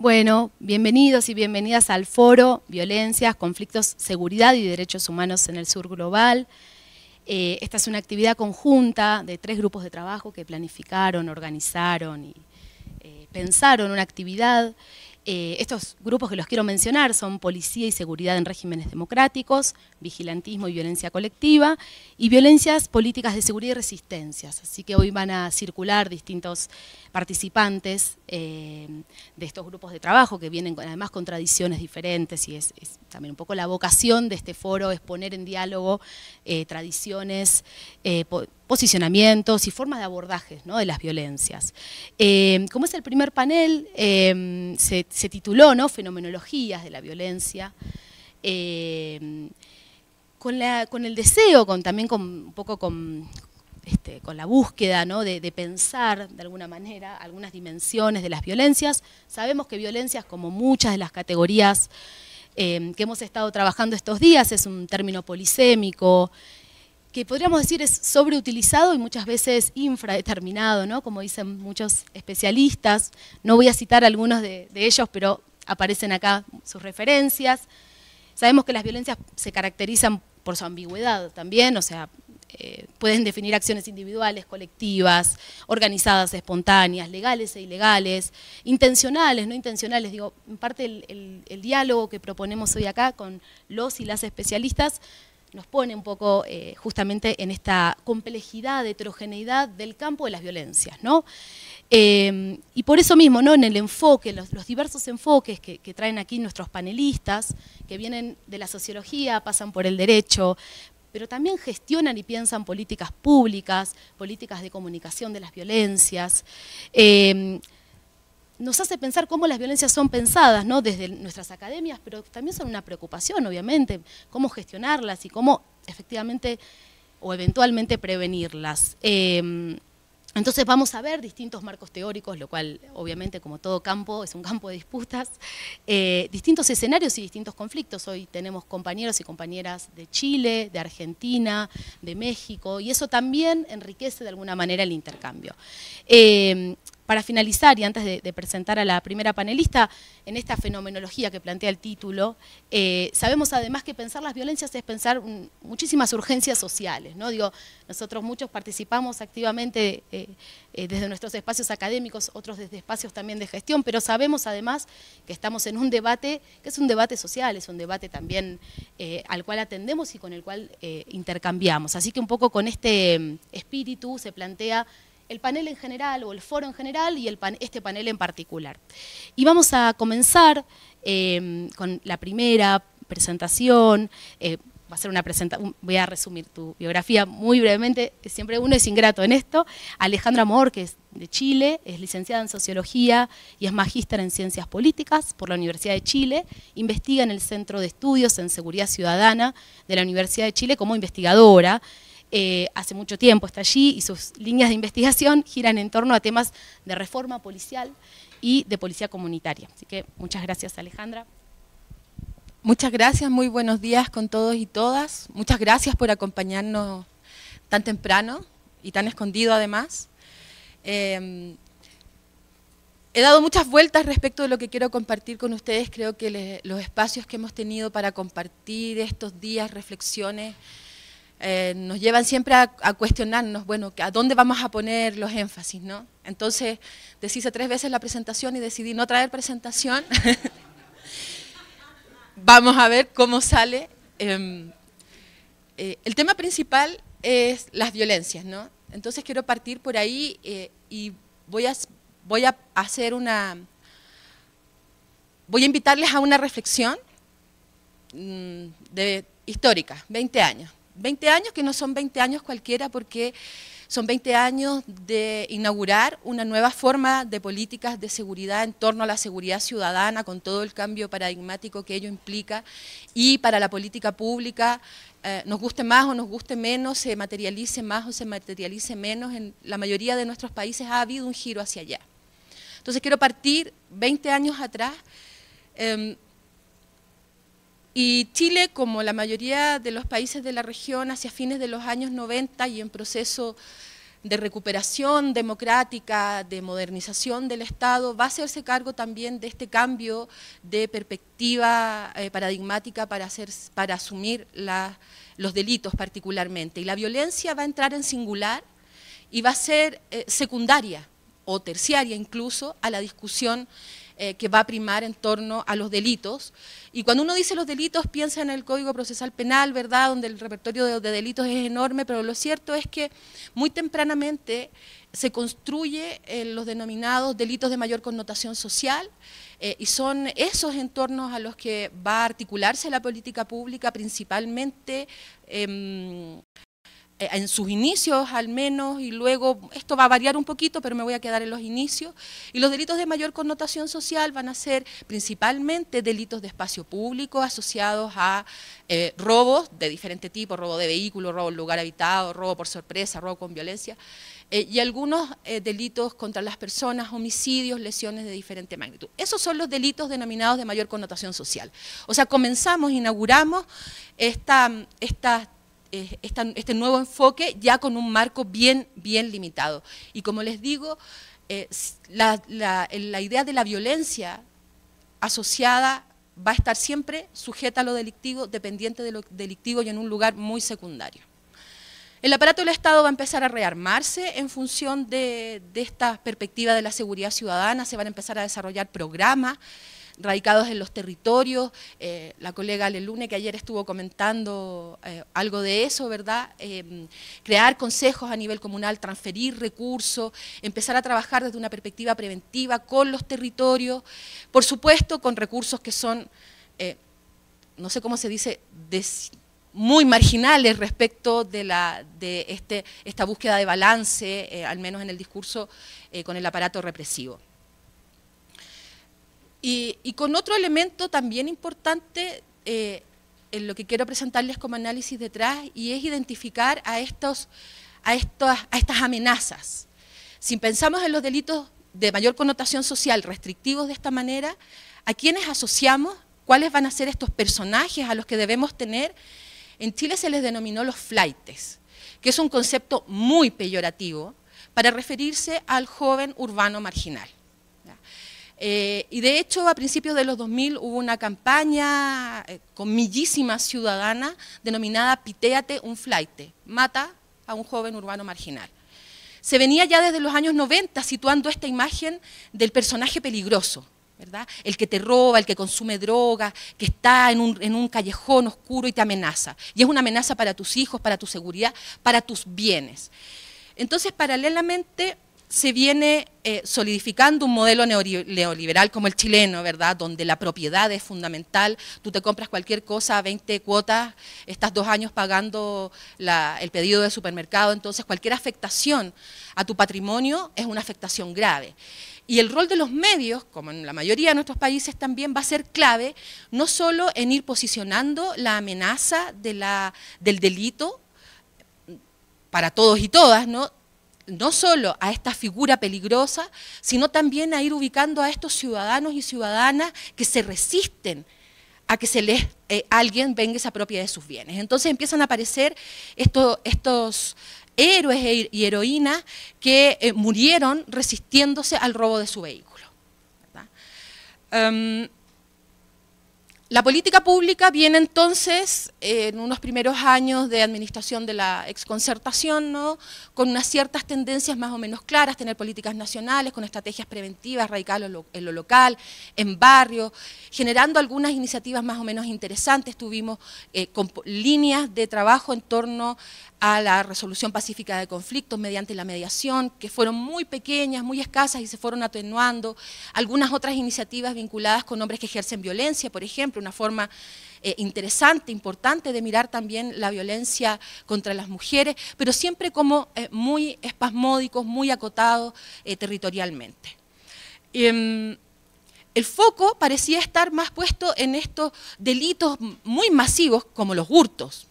Bueno, bienvenidos y bienvenidas al foro Violencias, Conflictos, Seguridad y Derechos Humanos en el Sur Global. Eh, esta es una actividad conjunta de tres grupos de trabajo que planificaron, organizaron y eh, pensaron una actividad eh, estos grupos que los quiero mencionar son policía y seguridad en regímenes democráticos, vigilantismo y violencia colectiva, y violencias políticas de seguridad y resistencias. Así que hoy van a circular distintos participantes eh, de estos grupos de trabajo que vienen además con tradiciones diferentes y es, también un poco la vocación de este foro, es poner en diálogo eh, tradiciones, posicionamientos y formas de abordajes de las violencias. como es el primer panel, se se tituló ¿no? Fenomenologías de la violencia, eh, con, la, con, el deseo, con, también con, un poco con, este, con la búsqueda ¿no? de, pensar de alguna manera algunas dimensiones de las violencias. Sabemos que violencias, como muchas de las categorías eh, que hemos estado trabajando estos días, es un término polisémico, que podríamos decir es sobreutilizado y muchas veces infradeterminado, ¿no? como dicen muchos especialistas. No voy a citar algunos de, ellos, pero aparecen acá sus referencias. Sabemos que las violencias se caracterizan por su ambigüedad también, o sea, eh, pueden definir acciones individuales, colectivas, organizadas, espontáneas, legales e ilegales, intencionales, no intencionales. Digo, en parte el, el diálogo que proponemos hoy acá con los y las especialistas nos pone un poco eh, justamente en esta complejidad, heterogeneidad del campo de las violencias, ¿no? Em, y por eso mismo, ¿no? en el enfoque, los, diversos enfoques que, traen aquí nuestros panelistas, que vienen de la sociología, pasan por el derecho, pero también gestionan y piensan políticas públicas, políticas de comunicación de las violencias. Em, nos hace pensar cómo las violencias son pensadas, Desde nuestras academias, pero también son una preocupación, obviamente, cómo gestionarlas y cómo efectivamente o eventualmente prevenirlas. Em, entonces vamos a ver distintos marcos teóricos, lo cual obviamente como todo campo es un campo de disputas, eh, distintos escenarios y distintos conflictos. Hoy tenemos compañeros y compañeras de Chile, de Argentina, de México, y eso también enriquece de alguna manera el intercambio. Em, para finalizar, y antes de, presentar a la primera panelista, en esta fenomenología que plantea el título, eh, sabemos además que pensar las violencias es pensar muchísimas urgencias sociales. ¿no? Digo, nosotros muchos participamos activamente eh, eh, desde nuestros espacios académicos, otros desde espacios también de gestión, pero sabemos además que estamos en un debate que es un debate social, es un debate también al cual atendemos y con el cual intercambiamos. Así que un poco con este mm, espíritu se plantea el panel en general o el foro en general y este panel en particular. Y vamos a comenzar em, con la primera presentación. Eh, va a ser una voy a resumir tu biografía muy brevemente, siempre uno es ingrato en esto. Alejandra Amor, que es de Chile, es licenciada en Sociología y es magíster en Ciencias Políticas por la Universidad de Chile, investiga en el Centro de Estudios en Seguridad Ciudadana de la Universidad de Chile como investigadora eh, hace mucho tiempo está allí y sus líneas de investigación giran en torno a temas de reforma policial y de policía comunitaria. Así que muchas gracias Alejandra. Muchas gracias, muy buenos días con todos y todas. Muchas gracias por acompañarnos tan temprano y tan escondido además. Em, he dado muchas vueltas respecto de lo que quiero compartir con ustedes. Creo que los espacios que hemos tenido para compartir estos días, reflexiones, eh, nos llevan siempre a, cuestionarnos, bueno, ¿a dónde vamos a poner los énfasis? ¿no? Entonces, deshice tres veces la presentación y decidí no traer presentación. vamos a ver cómo sale. Em, eh, el tema principal es las violencias, ¿no? Entonces quiero partir por ahí eh, y voy a, voy a hacer una... Voy a invitarles a una reflexión mm, de, histórica, 20 años 20 años que no son 20 años cualquiera porque son 20 años de inaugurar una nueva forma de políticas de seguridad en torno a la seguridad ciudadana con todo el cambio paradigmático que ello implica y para la política pública, eh, nos guste más o nos guste menos, se materialice más o se materialice menos, en la mayoría de nuestros países ha habido un giro hacia allá. Entonces quiero partir 20 años atrás em, y Chile, como la mayoría de los países de la región, hacia fines de los años 90 y en proceso de recuperación democrática, de modernización del Estado, va a hacerse cargo también de este cambio de perspectiva eh, paradigmática para, hacer, para asumir los delitos particularmente. Y la violencia va a entrar en singular y va a ser eh, secundaria o terciaria incluso a la discusión eh, que va a primar en torno a los delitos. Y cuando uno dice los delitos, piensa en el Código Procesal Penal, ¿verdad?, donde el repertorio de, delitos es enorme, pero lo cierto es que muy tempranamente se construye eh, los denominados delitos de mayor connotación social eh, y son esos entornos a los que va a articularse la política pública principalmente em, eh, en sus inicios al menos, y luego esto va a variar un poquito, pero me voy a quedar en los inicios. Y los delitos de mayor connotación social van a ser principalmente delitos de espacio público asociados a eh, robos de diferente tipo, robo de vehículo, robo en lugar habitado, robo por sorpresa, robo con violencia, eh, y algunos delitos contra las personas, homicidios, lesiones de diferente magnitud. Esos son los delitos denominados de mayor connotación social. O sea, comenzamos, inauguramos esta, esta este nuevo enfoque ya con un marco bien, bien limitado. Y como les digo, eh, la, idea de la violencia asociada va a estar siempre sujeta a lo delictivo, dependiente de lo delictivo y en un lugar muy secundario. El aparato del Estado va a empezar a rearmarse en función de, de esta perspectiva de la seguridad ciudadana, se van a empezar a desarrollar programas, radicados en los territorios. Eh, la colega Lelune, que ayer estuvo comentando eh, algo de eso, ¿verdad? Em, crear consejos a nivel comunal, transferir recursos, empezar a trabajar desde una perspectiva preventiva con los territorios, por supuesto con recursos que son, eh, no sé cómo se dice, muy marginales respecto de, la, de este, esta búsqueda de balance, al menos en el discurso, con el aparato represivo. Y, con otro elemento también importante eh, en lo que quiero presentarles como análisis detrás y es identificar a, estos, a, estas, a estas amenazas. Si pensamos en los delitos de mayor connotación social restrictivos de esta manera, ¿a quiénes asociamos? ¿Cuáles van a ser estos personajes a los que debemos tener? En Chile se les denominó los flaites, que es un concepto muy peyorativo para referirse al joven urbano marginal. Eh, y de hecho, a principios de los 2000 hubo una campaña eh, con millísima ciudadana denominada Pitéate un flaite, mata a un joven urbano marginal. Se venía ya desde los años 90 situando esta imagen del personaje peligroso, ¿verdad? El que te roba, el que consume droga, que está en un, en un callejón oscuro y te amenaza. Y es una amenaza para tus hijos, para tu seguridad, para tus bienes. Entonces, paralelamente, se viene eh, solidificando un modelo neoliberal como el chileno, ¿verdad? Donde la propiedad es fundamental, tú te compras cualquier cosa a 20 cuotas, estás dos años pagando el pedido de supermercado, entonces cualquier afectación a tu patrimonio es una afectación grave. Y el rol de los medios, como en la mayoría de nuestros países también, va a ser clave, no solo en ir posicionando la amenaza del delito para todos y todas, ¿no? no solo a esta figura peligrosa, sino también a ir ubicando a estos ciudadanos y ciudadanas que se resisten a que se eh, alguien venga esa propiedad de sus bienes. Entonces empiezan a aparecer estos héroes e, y heroínas que eh, murieron resistiéndose al robo de su vehículo. Em, la política pública viene entonces, eh, en unos primeros años de administración de la exconcertación, ¿no? con unas ciertas tendencias más o menos claras, tener políticas nacionales, con estrategias preventivas, radicales en lo, local, en barrio, generando algunas iniciativas más o menos interesantes, tuvimos eh, líneas de trabajo en torno a la resolución pacífica de conflictos mediante la mediación, que fueron muy pequeñas, muy escasas y se fueron atenuando. Algunas otras iniciativas vinculadas con hombres que ejercen violencia, por ejemplo, una forma eh, interesante, importante de mirar también la violencia contra las mujeres, pero siempre como eh, muy espasmódicos, muy acotados eh, territorialmente. Em, el foco parecía estar más puesto en estos delitos muy masivos como los hurtos,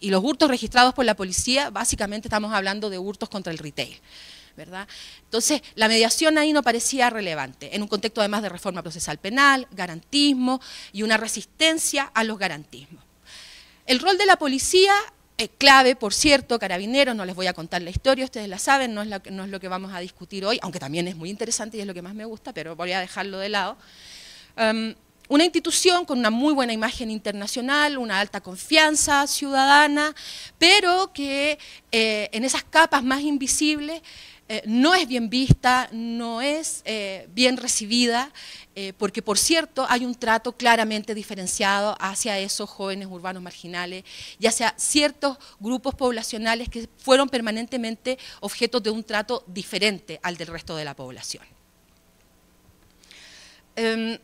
y los hurtos registrados por la policía, básicamente estamos hablando de hurtos contra el retail. ¿verdad? Entonces, la mediación ahí no parecía relevante, en un contexto además de reforma procesal penal, garantismo y una resistencia a los garantismos. El rol de la policía es clave, por cierto, carabineros, no les voy a contar la historia, ustedes la saben, no es, lo que vamos a discutir hoy, aunque también es muy interesante y es lo que más me gusta, pero voy a dejarlo de lado. Um, una institución con una muy buena imagen internacional, una alta confianza ciudadana, pero que eh, en esas capas más invisibles eh, no es bien vista, no es eh, bien recibida, porque por cierto hay un trato claramente diferenciado hacia esos jóvenes urbanos marginales y hacia ciertos grupos poblacionales que fueron permanentemente objetos de un trato diferente al del resto de la población. Em,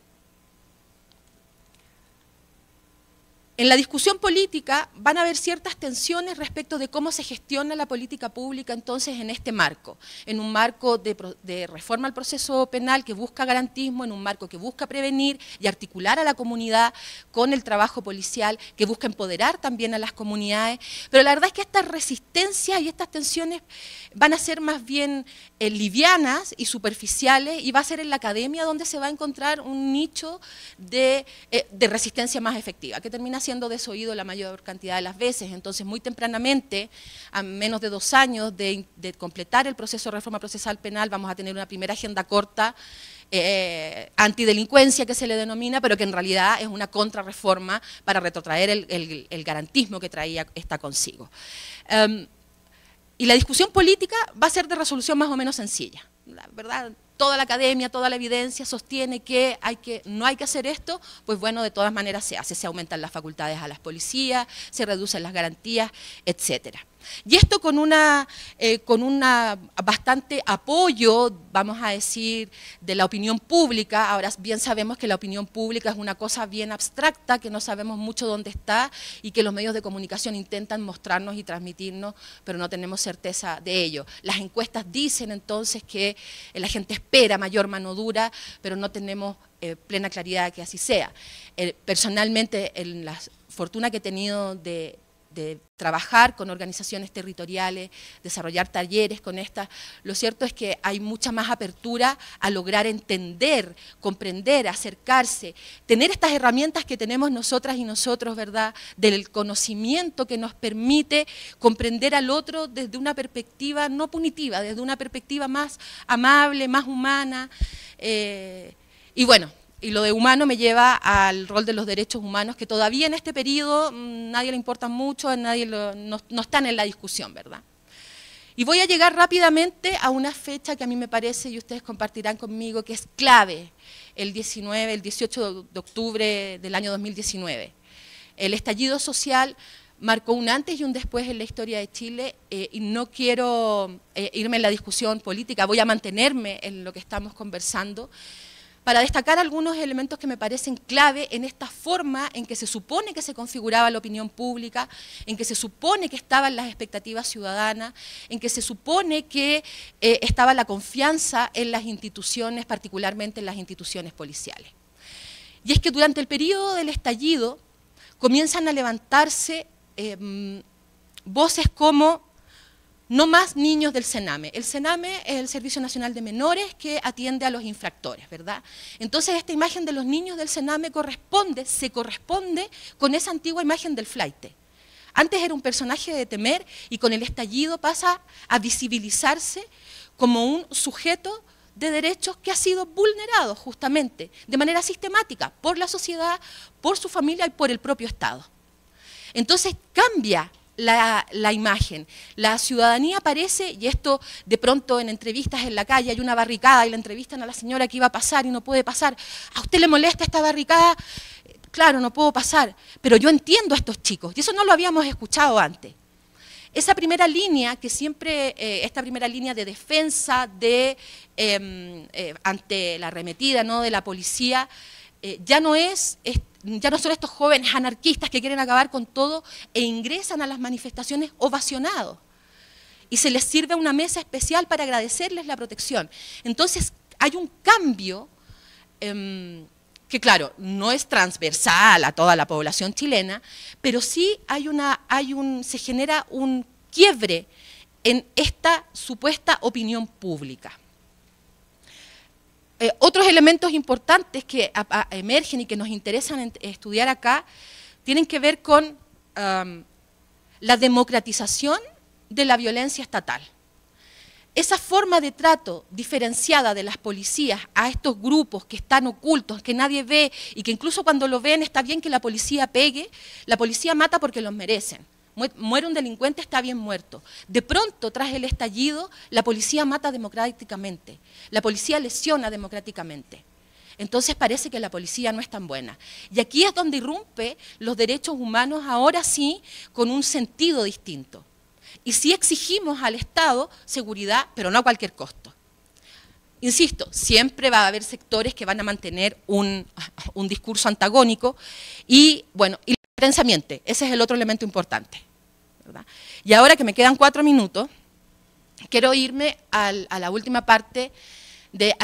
En la discusión política van a haber ciertas tensiones respecto de cómo se gestiona la política pública entonces en este marco, en un marco de, reforma al proceso penal que busca garantismo, en un marco que busca prevenir y articular a la comunidad con el trabajo policial, que busca empoderar también a las comunidades, pero la verdad es que estas resistencias y estas tensiones van a ser más bien eh, livianas y superficiales y va a ser en la academia donde se va a encontrar un nicho de, eh, de resistencia más efectiva, que termina siendo desoído la mayor cantidad de las veces. Entonces, muy tempranamente, a menos de dos años de, completar el proceso de reforma procesal penal, vamos a tener una primera agenda corta eh, antidelincuencia que se le denomina, pero que en realidad es una contrarreforma para retrotraer el, garantismo que traía esta consigo. Em, y la discusión política va a ser de resolución más o menos sencilla. verdad, toda la academia, toda la evidencia sostiene que, hay que no hay que hacer esto, pues bueno, de todas maneras se hace, se aumentan las facultades a las policías, se reducen las garantías, etcétera. Y esto con una, eh, con bastante apoyo, vamos a decir, de la opinión pública. Ahora bien sabemos que la opinión pública es una cosa bien abstracta, que no sabemos mucho dónde está y que los medios de comunicación intentan mostrarnos y transmitirnos, pero no tenemos certeza de ello. Las encuestas dicen entonces que eh, la gente espera mayor mano dura, pero no tenemos eh, plena claridad de que así sea. personalmente, en la fortuna que he tenido de de trabajar con organizaciones territoriales, desarrollar talleres con estas, lo cierto es que hay mucha más apertura a lograr entender, comprender, acercarse, tener estas herramientas que tenemos nosotras y nosotros, ¿verdad? Del conocimiento que nos permite comprender al otro desde una perspectiva no punitiva, desde una perspectiva más amable, más humana. Eh, y bueno, y lo de humano me lleva al rol de los derechos humanos, que todavía en este periodo mm, nadie le importa mucho, nadie no, están en la discusión, ¿verdad? Y voy a llegar rápidamente a una fecha que a mí me parece, y ustedes compartirán conmigo, que es clave, el 19, el 18 de octubre del año 2019. El estallido social marcó un antes y un después en la historia de Chile eh, y no quiero eh, irme en la discusión política, voy a mantenerme en lo que estamos conversando, para destacar algunos elementos que me parecen clave en esta forma en que se supone que se configuraba la opinión pública, en que se supone que estaban las expectativas ciudadanas, en que se supone que eh, estaba la confianza en las instituciones, particularmente en las instituciones policiales. Y es que durante el periodo del estallido comienzan a levantarse em, voces como no más niños del CENAME. El CENAME es el Servicio Nacional de Menores que atiende a los infractores, ¿verdad? Entonces esta imagen de los niños del CENAME corresponde, se corresponde con esa antigua imagen del flaite. Antes era un personaje de temer y con el estallido pasa a visibilizarse como un sujeto de derechos que ha sido vulnerado justamente de manera sistemática por la sociedad, por su familia y por el propio Estado. Entonces cambia la, imagen. La ciudadanía aparece, y esto de pronto en entrevistas en la calle hay una barricada y la entrevistan a la señora que iba a pasar y no puede pasar. ¿A usted le molesta esta barricada? Claro, no puedo pasar, pero yo entiendo a estos chicos, y eso no lo habíamos escuchado antes. Esa primera línea, que siempre, eh, esta primera línea de defensa em, eh, ante la arremetida ¿no? de la policía, eh, ya no es, ya no son estos jóvenes anarquistas que quieren acabar con todo e ingresan a las manifestaciones ovacionados. Y se les sirve una mesa especial para agradecerles la protección. Entonces hay un cambio em, que, claro, no es transversal a toda la población chilena, pero sí hay hay un, se genera un quiebre en esta supuesta opinión pública. Eh, otros elementos importantes que emergen y que nos interesan eh, estudiar acá tienen que ver con la democratización de la violencia estatal. Esa forma de trato diferenciada de las policías a estos grupos que están ocultos, que nadie ve y que incluso cuando lo ven está bien que la policía pegue, la policía mata porque los merecen muere un delincuente, está bien muerto. De pronto, tras el estallido, la policía mata democráticamente, la policía lesiona democráticamente. Entonces parece que la policía no es tan buena. Y aquí es donde irrumpe los derechos humanos ahora sí con un sentido distinto. Y sí exigimos al Estado seguridad, pero no a cualquier costo. Insisto, siempre va a haber sectores que van a mantener un, discurso antagónico y bueno, Pensamiento, ese es el otro elemento importante. Y ahora que me quedan cuatro minutos, quiero irme a la última parte de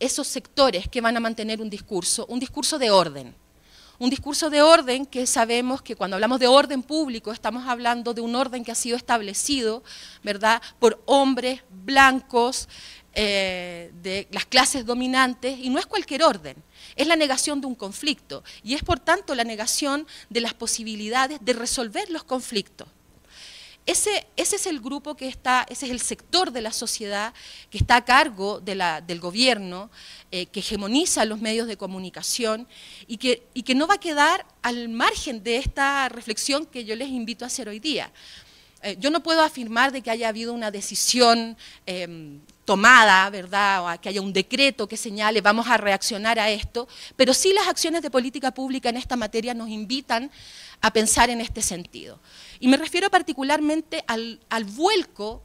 esos sectores que van a mantener un discurso, un discurso de orden. Un discurso de orden que sabemos que cuando hablamos de orden público estamos hablando de un orden que ha sido establecido, ¿verdad?, por hombres blancos, eh, de las clases dominantes, y no es cualquier orden, es la negación de un conflicto, y es por tanto la negación de las posibilidades de resolver los conflictos. Ese, ese, es el grupo que está, ese es el sector de la sociedad que está a cargo de la, del gobierno, eh, que hegemoniza los medios de comunicación y que, y que, no va a quedar al margen de esta reflexión que yo les invito a hacer hoy día. Eh, yo no puedo afirmar de que haya habido una decisión em, tomada, ¿verdad? O a que haya un decreto que señale vamos a reaccionar a esto, pero sí las acciones de política pública en esta materia nos invitan a pensar en este sentido. Y me refiero particularmente al, vuelco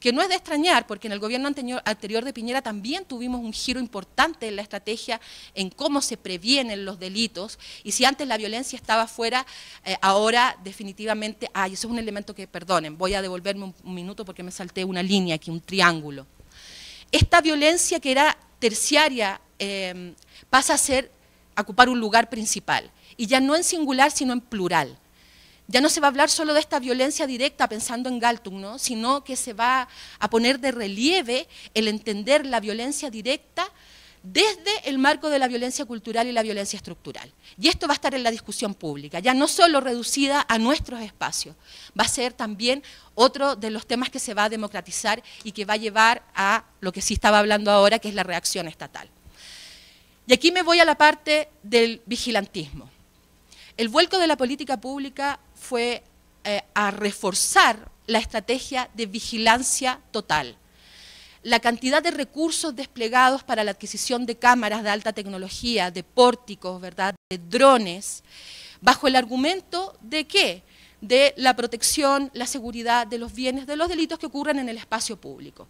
que no es de extrañar, porque en el gobierno anterior, de Piñera también tuvimos un giro importante en la estrategia en cómo se previenen los delitos, y si antes la violencia estaba fuera, eh, ahora definitivamente, ay, eso es un elemento que, perdonen, voy a devolverme un, un minuto porque me salté una línea aquí, un triángulo esta violencia que era terciaria eh, pasa a ser, a ocupar un lugar principal, y ya no en singular, sino en plural. Ya no se va a hablar solo de esta violencia directa pensando en Galtung, ¿no? sino que se va a poner de relieve el entender la violencia directa desde el marco de la violencia cultural y la violencia estructural. Y esto va a estar en la discusión pública, ya no solo reducida a nuestros espacios, va a ser también otro de los temas que se va a democratizar y que va a llevar a lo que sí estaba hablando ahora, que es la reacción estatal. Y aquí me voy a la parte del vigilantismo. El vuelco de la política pública fue eh, a reforzar la estrategia de vigilancia total, la cantidad de recursos desplegados para la adquisición de cámaras de alta tecnología, de pórticos, ¿verdad? de drones, bajo el argumento de qué, de la protección, la seguridad de los bienes, de los delitos que ocurran en el espacio público.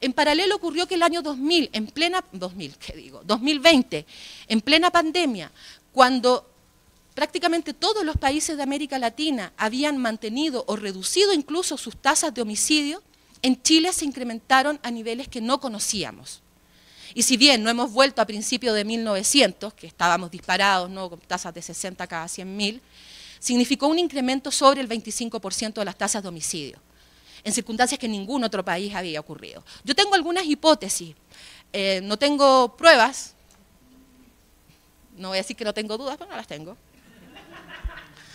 En paralelo ocurrió que el año 2000, en plena 2000, ¿qué digo? 2020, en plena pandemia, cuando prácticamente todos los países de América Latina habían mantenido o reducido incluso sus tasas de homicidio, en Chile se incrementaron a niveles que no conocíamos. Y si bien no hemos vuelto a principios de 1900, que estábamos disparados ¿no? con tasas de 60 cada 100.000, significó un incremento sobre el 25% de las tasas de homicidio, en circunstancias que ningún otro país había ocurrido. Yo tengo algunas hipótesis, eh, no tengo pruebas, no voy a decir que no tengo dudas, pero no las tengo.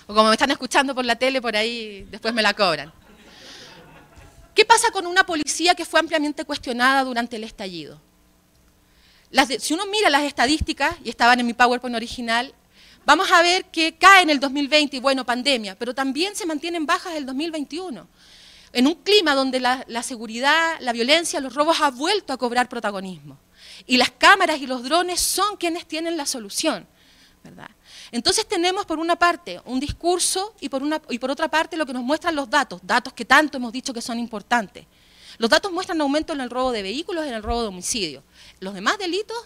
O como me están escuchando por la tele, por ahí después me la cobran. ¿Qué pasa con una policía que fue ampliamente cuestionada durante el estallido? si uno mira las estadísticas, y estaban en mi PowerPoint original, vamos a ver que cae en el 2020, y bueno, pandemia, pero también se mantienen bajas el 2021, en un clima donde la, seguridad, la violencia, los robos ha vuelto a cobrar protagonismo. Y las cámaras y los drones son quienes tienen la solución, ¿verdad? Entonces tenemos por una parte un discurso y por, una, y por otra parte lo que nos muestran los datos, datos que tanto hemos dicho que son importantes. Los datos muestran aumento en el robo de vehículos, en el robo de homicidios. Los demás delitos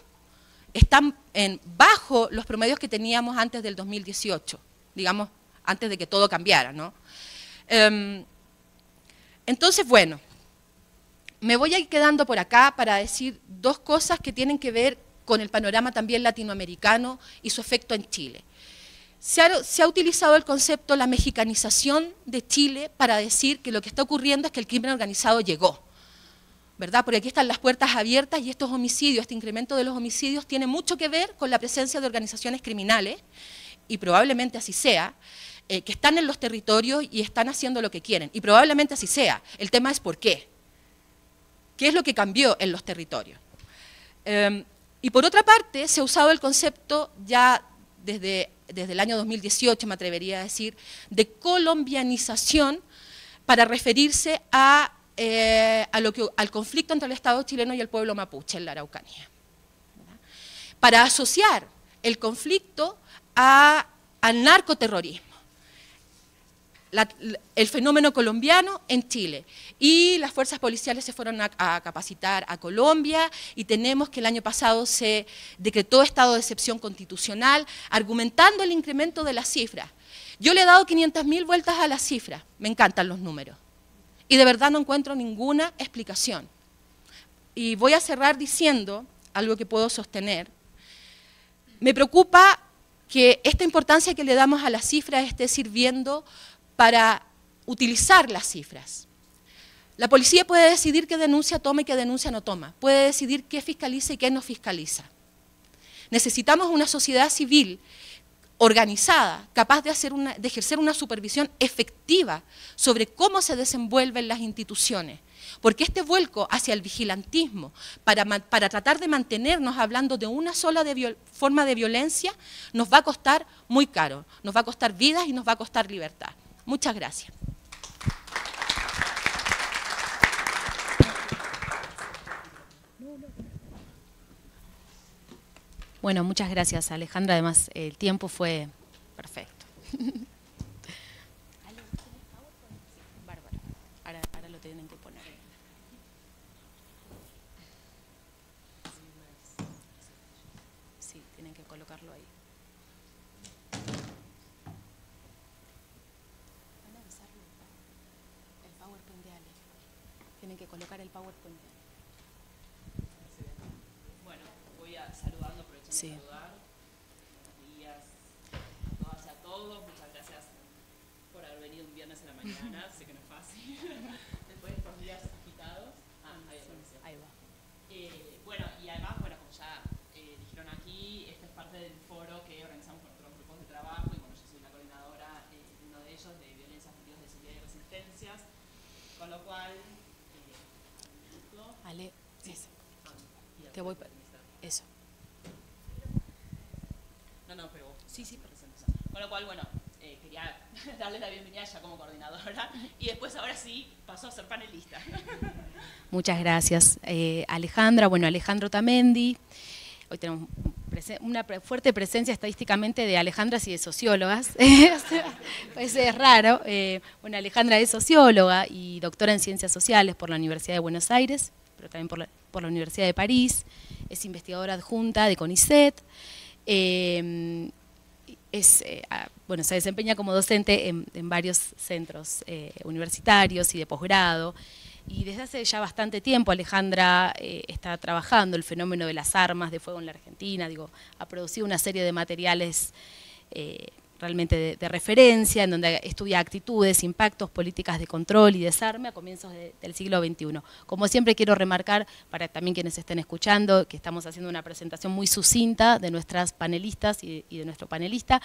están en bajo los promedios que teníamos antes del 2018, digamos, antes de que todo cambiara. ¿no? Em, entonces, bueno, me voy a ir quedando por acá para decir dos cosas que tienen que ver con el panorama también latinoamericano y su efecto en Chile. Se ha, utilizado el concepto la mexicanización de Chile para decir que lo que está ocurriendo es que el crimen organizado llegó, ¿verdad? Porque aquí están las puertas abiertas y estos homicidios, este incremento de los homicidios tiene mucho que ver con la presencia de organizaciones criminales, y probablemente así sea, eh, que están en los territorios y están haciendo lo que quieren, y probablemente así sea. El tema es por qué. ¿Qué es lo que cambió en los territorios? Em, y por otra parte, se ha usado el concepto ya desde, el año 2018, me atrevería a decir, de colombianización para referirse a, eh, al conflicto entre el Estado chileno y el pueblo mapuche en la Araucanía. Para asociar el conflicto a, al narcoterrorismo el fenómeno colombiano en Chile. Y las fuerzas policiales se fueron a, capacitar a Colombia y tenemos que el año pasado se decretó estado de excepción constitucional, argumentando el incremento de las cifras. Yo le he dado 500.000 vueltas a las cifras, me encantan los números. Y de verdad no encuentro ninguna explicación. Y voy a cerrar diciendo algo que puedo sostener. Me preocupa que esta importancia que le damos a las cifras esté sirviendo para utilizar las cifras. La policía puede decidir qué denuncia toma y qué denuncia no toma. Puede decidir qué fiscaliza y qué no fiscaliza. Necesitamos una sociedad civil organizada, capaz de, ejercer una supervisión efectiva sobre cómo se desenvuelven las instituciones. Porque este vuelco hacia el vigilantismo, para, tratar de mantenernos hablando de una sola forma de violencia, nos va a costar muy caro, nos va a costar vidas y nos va a costar libertad. Muchas gracias. Bueno, muchas gracias Alejandra, además el tiempo fue perfecto. Bueno, voy a saludando, aprovechando de saludar. Días a a todos. Muchas gracias por haber venido un viernes en la mañana. sé que no es fácil. Después de estos días agitados. Ah, ahí, va. Eh, bueno, y además, bueno, como ya eh, dijeron aquí, esta es parte del foro que organizamos con otros grupos de trabajo y bueno, yo soy la coordinadora eh, de uno de ellos de violencias, motivos de seguridad y resistencias, con lo cual Ale, eso. Te voy eso. No, no, pero sí, sí, presentación. Con lo cual, bueno, eh, quería darle la bienvenida ya como coordinadora y después ahora sí pasó a ser panelista. Muchas gracias, eh, Alejandra. Bueno, Alejandro Tamendi. Hoy tenemos una fuerte presencia estadísticamente de Alejandras y de sociólogas. pues es raro. Eh, bueno, Alejandra es socióloga y doctora en ciencias sociales por la Universidad de Buenos Aires pero también por la, Universidad de París, es investigadora adjunta de CONICET, eh, es, eh, bueno, se desempeña como docente en, varios centros eh, universitarios y de posgrado. Y desde hace ya bastante tiempo Alejandra está trabajando el fenómeno de las armas de fuego en la Argentina, digo, ha producido una serie de materiales realmente de, referencia, en donde estudia actitudes, impactos, políticas de control y desarme a comienzos del siglo XXI. Como siempre quiero remarcar, para también quienes estén escuchando, que estamos haciendo una presentación muy sucinta de nuestras panelistas y de, nuestro panelista,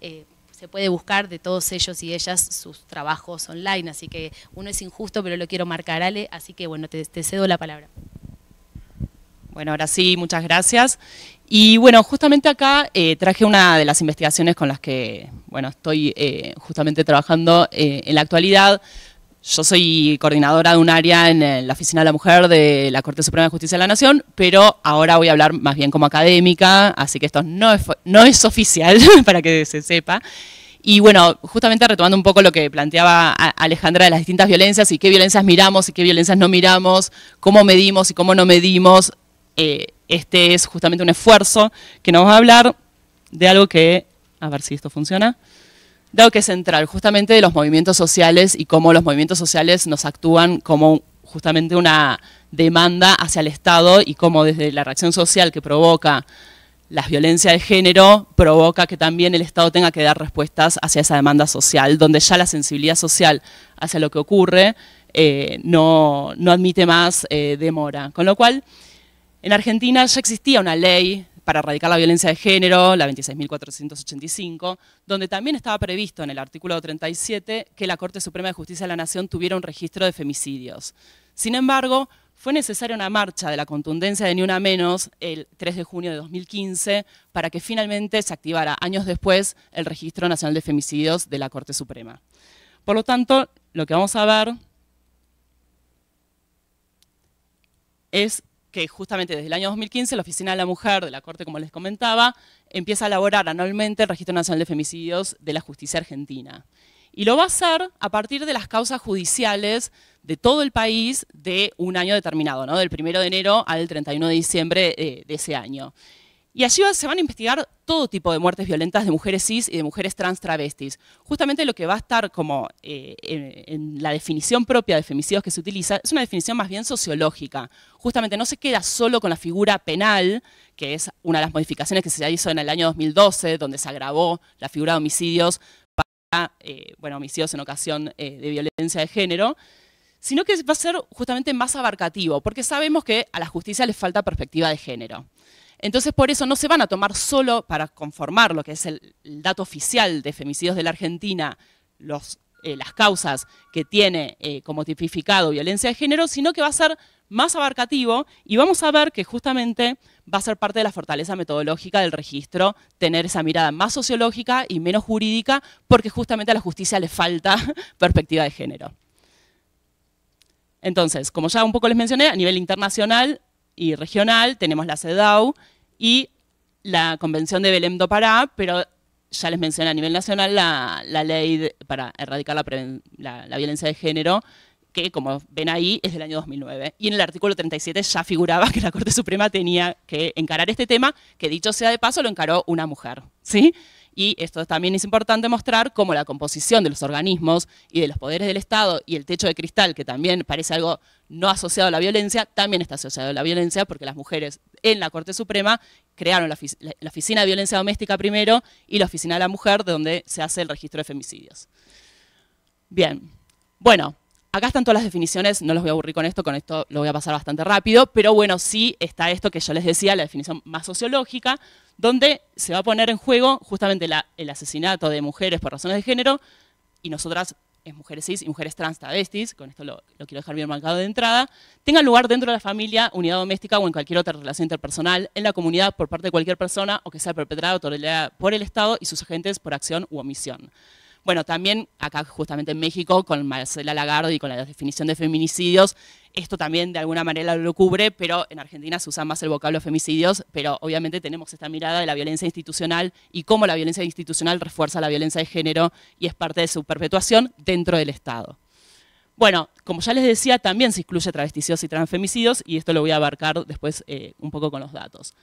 eh, se puede buscar de todos ellos y ellas sus trabajos online, así que uno es injusto, pero lo quiero marcar, Ale, así que bueno, te cedo la palabra. Bueno, ahora sí, muchas gracias. Y bueno, justamente acá eh, traje una de las investigaciones con las que bueno, estoy eh, justamente trabajando eh, en la actualidad. Yo soy coordinadora de un área en la Oficina de la Mujer de la Corte Suprema de Justicia de la Nación, pero ahora voy a hablar más bien como académica, así que esto no no es oficial para que se sepa. Y bueno, justamente retomando un poco lo que planteaba Alejandra de las distintas violencias y qué violencias miramos y qué violencias no miramos, cómo medimos y cómo no medimos, eh, este es justamente un esfuerzo que nos va a hablar de algo que, a ver si esto funciona, de algo que es central, justamente de los movimientos sociales y cómo los movimientos sociales nos actúan como justamente una demanda hacia el Estado y cómo desde la reacción social que provoca las violencias de género provoca que también el Estado tenga que dar respuestas hacia esa demanda social, donde ya la sensibilidad social hacia lo que ocurre eh, no, admite más eh, demora. Con lo cual, en Argentina ya existía una ley para erradicar la violencia de género, la 26.485, donde también estaba previsto en el artículo 37 que la Corte Suprema de Justicia de la Nación tuviera un registro de femicidios. Sin embargo, fue necesaria una marcha de la contundencia de Ni Una Menos el 3 de junio de 2015 para que finalmente se activara años después el Registro Nacional de Femicidios de la Corte Suprema. Por lo tanto, lo que vamos a ver es que justamente desde el año 2015 la Oficina de la Mujer de la Corte, como les comentaba, empieza a elaborar anualmente el Registro Nacional de Femicidios de la Justicia Argentina. Y lo va a hacer a partir de las causas judiciales de todo el país de un año determinado, ¿no? del 1 de enero al 31 de diciembre eh, de ese año. Y allí se van a investigar todo tipo de muertes violentas de mujeres cis y de mujeres trans travestis. Justamente lo que va a estar como eh, en, la definición propia de femicidios que se utiliza es una definición más bien sociológica. Justamente no se queda solo con la figura penal, que es una de las modificaciones que se hizo en el año 2012, donde se agravó la figura de homicidios para eh, bueno, homicidios en ocasión eh, de violencia de género, sino que va a ser justamente más abarcativo, porque sabemos que a la justicia le falta perspectiva de género. Entonces, por eso no se van a tomar solo para conformar lo que es el, dato oficial de femicidios de la Argentina, eh, las causas que tiene eh, como tipificado violencia de género, sino que va a ser más abarcativo y vamos a ver que justamente va a ser parte de la fortaleza metodológica del registro tener esa mirada más sociológica y menos jurídica porque justamente a la justicia le falta perspectiva de género. Entonces, como ya un poco les mencioné, a nivel internacional y regional, tenemos la CEDAW y la Convención de Belém do Pará, pero ya les mencioné a nivel nacional la, ley para erradicar la, violencia de género, que como ven ahí es del año 2009. Y en el artículo 37 ya figuraba que la Corte Suprema tenía que encarar este tema, que dicho sea de paso lo encaró una mujer. ¿sí? Y esto también es importante mostrar cómo la composición de los organismos y de los poderes del Estado y el techo de cristal, que también parece algo no asociado a la violencia, también está asociado a la violencia porque las mujeres en la Corte Suprema crearon la, Oficina de Violencia Doméstica primero y la Oficina de la Mujer, de donde se hace el registro de femicidios. Bien, bueno, acá están todas las definiciones, no los voy a aburrir con esto, con esto lo voy a pasar bastante rápido, pero bueno, sí está esto que yo les decía, la definición más sociológica, donde se va a poner en juego justamente el asesinato de mujeres por razones de género, y nosotras mujeres cis y mujeres trans travestis, con esto lo, quiero dejar bien marcado de entrada, tenga lugar dentro de la familia, unidad doméstica o en cualquier otra relación interpersonal, en la comunidad por parte de cualquier persona o que sea perpetrada o tolerada por el Estado y sus agentes por acción u omisión. Bueno, también acá justamente en México, con Marcela Lagarde y con la definición de feminicidios, esto también de alguna manera lo cubre, pero en Argentina se usa más el vocablo femicidios, pero obviamente tenemos esta mirada de la violencia institucional y cómo la violencia institucional refuerza la violencia de género y es parte de su perpetuación dentro del Estado. Bueno, como ya les decía, también se incluye travesticidios y transfemicidios y esto lo voy a abarcar después eh, un poco con los datos.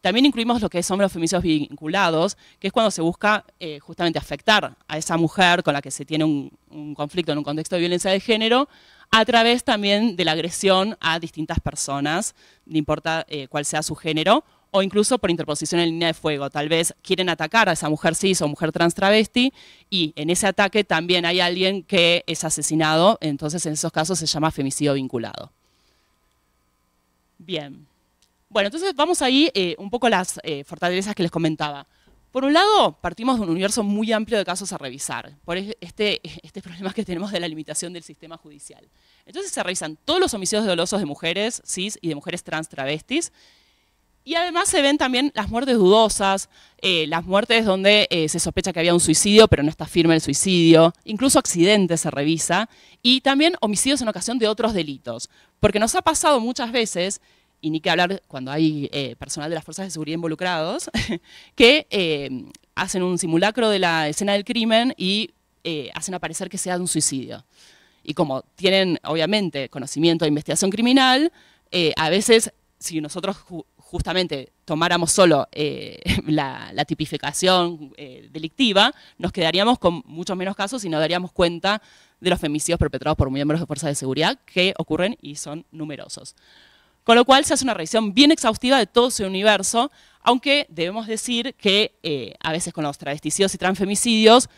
También incluimos lo que son los femicidios vinculados, que es cuando se busca eh, justamente afectar a esa mujer con la que se tiene un, conflicto en un contexto de violencia de género, a través también de la agresión a distintas personas, no importa eh, cuál sea su género, o incluso por interposición en línea de fuego. Tal vez quieren atacar a esa mujer cis o mujer trans travesti y en ese ataque también hay alguien que es asesinado, entonces en esos casos se llama femicidio vinculado. Bien. Bueno, entonces vamos ahí eh, un poco las eh, fortalezas que les comentaba. Por un lado, partimos de un universo muy amplio de casos a revisar, por este, este problema que tenemos de la limitación del sistema judicial. Entonces se revisan todos los homicidios dolosos de mujeres cis y de mujeres trans travestis, y además se ven también las muertes dudosas, eh, las muertes donde se sospecha que había un suicidio, pero no está firme el suicidio, incluso accidentes se revisa, y también homicidios en ocasión de otros delitos. Porque nos ha pasado muchas veces y ni que hablar cuando hay eh, personal de las fuerzas de seguridad involucrados, que eh, hacen un simulacro de la escena del crimen y eh, hacen aparecer que sea un suicidio. Y como tienen, obviamente, conocimiento de investigación criminal, a veces, si nosotros justamente tomáramos solo la, la, tipificación delictiva, nos quedaríamos con muchos menos casos y no daríamos cuenta de los femicidios perpetrados por miembros de fuerzas de seguridad que ocurren y son numerosos. Con lo cual se hace una revisión bien exhaustiva de todo su universo, aunque debemos decir que eh, a veces con los travesticidios y transfemicidios,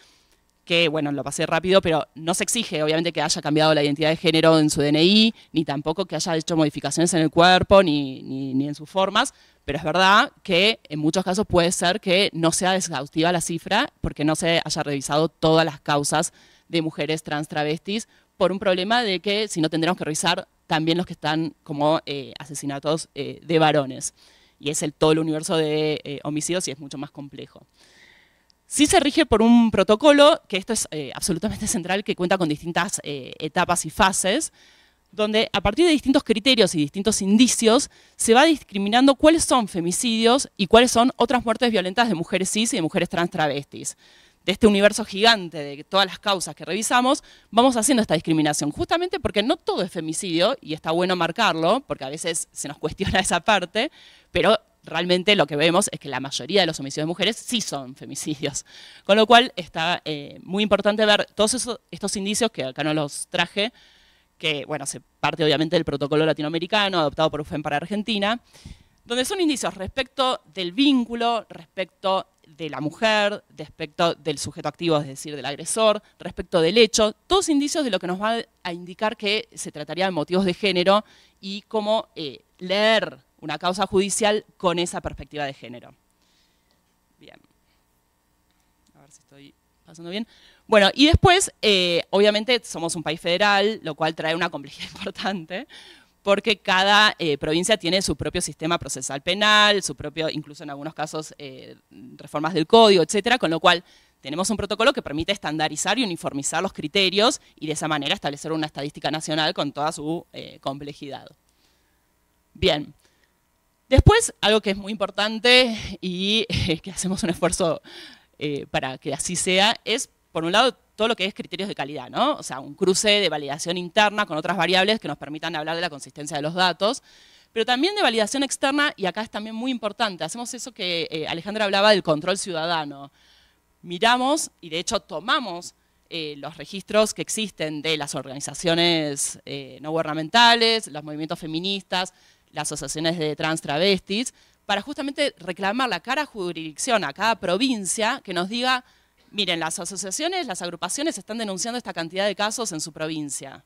que bueno, lo pasé rápido, pero no se exige obviamente que haya cambiado la identidad de género en su DNI, ni tampoco que haya hecho modificaciones en el cuerpo, ni, ni, ni en sus formas, pero es verdad que en muchos casos puede ser que no sea exhaustiva la cifra porque no se haya revisado todas las causas de mujeres trans travestis por un problema de que si no tendremos que revisar también los que están como eh, asesinatos eh, de varones. Y es el, todo el universo de eh, homicidios y es mucho más complejo. Sí se rige por un protocolo, que esto es absolutamente central, que cuenta con distintas etapas y fases, donde a partir de distintos criterios y distintos indicios se va discriminando cuáles son femicidios y cuáles son otras muertes violentas de mujeres cis y de mujeres trans travestis de este universo gigante de todas las causas que revisamos, vamos haciendo esta discriminación, justamente porque no todo es femicidio, y está bueno marcarlo, porque a veces se nos cuestiona esa parte, pero realmente lo que vemos es que la mayoría de los homicidios de mujeres sí son femicidios. Con lo cual está eh, muy importante ver todos estos indicios que acá no los traje, que bueno, se parte obviamente del protocolo latinoamericano adoptado por UFEM para Argentina, donde son indicios respecto del vínculo, respecto de la mujer, respecto del sujeto activo, es decir, del agresor, respecto del hecho, todos indicios de lo que nos va a indicar que se trataría de motivos de género y cómo eh, leer una causa judicial con esa perspectiva de género. Bien. A ver si estoy pasando bien. Bueno, y después, eh, obviamente somos un país federal, lo cual trae una complejidad importante, porque cada eh, provincia tiene su propio sistema procesal penal, su propio, incluso en algunos casos, eh, reformas del código, etcétera, con lo cual tenemos un protocolo que permite estandarizar y uniformizar los criterios y de esa manera establecer una estadística nacional con toda su eh, complejidad. Bien. Después, algo que es muy importante y que hacemos un esfuerzo para que así sea, es, por un lado, lo que es criterios de calidad, ¿no? O sea, un cruce de validación interna con otras variables que nos permitan hablar de la consistencia de los datos, pero también de validación externa, y acá es también muy importante, hacemos eso que eh, Alejandra hablaba del control ciudadano. Miramos, y de hecho tomamos eh, los registros que existen de las organizaciones eh, no gubernamentales, los movimientos feministas, las asociaciones de trans travestis, para justamente reclamar la cara jurisdicción a cada provincia que nos diga miren, las asociaciones, las agrupaciones están denunciando esta cantidad de casos en su provincia.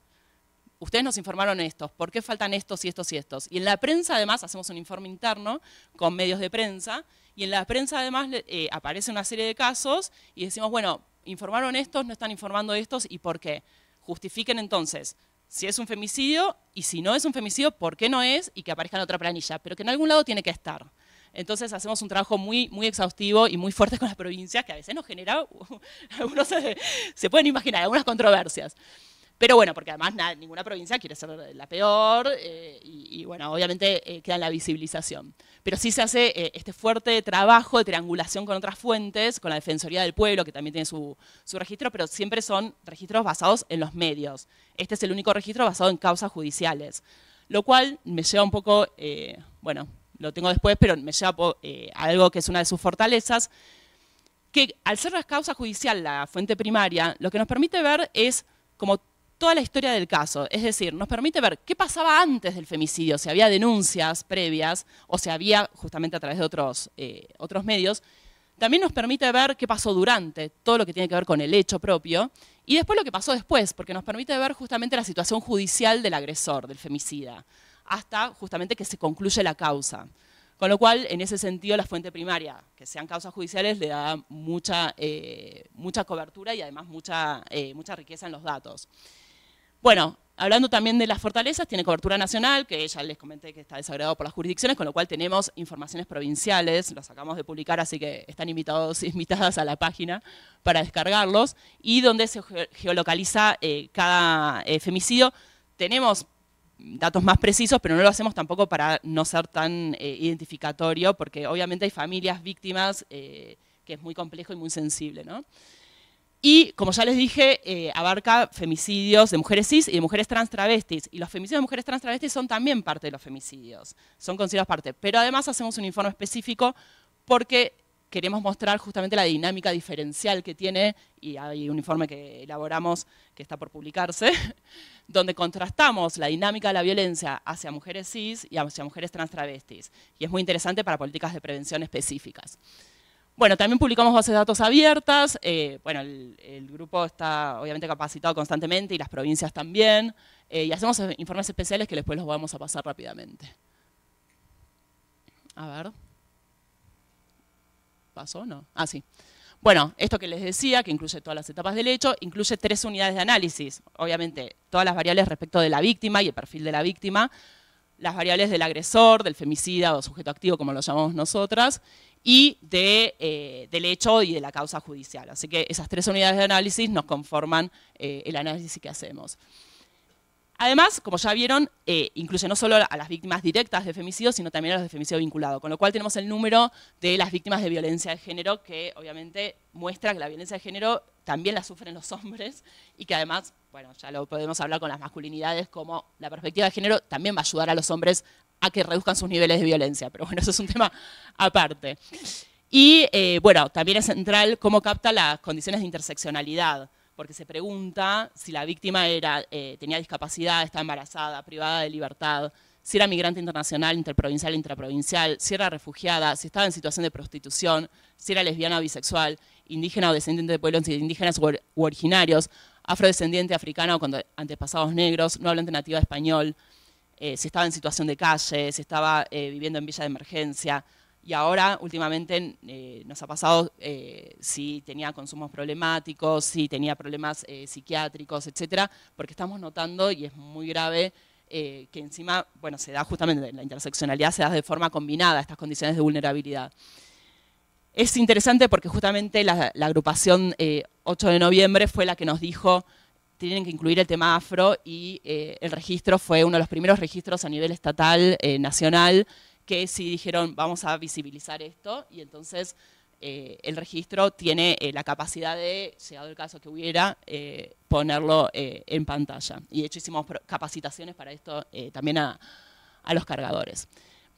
Ustedes nos informaron estos, ¿por qué faltan estos y estos y estos? Y en la prensa además hacemos un informe interno con medios de prensa y en la prensa además eh, aparece una serie de casos y decimos, bueno, informaron estos, no están informando estos y por qué. Justifiquen entonces si es un femicidio y si no es un femicidio, por qué no es y que aparezca en otra planilla, pero que en algún lado tiene que estar. Entonces hacemos un trabajo muy, muy exhaustivo y muy fuerte con las provincias, que a veces nos genera, algunos se, pueden imaginar, algunas controversias. Pero bueno, porque además ninguna provincia quiere ser la peor eh, y, bueno, obviamente eh, queda en la visibilización. Pero sí se hace eh, este fuerte trabajo de triangulación con otras fuentes, con la Defensoría del Pueblo, que también tiene su, su, registro, pero siempre son registros basados en los medios. Este es el único registro basado en causas judiciales, lo cual me lleva un poco, bueno, lo tengo después, pero me lleva eh, algo que es una de sus fortalezas, que al ser la causa judicial la fuente primaria, lo que nos permite ver es como toda la historia del caso, es decir, nos permite ver qué pasaba antes del femicidio, si había denuncias previas o si había justamente a través de otros, eh, otros medios, también nos permite ver qué pasó durante, todo lo que tiene que ver con el hecho propio, y después lo que pasó después, porque nos permite ver justamente la situación judicial del agresor, del femicida hasta justamente que se concluye la causa. Con lo cual, en ese sentido, la fuente primaria, que sean causas judiciales, le da mucha, eh, mucha cobertura y además mucha, eh, mucha riqueza en los datos. Bueno, hablando también de las fortalezas, tiene cobertura nacional, que ya les comenté que está desagradado por las jurisdicciones, con lo cual tenemos informaciones provinciales, las acabamos de publicar, así que están invitados, invitadas a la página para descargarlos, y donde se geolocaliza eh, cada femicidio. Tenemos datos más precisos, pero no lo hacemos tampoco para no ser tan eh, identificatorio, porque obviamente hay familias víctimas eh, que es muy complejo y muy sensible. Y, como ya les dije, eh, abarca femicidios de mujeres cis y de mujeres trans travestis. Y los femicidios de mujeres trans travestis son también parte de los femicidios, son considerados parte. Pero además hacemos un informe específico porque queremos mostrar justamente la dinámica diferencial que tiene, y hay un informe que elaboramos que está por publicarse, donde contrastamos la dinámica de la violencia hacia mujeres cis y hacia mujeres trans travestis. Y es muy interesante para políticas de prevención específicas. Bueno, también publicamos bases de datos abiertas. Eh, bueno, el, grupo está obviamente capacitado constantemente y las provincias también. Eh, y hacemos informes especiales que después los vamos a pasar rápidamente. A ver. ¿Pasó? No. Ah, sí. Bueno, esto que les decía, que incluye todas las etapas del hecho, incluye tres unidades de análisis. Obviamente, todas las variables respecto de la víctima y el perfil de la víctima, las variables del agresor, del femicida o sujeto activo, como lo llamamos nosotras, y eh, del hecho y de la causa judicial. Así que esas tres unidades de análisis nos conforman eh, el análisis que hacemos. Además, como ya vieron, eh, incluye no solo a las víctimas directas de femicidio, sino también a los de femicidio vinculado, con lo cual tenemos el número de las víctimas de violencia de género, que obviamente muestra que la violencia de género también la sufren los hombres y que además, bueno, ya lo podemos hablar con las masculinidades, como la perspectiva de género también va a ayudar a los hombres a que reduzcan sus niveles de violencia, pero bueno, eso es un tema aparte. Y eh, bueno, también es central cómo capta las condiciones de interseccionalidad porque se pregunta si la víctima era, eh, tenía discapacidad, estaba embarazada, privada de libertad, si era migrante internacional, interprovincial, intraprovincial, si era refugiada, si estaba en situación de prostitución, si era lesbiana, o bisexual, indígena o descendiente de pueblos indígenas u originarios, afrodescendiente, africano o con antepasados negros, no hablante nativa español, eh, si estaba en situación de calle, si estaba eh, viviendo en villa de emergencia, y ahora, últimamente, eh, nos ha pasado eh, si tenía consumos problemáticos, si tenía problemas eh, psiquiátricos, etcétera, porque estamos notando, y es muy grave, que encima, bueno, se da justamente la interseccionalidad, se da de forma combinada estas condiciones de vulnerabilidad. Es interesante porque justamente la, la agrupación 8 de noviembre fue la que nos dijo tienen que incluir el tema afro y el registro fue uno de los primeros registros a nivel estatal, nacional, que si dijeron vamos a visibilizar esto y entonces eh, el registro tiene eh, la capacidad de, llegado el caso que hubiera, eh, ponerlo en pantalla. Y de hecho hicimos capacitaciones para esto también a, a, los cargadores.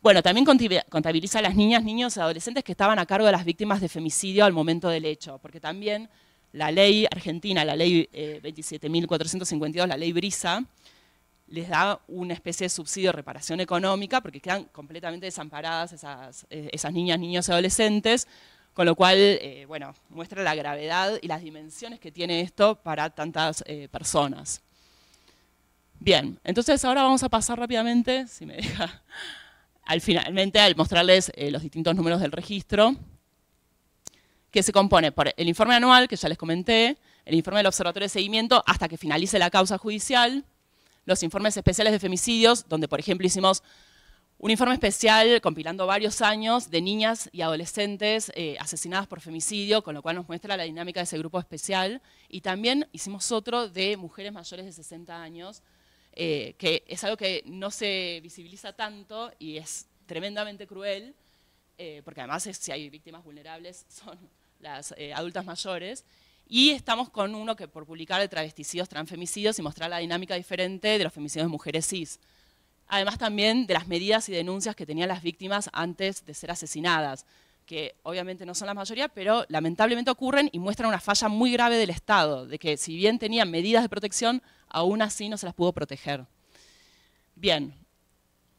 Bueno, también contabiliza a las niñas, niños y adolescentes que estaban a cargo de las víctimas de femicidio al momento del hecho, porque también la ley argentina, la ley 27.452, la ley Brisa, les da una especie de subsidio de reparación económica, porque quedan completamente desamparadas esas, eh, niñas, niños y adolescentes, con lo cual, eh, bueno, muestra la gravedad y las dimensiones que tiene esto para tantas eh, personas. Bien, entonces ahora vamos a pasar rápidamente, si me deja, al finalmente al mostrarles los distintos números del registro, que se compone por el informe anual, que ya les comenté, el informe del observatorio de seguimiento hasta que finalice la causa judicial, los informes especiales de femicidios, donde por ejemplo hicimos un informe especial compilando varios años de niñas y adolescentes eh, asesinadas por femicidio, con lo cual nos muestra la dinámica de ese grupo especial. Y también hicimos otro de mujeres mayores de 60 años, eh, que es algo que no se visibiliza tanto y es tremendamente cruel, eh, porque además si hay víctimas vulnerables son las adultas mayores. Y estamos con uno que por publicar de travesticidos transfemicidos y mostrar la dinámica diferente de los femicidios de mujeres cis. Además también de las medidas y denuncias que tenían las víctimas antes de ser asesinadas, que obviamente no son la mayoría, pero lamentablemente ocurren y muestran una falla muy grave del Estado, de que si bien tenían medidas de protección, aún así no se las pudo proteger. Bien,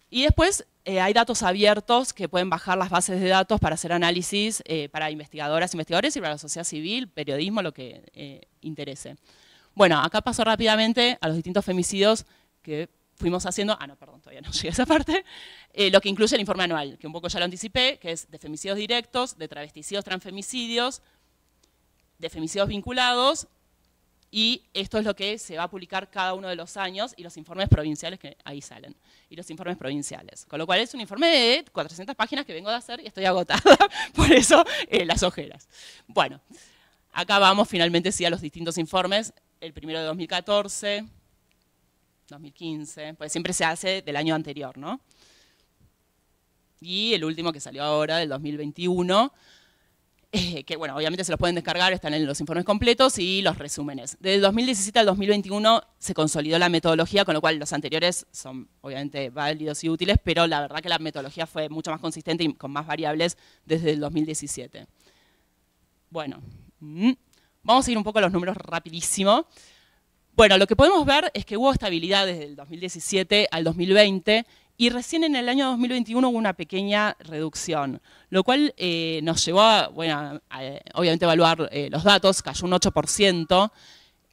y después eh, hay datos abiertos que pueden bajar las bases de datos para hacer análisis eh, para investigadoras, investigadores y para la sociedad civil, periodismo, lo que eh, interese. Bueno, acá paso rápidamente a los distintos femicidios que fuimos haciendo, ah no, perdón, todavía no llegué a esa parte, lo que incluye el informe anual, que un poco ya lo anticipé, que es de femicidios directos, de travesticidios, transfemicidios, de femicidios vinculados y esto es lo que se va a publicar cada uno de los años y los informes provinciales que ahí salen. Y los informes provinciales. Con lo cual es un informe de 400 páginas que vengo de hacer y estoy agotada. Por eso eh, las ojeras. Bueno, acá vamos finalmente sí a los distintos informes. El primero de 2014, 2015, pues siempre se hace del año anterior, ¿no? Y el último que salió ahora, del 2021, que bueno, obviamente se los pueden descargar, están en los informes completos y los resúmenes. el 2017 al 2021 se consolidó la metodología, con lo cual los anteriores son obviamente válidos y útiles, pero la verdad que la metodología fue mucho más consistente y con más variables desde el 2017. Bueno, mm, vamos a ir un poco a los números rapidísimo. Bueno, lo que podemos ver es que hubo estabilidad desde el 2017 al 2020 y recién en el año 2021 hubo una pequeña reducción, lo cual eh, nos llevó a, bueno, obviamente evaluar eh, los datos, cayó un 8%.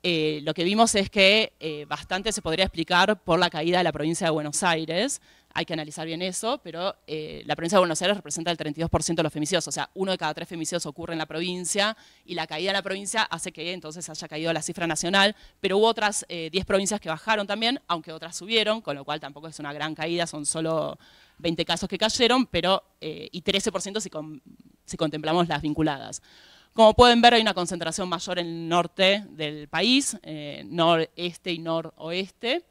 Eh, lo que vimos es que bastante se podría explicar por la caída de la provincia de Buenos Aires, hay que analizar bien eso, pero eh, la provincia de Buenos Aires representa el 32% de los femicidios, o sea, uno de cada tres femicidios ocurre en la provincia y la caída de la provincia hace que entonces haya caído la cifra nacional, pero hubo otras 10 eh, provincias que bajaron también, aunque otras subieron, con lo cual tampoco es una gran caída, son solo 20 casos que cayeron, pero eh, y 13% si, si contemplamos las vinculadas. Como pueden ver, hay una concentración mayor en el norte del país, noreste y noroeste,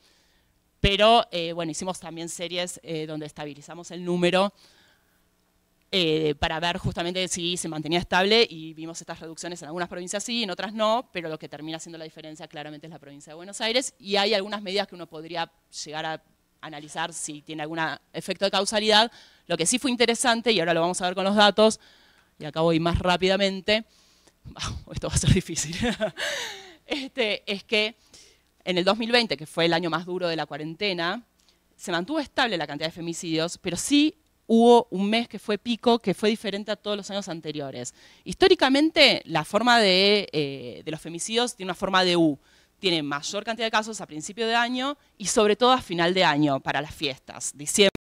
pero eh, bueno, hicimos también series eh, donde estabilizamos el número eh, para ver justamente si se mantenía estable y vimos estas reducciones en algunas provincias sí, en otras no, pero lo que termina siendo la diferencia claramente es la provincia de Buenos Aires y hay algunas medidas que uno podría llegar a analizar si tiene algún efecto de causalidad. Lo que sí fue interesante, y ahora lo vamos a ver con los datos, y acá voy más rápidamente, esto va a ser difícil, este, es que en el 2020, que fue el año más duro de la cuarentena, se mantuvo estable la cantidad de femicidios, pero sí hubo un mes que fue pico, que fue diferente a todos los años anteriores. Históricamente, la forma de, eh, los femicidios tiene una forma de U. Tiene mayor cantidad de casos a principio de año y sobre todo a final de año, para las fiestas. Diciembre,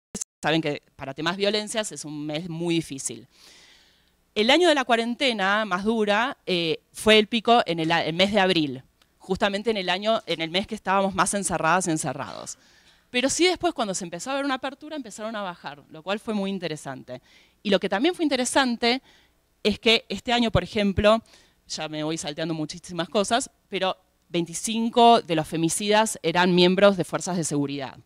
saben que para temas de violencias es un mes muy difícil. El año de la cuarentena más dura eh, fue el pico en el mes de abril justamente en el año, en el mes que estábamos más encerradas, encerrados. Pero sí después cuando se empezó a ver una apertura empezaron a bajar, lo cual fue muy interesante. Y lo que también fue interesante es que este año, por ejemplo, ya me voy salteando muchísimas cosas, pero 25 de los femicidas eran miembros de fuerzas de seguridad.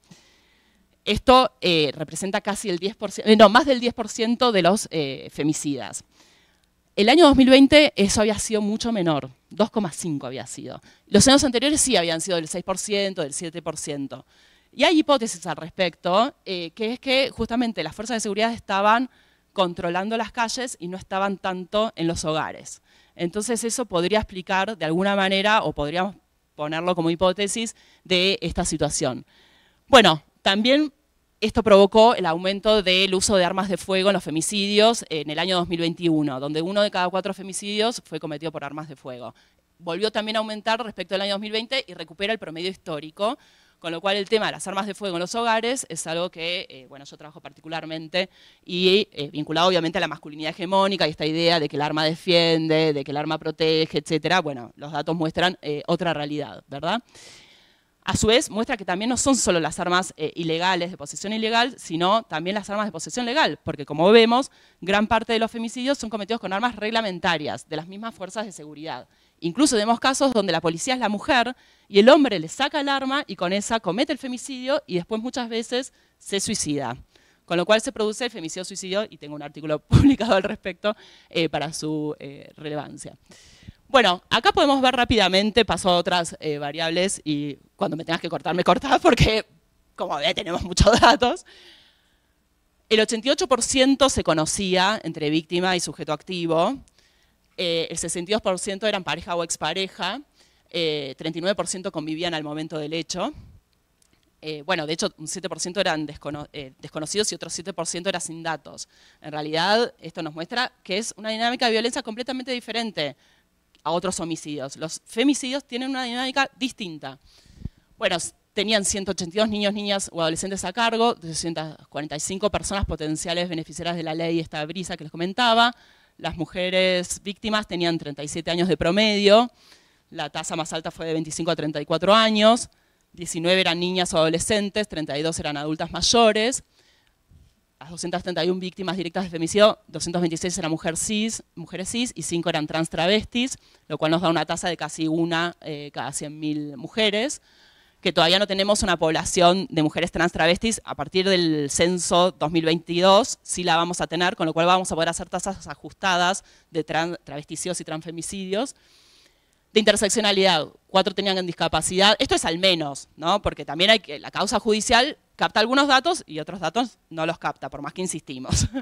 Esto eh, representa casi el 10%, eh, no, más del 10% de los eh, femicidas. El año 2020 eso había sido mucho menor, 2,5 había sido. Los años anteriores sí habían sido del 6%, del 7%. Y hay hipótesis al respecto, eh, que es que justamente las fuerzas de seguridad estaban controlando las calles y no estaban tanto en los hogares. Entonces eso podría explicar de alguna manera, o podríamos ponerlo como hipótesis, de esta situación. Bueno, también esto provocó el aumento del uso de armas de fuego en los femicidios en el año 2021, donde uno de cada cuatro femicidios fue cometido por armas de fuego. Volvió también a aumentar respecto al año 2020 y recupera el promedio histórico, con lo cual el tema de las armas de fuego en los hogares es algo que, eh, bueno, yo trabajo particularmente y eh, vinculado obviamente a la masculinidad hegemónica y esta idea de que el arma defiende, de que el arma protege, etcétera. Bueno, los datos muestran eh, otra realidad, ¿verdad? A su vez, muestra que también no son solo las armas eh, ilegales de posesión ilegal, sino también las armas de posesión legal, porque como vemos, gran parte de los femicidios son cometidos con armas reglamentarias de las mismas fuerzas de seguridad. Incluso vemos casos donde la policía es la mujer y el hombre le saca el arma y con esa comete el femicidio y después muchas veces se suicida. Con lo cual se produce el femicidio-suicidio y tengo un artículo publicado al respecto eh, para su eh, relevancia. Bueno, acá podemos ver rápidamente, paso a otras eh, variables y cuando me tengas que cortar, me cortas, porque, como ve, tenemos muchos datos. El 88% se conocía entre víctima y sujeto activo, el 62% eran pareja o expareja, 39% convivían al momento del hecho, eh, bueno, de hecho un 7% eran eh, desconocidos y otro 7% era sin datos. En realidad esto nos muestra que es una dinámica de violencia completamente diferente a otros homicidios. Los femicidios tienen una dinámica distinta. Bueno, tenían 182 niños, niñas o adolescentes a cargo, 245 personas potenciales beneficiarias de la ley, esta brisa que les comentaba. Las mujeres víctimas tenían 37 años de promedio, la tasa más alta fue de 25 a 34 años. 19 eran niñas o adolescentes, 32 eran adultas mayores. Las 231 víctimas directas de femicidio, 226 eran mujeres cis, mujeres cis y 5 eran trans travestis, lo cual nos da una tasa de casi una eh, cada 100.000 mujeres, que todavía no tenemos una población de mujeres trans travestis. A partir del censo 2022 sí la vamos a tener, con lo cual vamos a poder hacer tasas ajustadas de trans, travesticios y transfemicidios de interseccionalidad, cuatro tenían discapacidad, esto es al menos, ¿no? porque también hay que, la causa judicial capta algunos datos y otros datos no los capta, por más que insistimos.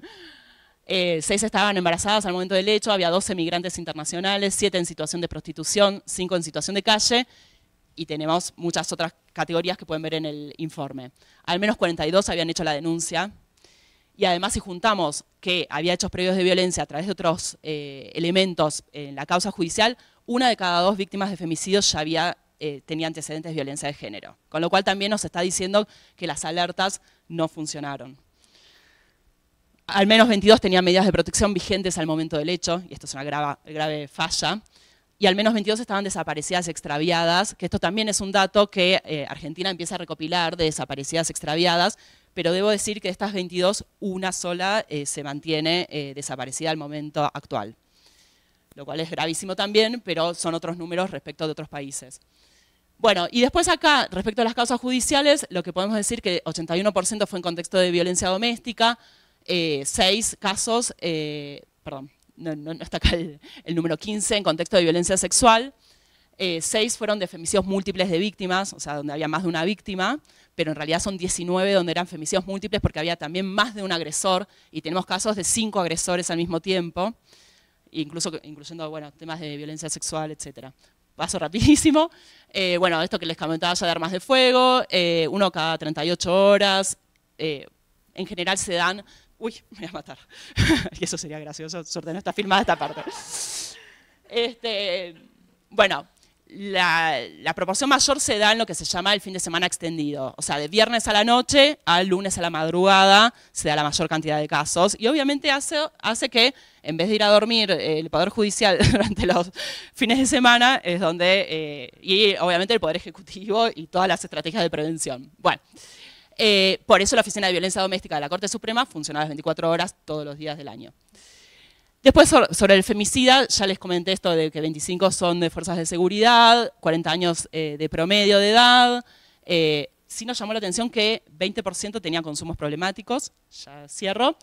Eh, seis estaban embarazadas al momento del hecho, había 12 migrantes internacionales, siete en situación de prostitución, cinco en situación de calle, y tenemos muchas otras categorías que pueden ver en el informe. Al menos 42 habían hecho la denuncia, y además si juntamos que había hechos previos de violencia a través de otros eh, elementos en la causa judicial, una de cada dos víctimas de femicidio ya había, eh, tenía antecedentes de violencia de género. Con lo cual también nos está diciendo que las alertas no funcionaron. Al menos 22 tenían medidas de protección vigentes al momento del hecho, y esto es una grave, falla y al menos 22 estaban desaparecidas extraviadas, que esto también es un dato que eh, Argentina empieza a recopilar de desaparecidas extraviadas, pero debo decir que de estas 22, una sola eh, se mantiene desaparecida al momento actual lo cual es gravísimo también, pero son otros números respecto de otros países. Bueno, y después acá, respecto a las causas judiciales, lo que podemos decir que 81% fue en contexto de violencia doméstica, 6 eh, casos, eh, perdón, no, está acá el, número 15, en contexto de violencia sexual, 6 eh, fueron de femicidios múltiples de víctimas, o sea, donde había más de una víctima, pero en realidad son 19 donde eran femicidios múltiples porque había también más de un agresor, y tenemos casos de 5 agresores al mismo tiempo incluso incluyendo bueno, temas de violencia sexual, etcétera. Paso rapidísimo. Eh, bueno, esto que les comentaba ya de armas de fuego, eh, uno cada 38 horas. Eh, en general se dan... Uy, me voy a matar. y eso sería gracioso, suerte no está filmada esta parte. Este, bueno, la, proporción mayor se da en lo que se llama el fin de semana extendido. O sea, de viernes a la noche al lunes a la madrugada se da la mayor cantidad de casos. Y obviamente hace, que, en vez de ir a dormir eh, el Poder Judicial durante los fines de semana, es donde. Eh, y obviamente el Poder Ejecutivo y todas las estrategias de prevención. Bueno. Eh, por eso la Oficina de Violencia Doméstica de la Corte Suprema funciona las 24 horas todos los días del año. Después sobre el femicida, ya les comenté esto de que 25 son de fuerzas de seguridad, 40 años eh, de promedio de edad. Eh, sí nos llamó la atención que 20% tenía consumos problemáticos, ya cierro.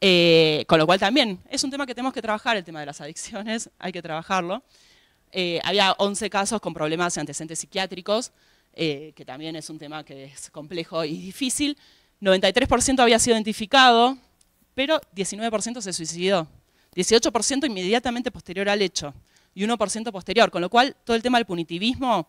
Eh, con lo cual también es un tema que tenemos que trabajar, el tema de las adicciones, hay que trabajarlo. había 11 casos con problemas de antecedentes psiquiátricos, que también es un tema que es complejo y difícil. 93% había sido identificado, pero 19% se suicidó. 18% inmediatamente posterior al hecho y 1% posterior, con lo cual todo el tema del punitivismo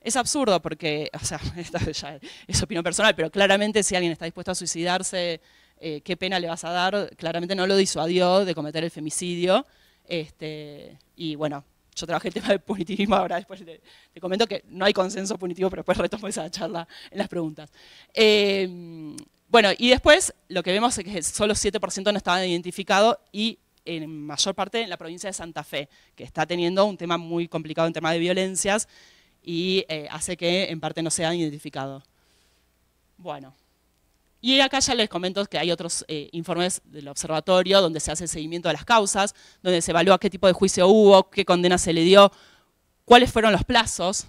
es absurdo porque, o sea, ya es opinión personal, pero claramente si alguien está dispuesto a suicidarse, eh, qué pena le vas a dar, claramente no lo disuadió de cometer el femicidio. Este, y bueno, yo trabajé el tema del punitivismo ahora, después te, comento que no hay consenso punitivo, pero después retomo esa charla en las preguntas. Eh, bueno, y después lo que vemos es que solo 7% no estaba identificado y en mayor parte en la provincia de Santa Fe, que está teniendo un tema muy complicado en tema de violencias y eh, hace que en parte no sean identificado. Bueno. Y acá ya les comento que hay otros eh, informes del observatorio donde se hace el seguimiento de las causas, donde se evalúa qué tipo de juicio hubo, qué condena se le dio, cuáles fueron los plazos.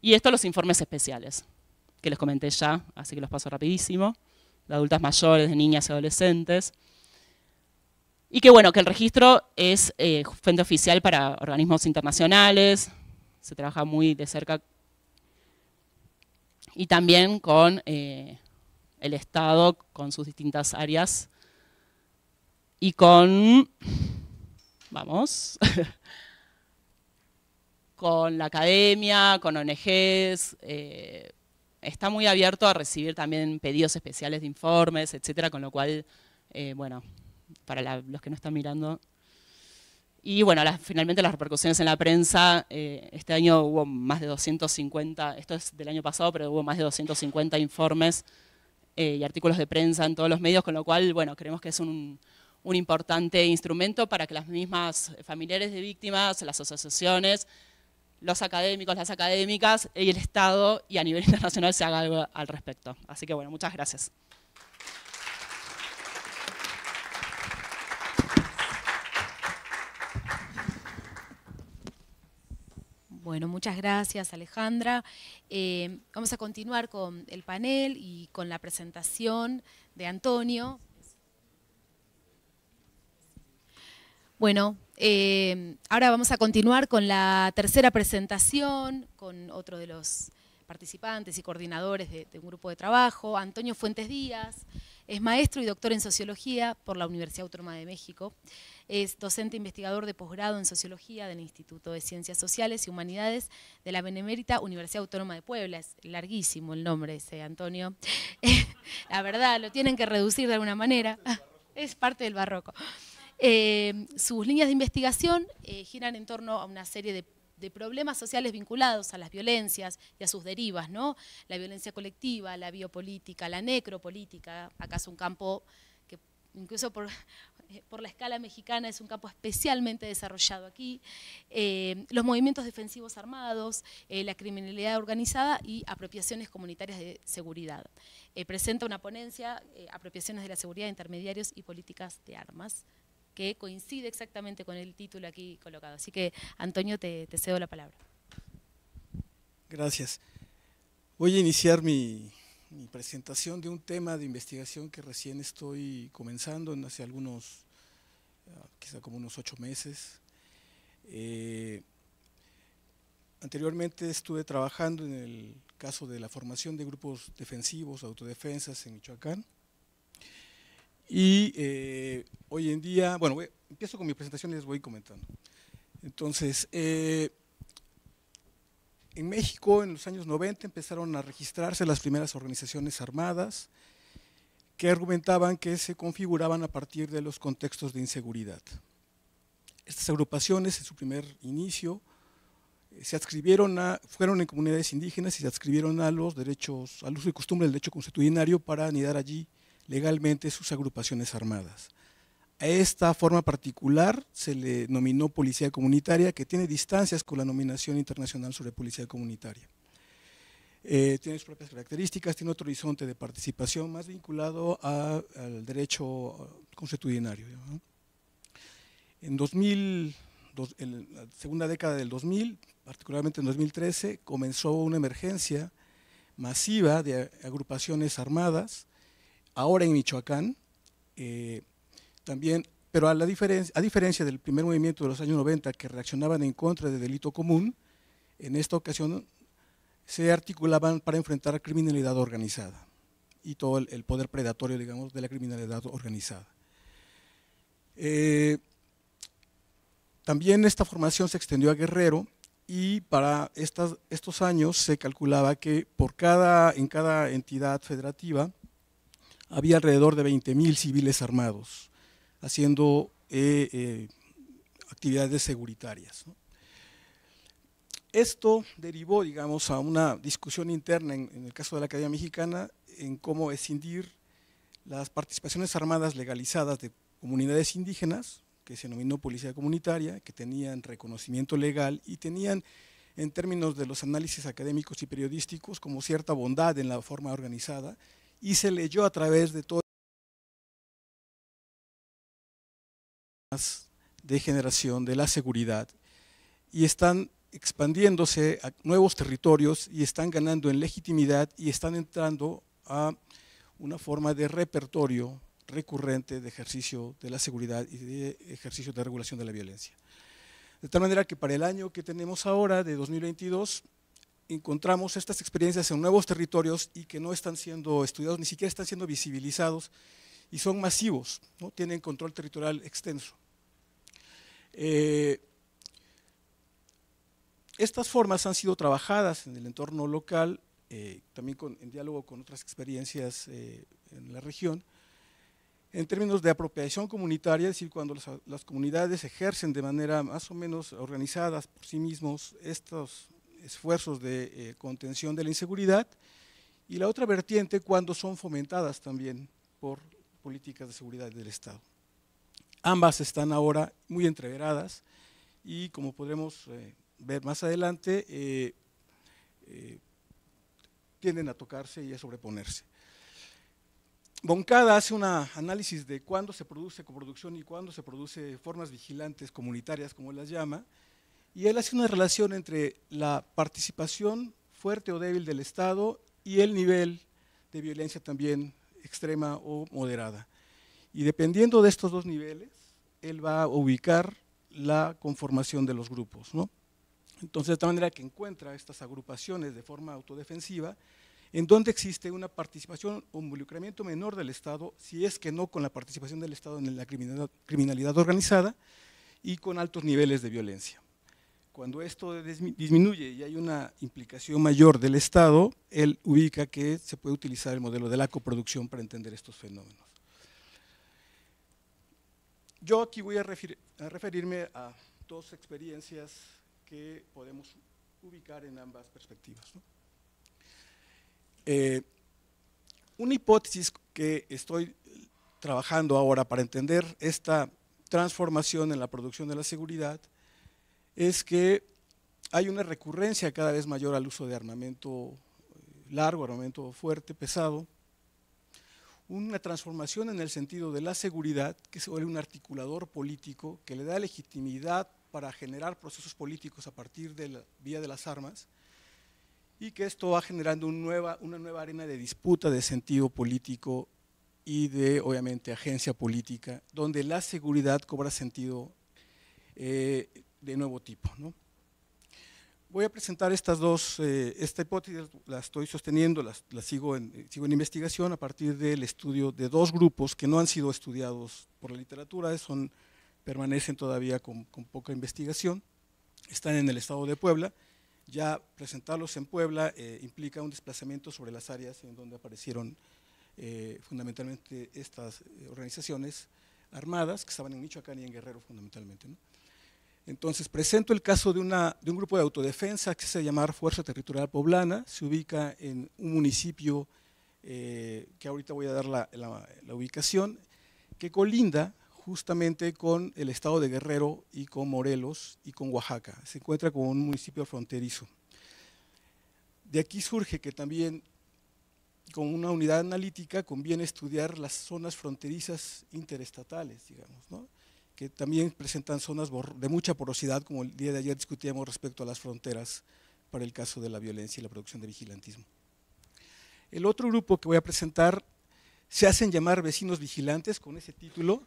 Y estos los informes especiales, que les comenté ya, así que los paso rapidísimo, de adultas mayores, de niñas y adolescentes. Y que bueno, que el registro es eh, fuente oficial para organismos internacionales, se trabaja muy de cerca y también con eh, el Estado, con sus distintas áreas y con, vamos, con la academia, con ONGs, eh, está muy abierto a recibir también pedidos especiales de informes, etcétera, con lo cual, bueno, para los que no están mirando. Y bueno, finalmente las repercusiones en la prensa, eh, este año hubo más de 250, esto es del año pasado, pero hubo más de 250 informes eh, y artículos de prensa en todos los medios, con lo cual, bueno, creemos que es un, un importante instrumento para que las mismas familiares de víctimas, las asociaciones, los académicos, las académicas y el Estado y a nivel internacional se haga algo al respecto. Así que bueno, muchas gracias. Bueno, muchas gracias Alejandra. Eh, vamos a continuar con el panel y con la presentación de Antonio. Bueno, eh, ahora vamos a continuar con la tercera presentación, con otro de los participantes y coordinadores de un grupo de trabajo, Antonio Fuentes Díaz. Es maestro y doctor en sociología por la Universidad Autónoma de México. Es docente investigador de posgrado en sociología del Instituto de Ciencias Sociales y Humanidades de la Benemérita Universidad Autónoma de Puebla. Es larguísimo el nombre ese, Antonio. la verdad, lo tienen que reducir de alguna manera. Es ah, parte del barroco. Eh, sus líneas de investigación eh, giran en torno a una serie de de problemas sociales vinculados a las violencias y a sus derivas, ¿no? La violencia colectiva, la biopolítica, la necropolítica, acá es un campo que incluso por, eh, la escala mexicana es un campo especialmente desarrollado aquí, eh, los movimientos defensivos armados, eh, la criminalidad organizada y apropiaciones comunitarias de seguridad. presenta una ponencia, apropiaciones de la seguridad, intermediarios y políticas de armas que coincide exactamente con el título aquí colocado. Así que, Antonio, te, cedo la palabra. Gracias. Voy a iniciar mi, presentación de un tema de investigación que recién estoy comenzando, hace algunos, ah, quizá como unos ocho meses. Eh, anteriormente estuve trabajando en el caso de la formación de grupos defensivos, autodefensas en Michoacán, y eh, hoy en día, bueno, empiezo con mi presentación y les voy comentando. Entonces, eh, en México en los años 90 empezaron a registrarse las primeras organizaciones armadas que argumentaban que se configuraban a partir de los contextos de inseguridad. Estas agrupaciones en su primer inicio eh, se adscribieron a, fueron en comunidades indígenas y se adscribieron a los derechos, al uso y costumbre del derecho constitucionario para anidar allí legalmente sus agrupaciones armadas. A esta forma particular se le nominó policía comunitaria, que tiene distancias con la nominación internacional sobre policía comunitaria. Eh, tiene sus propias características, tiene otro horizonte de participación más vinculado al derecho constitucionario. En en la segunda década del 2000, particularmente en 2013, comenzó una emergencia masiva de agrupaciones armadas ahora en Michoacán, eh, también, pero a, la a diferencia del primer movimiento de los años 90 que reaccionaban en contra de delito común, en esta ocasión se articulaban para enfrentar criminalidad organizada y todo el, poder predatorio, digamos, de la criminalidad organizada. Eh, también esta formación se extendió a Guerrero y para estos años se calculaba que por cada, en cada entidad federativa había alrededor de 20.000 civiles armados haciendo eh, eh, actividades seguritarias. Esto derivó, digamos, a una discusión interna en, en el caso de la Academia Mexicana en cómo escindir las participaciones armadas legalizadas de comunidades indígenas, que se denominó policía comunitaria, que tenían reconocimiento legal y tenían, en términos de los análisis académicos y periodísticos, como cierta bondad en la forma organizada y se leyó a través de todas las de generación de la seguridad y están expandiéndose a nuevos territorios y están ganando en legitimidad y están entrando a una forma de repertorio recurrente de ejercicio de la seguridad y de ejercicio de regulación de la violencia. De tal manera que para el año que tenemos ahora, de 2022, encontramos estas experiencias en nuevos territorios y que no están siendo estudiados, ni siquiera están siendo visibilizados y son masivos, ¿no? tienen control territorial extenso. Eh, estas formas han sido trabajadas en el entorno local, eh, también con, en diálogo con otras experiencias eh, en la región, en términos de apropiación comunitaria, es decir, cuando las, comunidades ejercen de manera más o menos organizadas por sí mismos estos esfuerzos de eh, contención de la inseguridad, y la otra vertiente cuando son fomentadas también por políticas de seguridad del Estado. Ambas están ahora muy entreveradas y como podremos eh, ver más adelante, eh, tienden a tocarse y a sobreponerse. Boncada hace un análisis de cuándo se produce coproducción y cuándo se produce formas vigilantes comunitarias, como las llama, y él hace una relación entre la participación fuerte o débil del Estado y el nivel de violencia también extrema o moderada. Y dependiendo de estos dos niveles, él va a ubicar la conformación de los grupos. Entonces, de tal manera que encuentra estas agrupaciones de forma autodefensiva, en donde existe una participación o involucramiento menor del Estado, si es que no con la participación del Estado en la criminalidad organizada, y con altos niveles de violencia. Cuando esto disminuye y hay una implicación mayor del Estado, él ubica que se puede utilizar el modelo de la coproducción para entender estos fenómenos. Yo aquí voy a, referirme a dos experiencias que podemos ubicar en ambas perspectivas. Eh, una hipótesis que estoy trabajando ahora para entender esta transformación en la producción de la seguridad es que hay una recurrencia cada vez mayor al uso de armamento eh, largo, armamento fuerte, pesado, una transformación en el sentido de la seguridad, que se vuelve un articulador político que le da legitimidad para generar procesos políticos a partir de la vía de las armas, y que esto va generando una nueva arena de disputa de sentido político y de, obviamente, agencia política, donde la seguridad cobra sentido eh, de nuevo tipo. Voy a presentar estas dos, eh, esta hipótesis la estoy sosteniendo, la, eh, sigo, en, investigación a partir del estudio de dos grupos que no han sido estudiados por la literatura, son, permanecen todavía con, poca investigación, están en el estado de Puebla, ya presentarlos en Puebla eh, implica un desplazamiento sobre las áreas en donde aparecieron fundamentalmente estas organizaciones armadas que estaban en Michoacán y en Guerrero fundamentalmente. ¿no? Entonces, presento el caso de, un grupo de autodefensa que se llama Fuerza Territorial Poblana, se ubica en un municipio eh, que ahorita voy a dar la, la ubicación, que colinda justamente con el estado de Guerrero y con Morelos y con Oaxaca. Se encuentra como un municipio fronterizo. De aquí surge que también con una unidad analítica conviene estudiar las zonas fronterizas interestatales, digamos, ¿no? que también presentan zonas de mucha porosidad, como el día de ayer discutíamos respecto a las fronteras para el caso de la violencia y la producción de vigilantismo. El otro grupo que voy a presentar se hacen llamar vecinos vigilantes con ese título,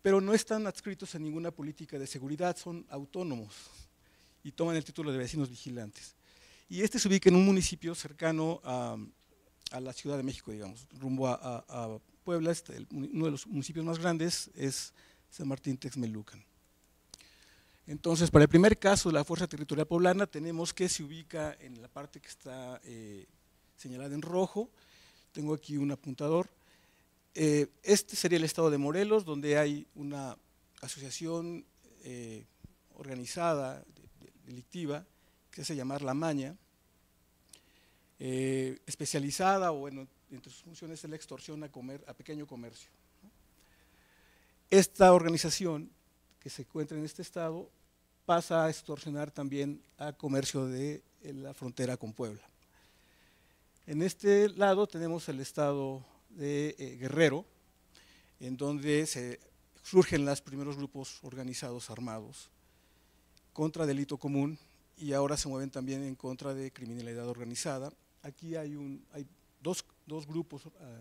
pero no están adscritos a ninguna política de seguridad, son autónomos y toman el título de vecinos vigilantes. Y este se ubica en un municipio cercano a, la Ciudad de México, digamos, rumbo a, Puebla, este, uno de los municipios más grandes es San Martín Texmelucan. Entonces, para el primer caso de la Fuerza Territorial Poblana, tenemos que se ubica en la parte que está eh, señalada en rojo. Tengo aquí un apuntador. Eh, este sería el estado de Morelos, donde hay una asociación eh, organizada, delictiva, que se llamar La Maña, especializada, o bueno, entre sus funciones es la extorsión a, a pequeño comercio esta organización que se encuentra en este estado pasa a extorsionar también a comercio de la frontera con Puebla. En este lado tenemos el estado de eh, Guerrero, en donde se surgen los primeros grupos organizados armados contra delito común y ahora se mueven también en contra de criminalidad organizada. Aquí hay, dos, grupos ah,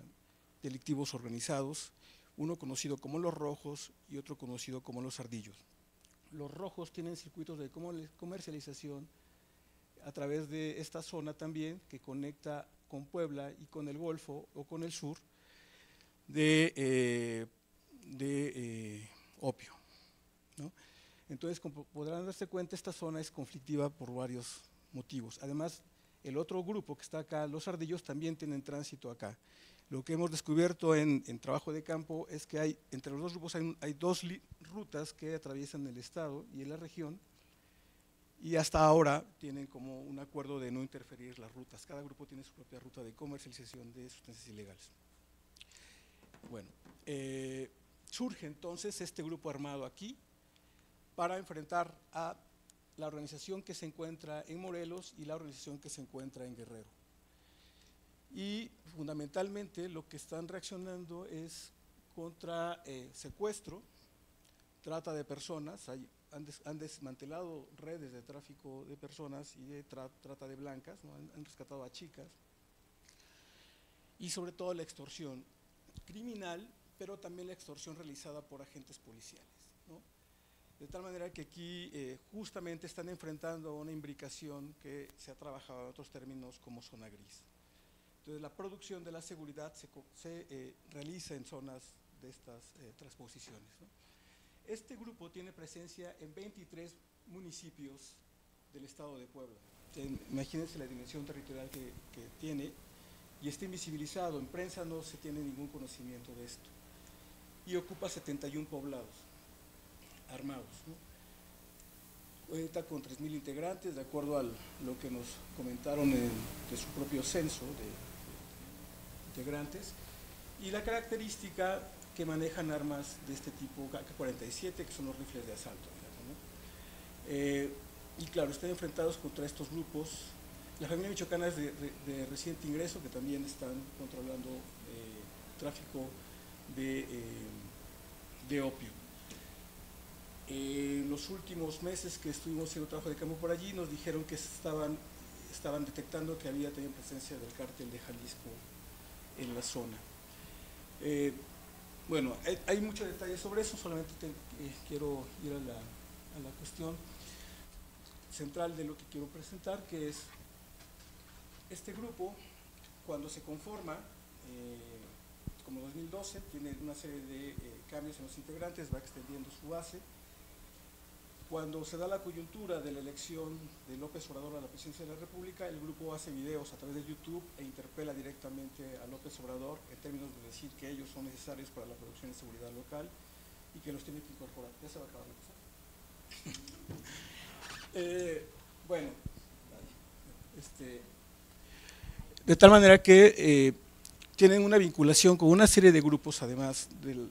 delictivos organizados uno conocido como los rojos y otro conocido como los ardillos. Los rojos tienen circuitos de comercialización a través de esta zona también que conecta con Puebla y con el Golfo o con el sur de, eh, eh, opio. Entonces, como podrán darse cuenta, esta zona es conflictiva por varios motivos. Además, el otro grupo que está acá, los ardillos, también tienen tránsito acá. Lo que hemos descubierto en, trabajo de campo es que hay, entre los dos grupos hay, dos rutas que atraviesan el Estado y la región, y hasta ahora tienen como un acuerdo de no interferir las rutas. Cada grupo tiene su propia ruta de comercialización de sustancias ilegales. Bueno, eh, surge entonces este grupo armado aquí para enfrentar a la organización que se encuentra en Morelos y la organización que se encuentra en Guerrero y fundamentalmente lo que están reaccionando es contra eh, secuestro, trata de personas, han, desmantelado redes de tráfico de personas y de trata de blancas, han, rescatado a chicas, y sobre todo la extorsión criminal, pero también la extorsión realizada por agentes policiales. De tal manera que aquí eh, justamente están enfrentando una imbricación que se ha trabajado en otros términos como zona gris. Entonces la producción de la seguridad se, eh, realiza en zonas de estas eh, transposiciones. Este grupo tiene presencia en 23 municipios del estado de Puebla. Imagínense la dimensión territorial que, tiene y está invisibilizado. En prensa no se tiene ningún conocimiento de esto. Y ocupa 71 poblados armados. Cuenta con 3.000 integrantes, de acuerdo a lo que nos comentaron de su propio censo de integrantes, y la característica que manejan armas de este tipo, k 47 que son los rifles de asalto. Eh, y claro, están enfrentados contra estos grupos. La familia michoacana es de, reciente ingreso, que también están controlando eh, tráfico de, eh, opio. En los últimos meses que estuvimos haciendo trabajo de campo por allí, nos dijeron que estaban, estaban detectando que había también presencia del cártel de Jalisco en la zona. Eh, bueno, hay, mucho muchos detalles sobre eso, solamente eh, quiero ir a la, cuestión central de lo que quiero presentar, que es este grupo, cuando se conforma, eh, como 2012, tiene una serie de cambios en los integrantes, va extendiendo su base, cuando se da la coyuntura de la elección de López Obrador a la presidencia de la República, el grupo hace videos a través de YouTube e interpela directamente a López Obrador en términos de decir que ellos son necesarios para la producción de seguridad local y que los tiene que incorporar. Ya se va a acabar la cosa. Eh, bueno, este, de tal manera que eh, tienen una vinculación con una serie de grupos, además del,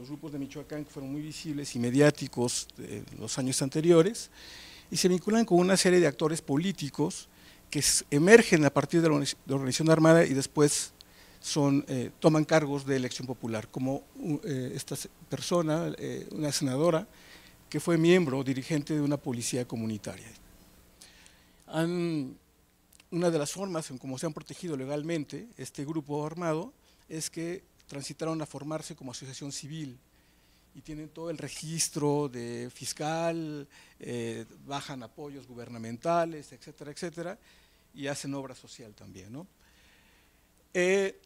los grupos de Michoacán fueron muy visibles y mediáticos en eh, los años anteriores, y se vinculan con una serie de actores políticos que emergen a partir de la organización armada y después son, eh, toman cargos de elección popular, como eh, esta persona, una senadora, que fue miembro o dirigente de una policía comunitaria. una de las formas en cómo se han protegido legalmente este grupo armado es que transitaron a formarse como asociación civil y tienen todo el registro de fiscal, eh, bajan apoyos gubernamentales, etcétera, etcétera, y hacen obra social también. Eh,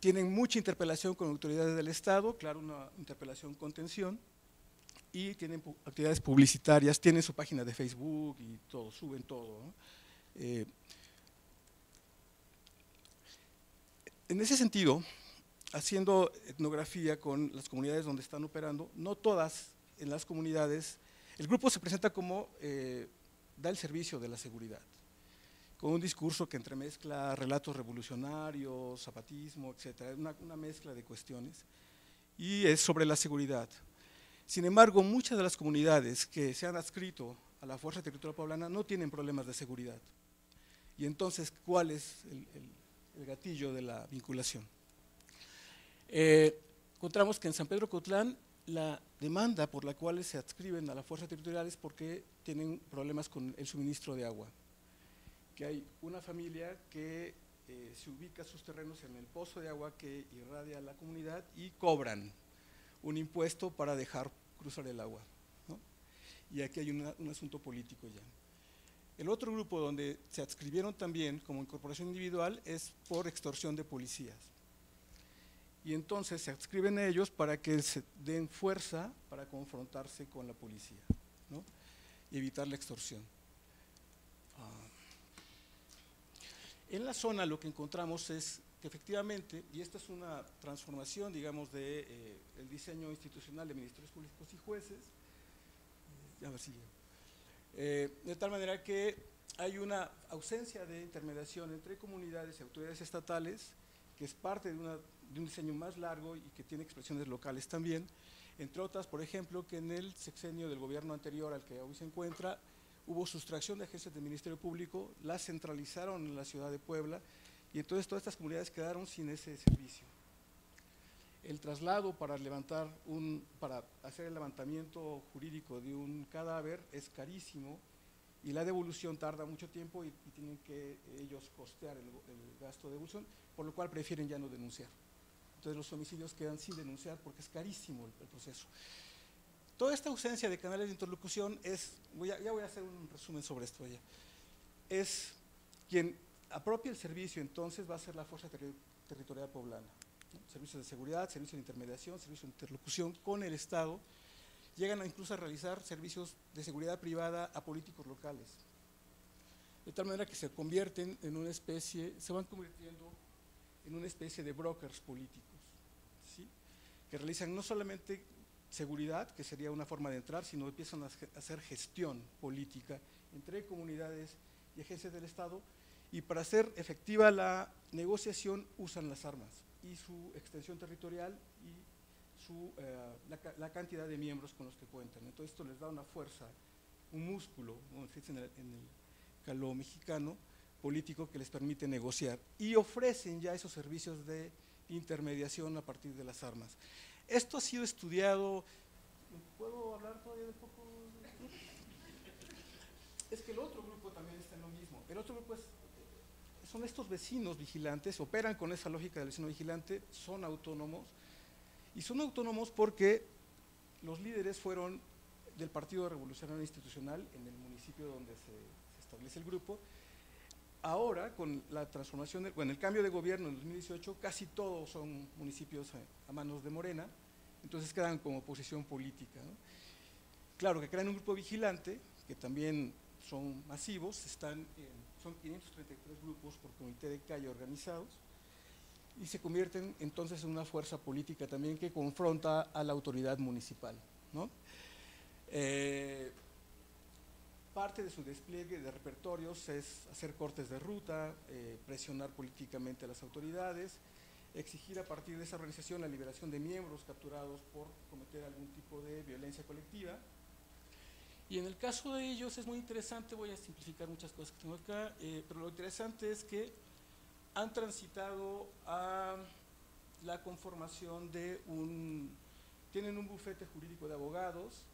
tienen mucha interpelación con autoridades del Estado, claro, una interpelación con tensión, y tienen actividades publicitarias, tienen su página de Facebook y todo, suben todo. Eh, en ese sentido, haciendo etnografía con las comunidades donde están operando, no todas en las comunidades, el grupo se presenta como eh, da el servicio de la seguridad, con un discurso que entremezcla relatos revolucionarios, zapatismo, etcétera, una, una mezcla de cuestiones, y es sobre la seguridad. Sin embargo, muchas de las comunidades que se han adscrito a la Fuerza Territorial Poblana no tienen problemas de seguridad. Y entonces, ¿cuál es el gatillo de la vinculación? encontramos que en San Pedro Cotlán la demanda por la cual se adscriben a la fuerza territorial es porque tienen problemas con el suministro de agua. Que hay una familia que eh, se ubica sus terrenos en el pozo de agua que irradia la comunidad y cobran un impuesto para dejar cruzar el agua. Y aquí hay un asunto político ya. El otro grupo donde se adscribieron también como incorporación individual es por extorsión de policías y entonces se adscriben ellos para que se den fuerza para confrontarse con la policía y evitar la extorsión. Ah, en la zona lo que encontramos es que efectivamente, y esta es una transformación, digamos, del de, eh, diseño institucional de ministros públicos y jueces, eh, eh, de tal manera que hay una ausencia de intermediación entre comunidades y autoridades estatales, que es parte de una de un diseño más largo y que tiene expresiones locales también. Entre otras, por ejemplo, que en el sexenio del gobierno anterior al que hoy se encuentra, hubo sustracción de agencias del Ministerio Público, la centralizaron en la ciudad de Puebla y entonces todas estas comunidades quedaron sin ese servicio. El traslado para levantar un, para hacer el levantamiento jurídico de un cadáver es carísimo y la devolución tarda mucho tiempo y, tienen que ellos costear el gasto de devolución, por lo cual prefieren ya no denunciar. Entonces los homicidios quedan sin denunciar porque es carísimo el, proceso. Toda esta ausencia de canales de interlocución es, ya voy a hacer un resumen sobre esto ya, es quien apropia el servicio entonces va a ser la Fuerza Territorial Poblana. Servicios de seguridad, servicios de intermediación, servicios de interlocución con el Estado, llegan incluso a realizar servicios de seguridad privada a políticos locales. De tal manera que se convierten en una especie, se van convirtiendo en una especie de brokers políticos que realizan no solamente seguridad, que sería una forma de entrar, sino empiezan a hacer gestión política entre comunidades y agencias del Estado, y para hacer efectiva la negociación usan las armas y su extensión territorial y su, eh, la, cantidad de miembros con los que cuentan. Entonces esto les da una fuerza, un músculo, como se dice en el, en caló mexicano, político que les permite negociar y ofrecen ya esos servicios de intermediación a partir de las armas. Esto ha sido estudiado. ¿Puedo hablar todavía de poco? Es que el otro grupo también está en lo mismo. El otro grupo son estos vecinos vigilantes, operan con esa lógica del vecino vigilante, son autónomos. Y son autónomos porque los líderes fueron del Partido Revolucionario Institucional en el municipio donde se, se establece el grupo ahora, con la transformación, con el cambio de gobierno en 2018, casi todos son municipios eh, a, manos de Morena, entonces quedan como oposición política. Claro que crean un grupo vigilante, que también son masivos, están son 533 grupos por comité de calle organizados, y se convierten entonces en una fuerza política también que confronta a la autoridad municipal. ¿no? Eh, parte de su despliegue de repertorios es hacer cortes de ruta, eh, presionar políticamente a las autoridades, exigir a partir de esa organización la liberación de miembros capturados por cometer algún tipo de violencia colectiva. Y en el caso de ellos es muy interesante, voy a simplificar muchas cosas que tengo acá, eh, pero lo interesante es que han transitado a la conformación de un, tienen un bufete jurídico de abogados,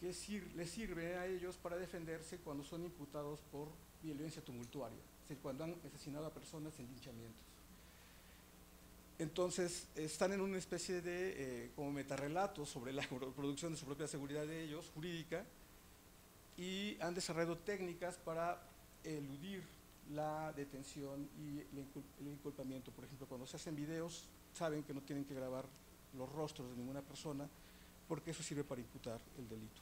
que les sirve a ellos para defenderse cuando son imputados por violencia tumultuaria, es cuando han asesinado a personas en linchamientos. Entonces, están en una especie de eh, como metarrelato sobre la producción de su propia seguridad de ellos, jurídica, y han desarrollado técnicas para eludir la detención y el inculpamiento. Por ejemplo, cuando se hacen videos, saben que no tienen que grabar los rostros de ninguna persona, porque eso sirve para imputar el delito.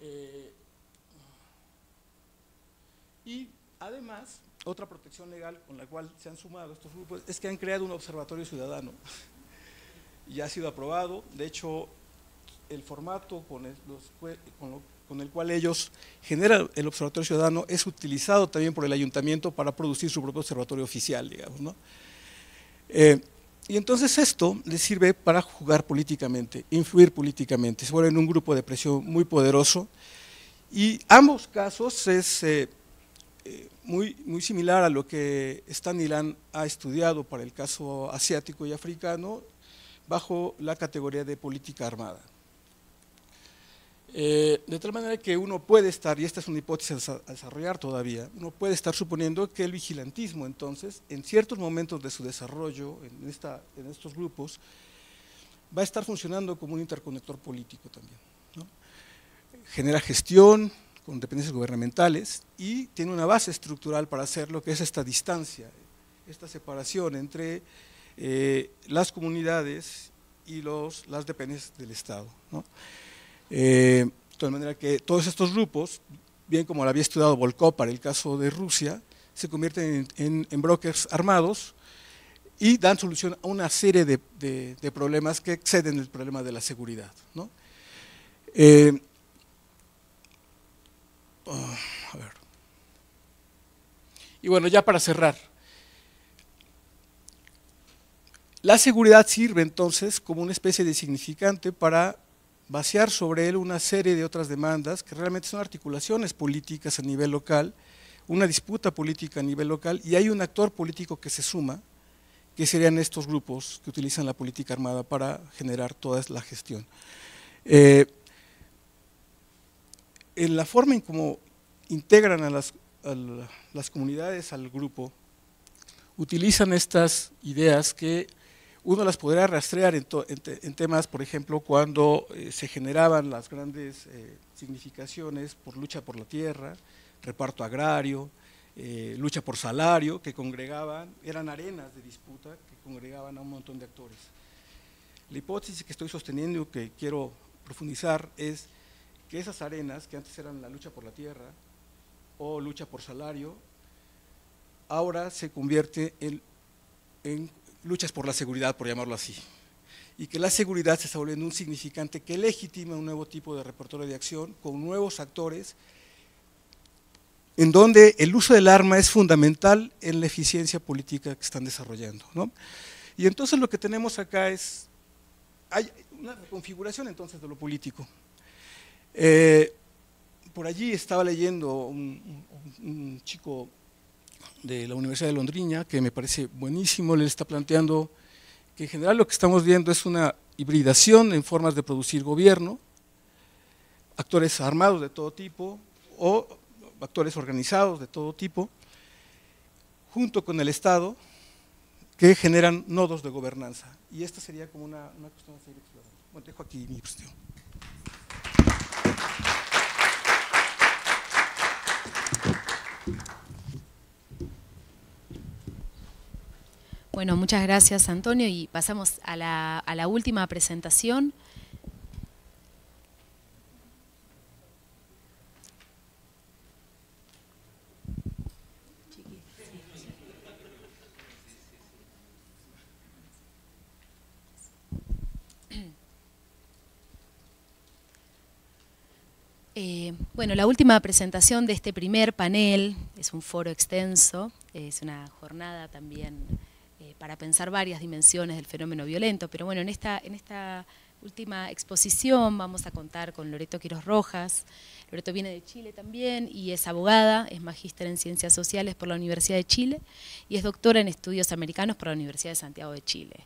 Eh, y además, otra protección legal con la cual se han sumado estos grupos es que han creado un observatorio ciudadano. y ha sido aprobado. De hecho, el formato con el, cual ellos generan el observatorio ciudadano es utilizado también por el ayuntamiento para producir su propio observatorio oficial, digamos. ¿no? Eh, y entonces esto le sirve para jugar políticamente, influir políticamente, se vuelven un grupo de presión muy poderoso. Y ambos casos es eh, eh, muy, muy similar a lo que Staniland ha estudiado para el caso asiático y africano bajo la categoría de política armada. Eh, de tal manera que uno puede estar, y esta es una hipótesis a desarrollar todavía, uno puede estar suponiendo que el vigilantismo entonces, en ciertos momentos de su desarrollo, en, estos grupos, va a estar funcionando como un interconector político también. Genera gestión con dependencias gubernamentales y tiene una base estructural para hacer lo que es esta distancia, esta separación entre eh, las comunidades y las dependencias del Estado. Eh, de manera que todos estos grupos, bien como lo había estudiado Volkov para el caso de Rusia, se convierten en, brokers armados y dan solución a una serie de, problemas que exceden el problema de la seguridad. Eh, ah, a ver. Y bueno, ya para cerrar, la seguridad sirve entonces como una especie de significante para vaciar sobre él una serie de otras demandas que realmente son articulaciones políticas a nivel local, una disputa política a nivel local y hay un actor político que se suma, que serían estos grupos que utilizan la política armada para generar toda la gestión. Eh, en la forma en cómo integran a las comunidades al grupo, utilizan estas ideas que uno las podría rastrear en, temas, por ejemplo, cuando eh, se generaban las grandes eh, significaciones por lucha por la tierra, reparto agrario, eh, lucha por salario, que congregaban, eran arenas de disputa que congregaban a un montón de actores. La hipótesis que estoy sosteniendo, y que quiero profundizar, es que esas arenas, que antes eran la lucha por la tierra o lucha por salario, ahora se convierte en luchas por la seguridad, por llamarlo así, y que la seguridad se está volviendo un significante que legitima un nuevo tipo de repertorio de acción con nuevos actores, en donde el uso del arma es fundamental en la eficiencia política que están desarrollando. Y entonces lo que tenemos acá es, hay una configuración entonces de lo político. Eh, por allí estaba leyendo un chico de la Universidad de Londrina que me parece buenísimo, le está planteando que en general lo que estamos viendo es una hibridación en formas de producir gobierno, actores armados de todo tipo o actores organizados de todo tipo, junto con el Estado, que generan nodos de gobernanza. Y esta sería como una, cuestión de seguir explorando. Bueno, dejo aquí mi cuestión. Bueno, muchas gracias Antonio y pasamos a la, última presentación. Eh, bueno, la última presentación de este primer panel es un foro extenso, es una jornada también eh, para pensar varias dimensiones del fenómeno violento, pero bueno, en esta, en esta última exposición vamos a contar con Loreto Quiroz Rojas. Loreto viene de Chile también y es abogada, es magíster en Ciencias Sociales por la Universidad de Chile y es doctora en Estudios Americanos por la Universidad de Santiago de Chile.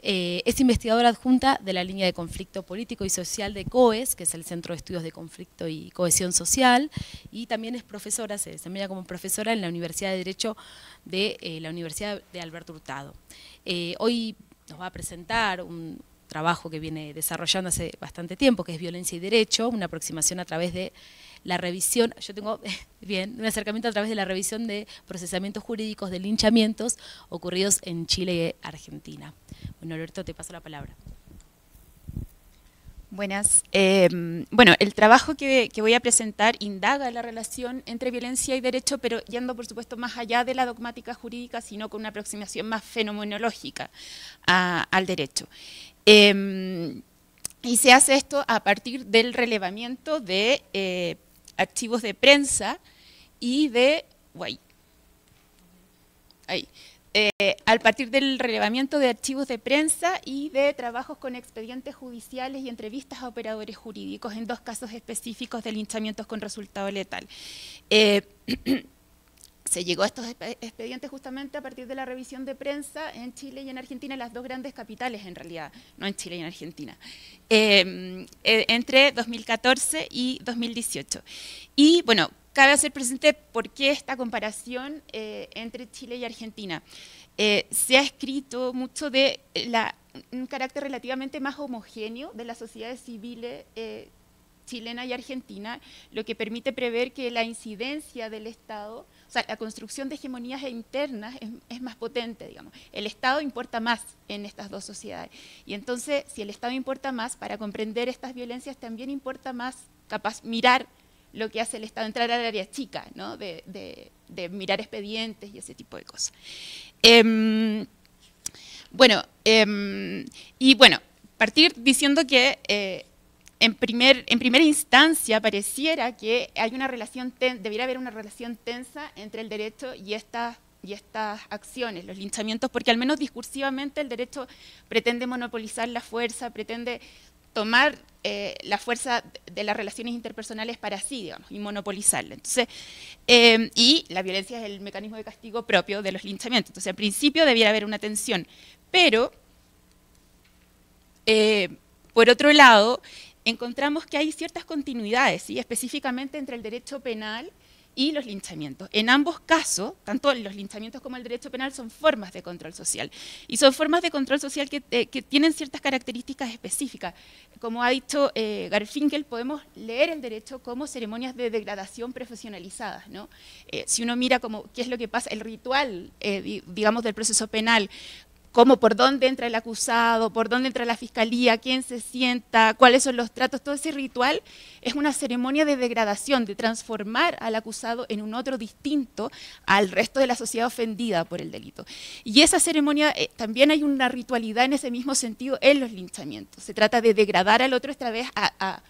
Eh, es investigadora adjunta de la línea de conflicto político y social de COES, que es el Centro de Estudios de Conflicto y Cohesión Social, y también es profesora, se desempeña como profesora en la Universidad de Derecho de eh, la Universidad de Alberto Hurtado. Eh, hoy nos va a presentar un trabajo que viene desarrollando hace bastante tiempo, que es Violencia y Derecho, una aproximación a través de la revisión, yo tengo, bien, un acercamiento a través de la revisión de procesamientos jurídicos de linchamientos ocurridos en Chile y Argentina. Bueno, Alberto, te paso la palabra. Buenas. Eh, bueno, el trabajo que, voy a presentar indaga la relación entre violencia y derecho, pero yendo, por supuesto, más allá de la dogmática jurídica, sino con una aproximación más fenomenológica al derecho. Em, y se hace esto a partir del relevamiento de eh, archivos de prensa y de... guay ahí, eh, al partir del relevamiento de archivos de prensa y de trabajos con expedientes judiciales y entrevistas a operadores jurídicos en dos casos específicos de linchamientos con resultado letal. Eh, se llegó a estos expedientes justamente a partir de la revisión de prensa en Chile y en Argentina, las dos grandes capitales en realidad, no en Chile y en Argentina, em, e, entre 2014 y 2018. Y bueno, cabe hacer presente por qué esta comparación eh, entre Chile y Argentina. Eh, se ha escrito mucho de la, un carácter relativamente más homogéneo de las sociedades civiles eh, chilena y argentina, lo que permite prever que la incidencia del Estado o sea, la construcción de hegemonías internas es, más potente, digamos. El Estado importa más en estas dos sociedades. Y entonces, si el Estado importa más, para comprender estas violencias también importa más capaz mirar lo que hace el Estado, entrar al área chica, ¿no? De, mirar expedientes y ese tipo de cosas. Em, bueno, em, y bueno, partir diciendo que eh, en, primer, primera instancia pareciera que hay una relación haber una relación tensa entre el derecho y estas y estas acciones, los linchamientos, porque al menos discursivamente el derecho pretende monopolizar la fuerza, pretende tomar eh, la fuerza de las relaciones interpersonales para sí, digamos, y monopolizarla. Entonces, em, y la violencia es el mecanismo de castigo propio de los linchamientos. Entonces, al principio debiera haber una tensión, pero, eh, por otro lado, encontramos que hay ciertas continuidades, específicamente entre el derecho penal y los linchamientos. En ambos casos, tanto los linchamientos como el derecho penal son formas de control social. Y son formas de control social que, eh, tienen ciertas características específicas. Como ha dicho eh, Garfinkel, podemos leer el derecho como ceremonias de degradación profesionalizadas. Eh, si uno mira como, qué es lo que pasa, el ritual, digamos, del proceso penal, cómo, por dónde entra el acusado, por dónde entra la fiscalía, quién se sienta, cuáles son los tratos, todo ese ritual es una ceremonia de degradación, de transformar al acusado en un otro distinto al resto de la sociedad ofendida por el delito. Y esa ceremonia, eh, también hay una ritualidad en ese mismo sentido en los linchamientos. Se trata de degradar al otro vez a,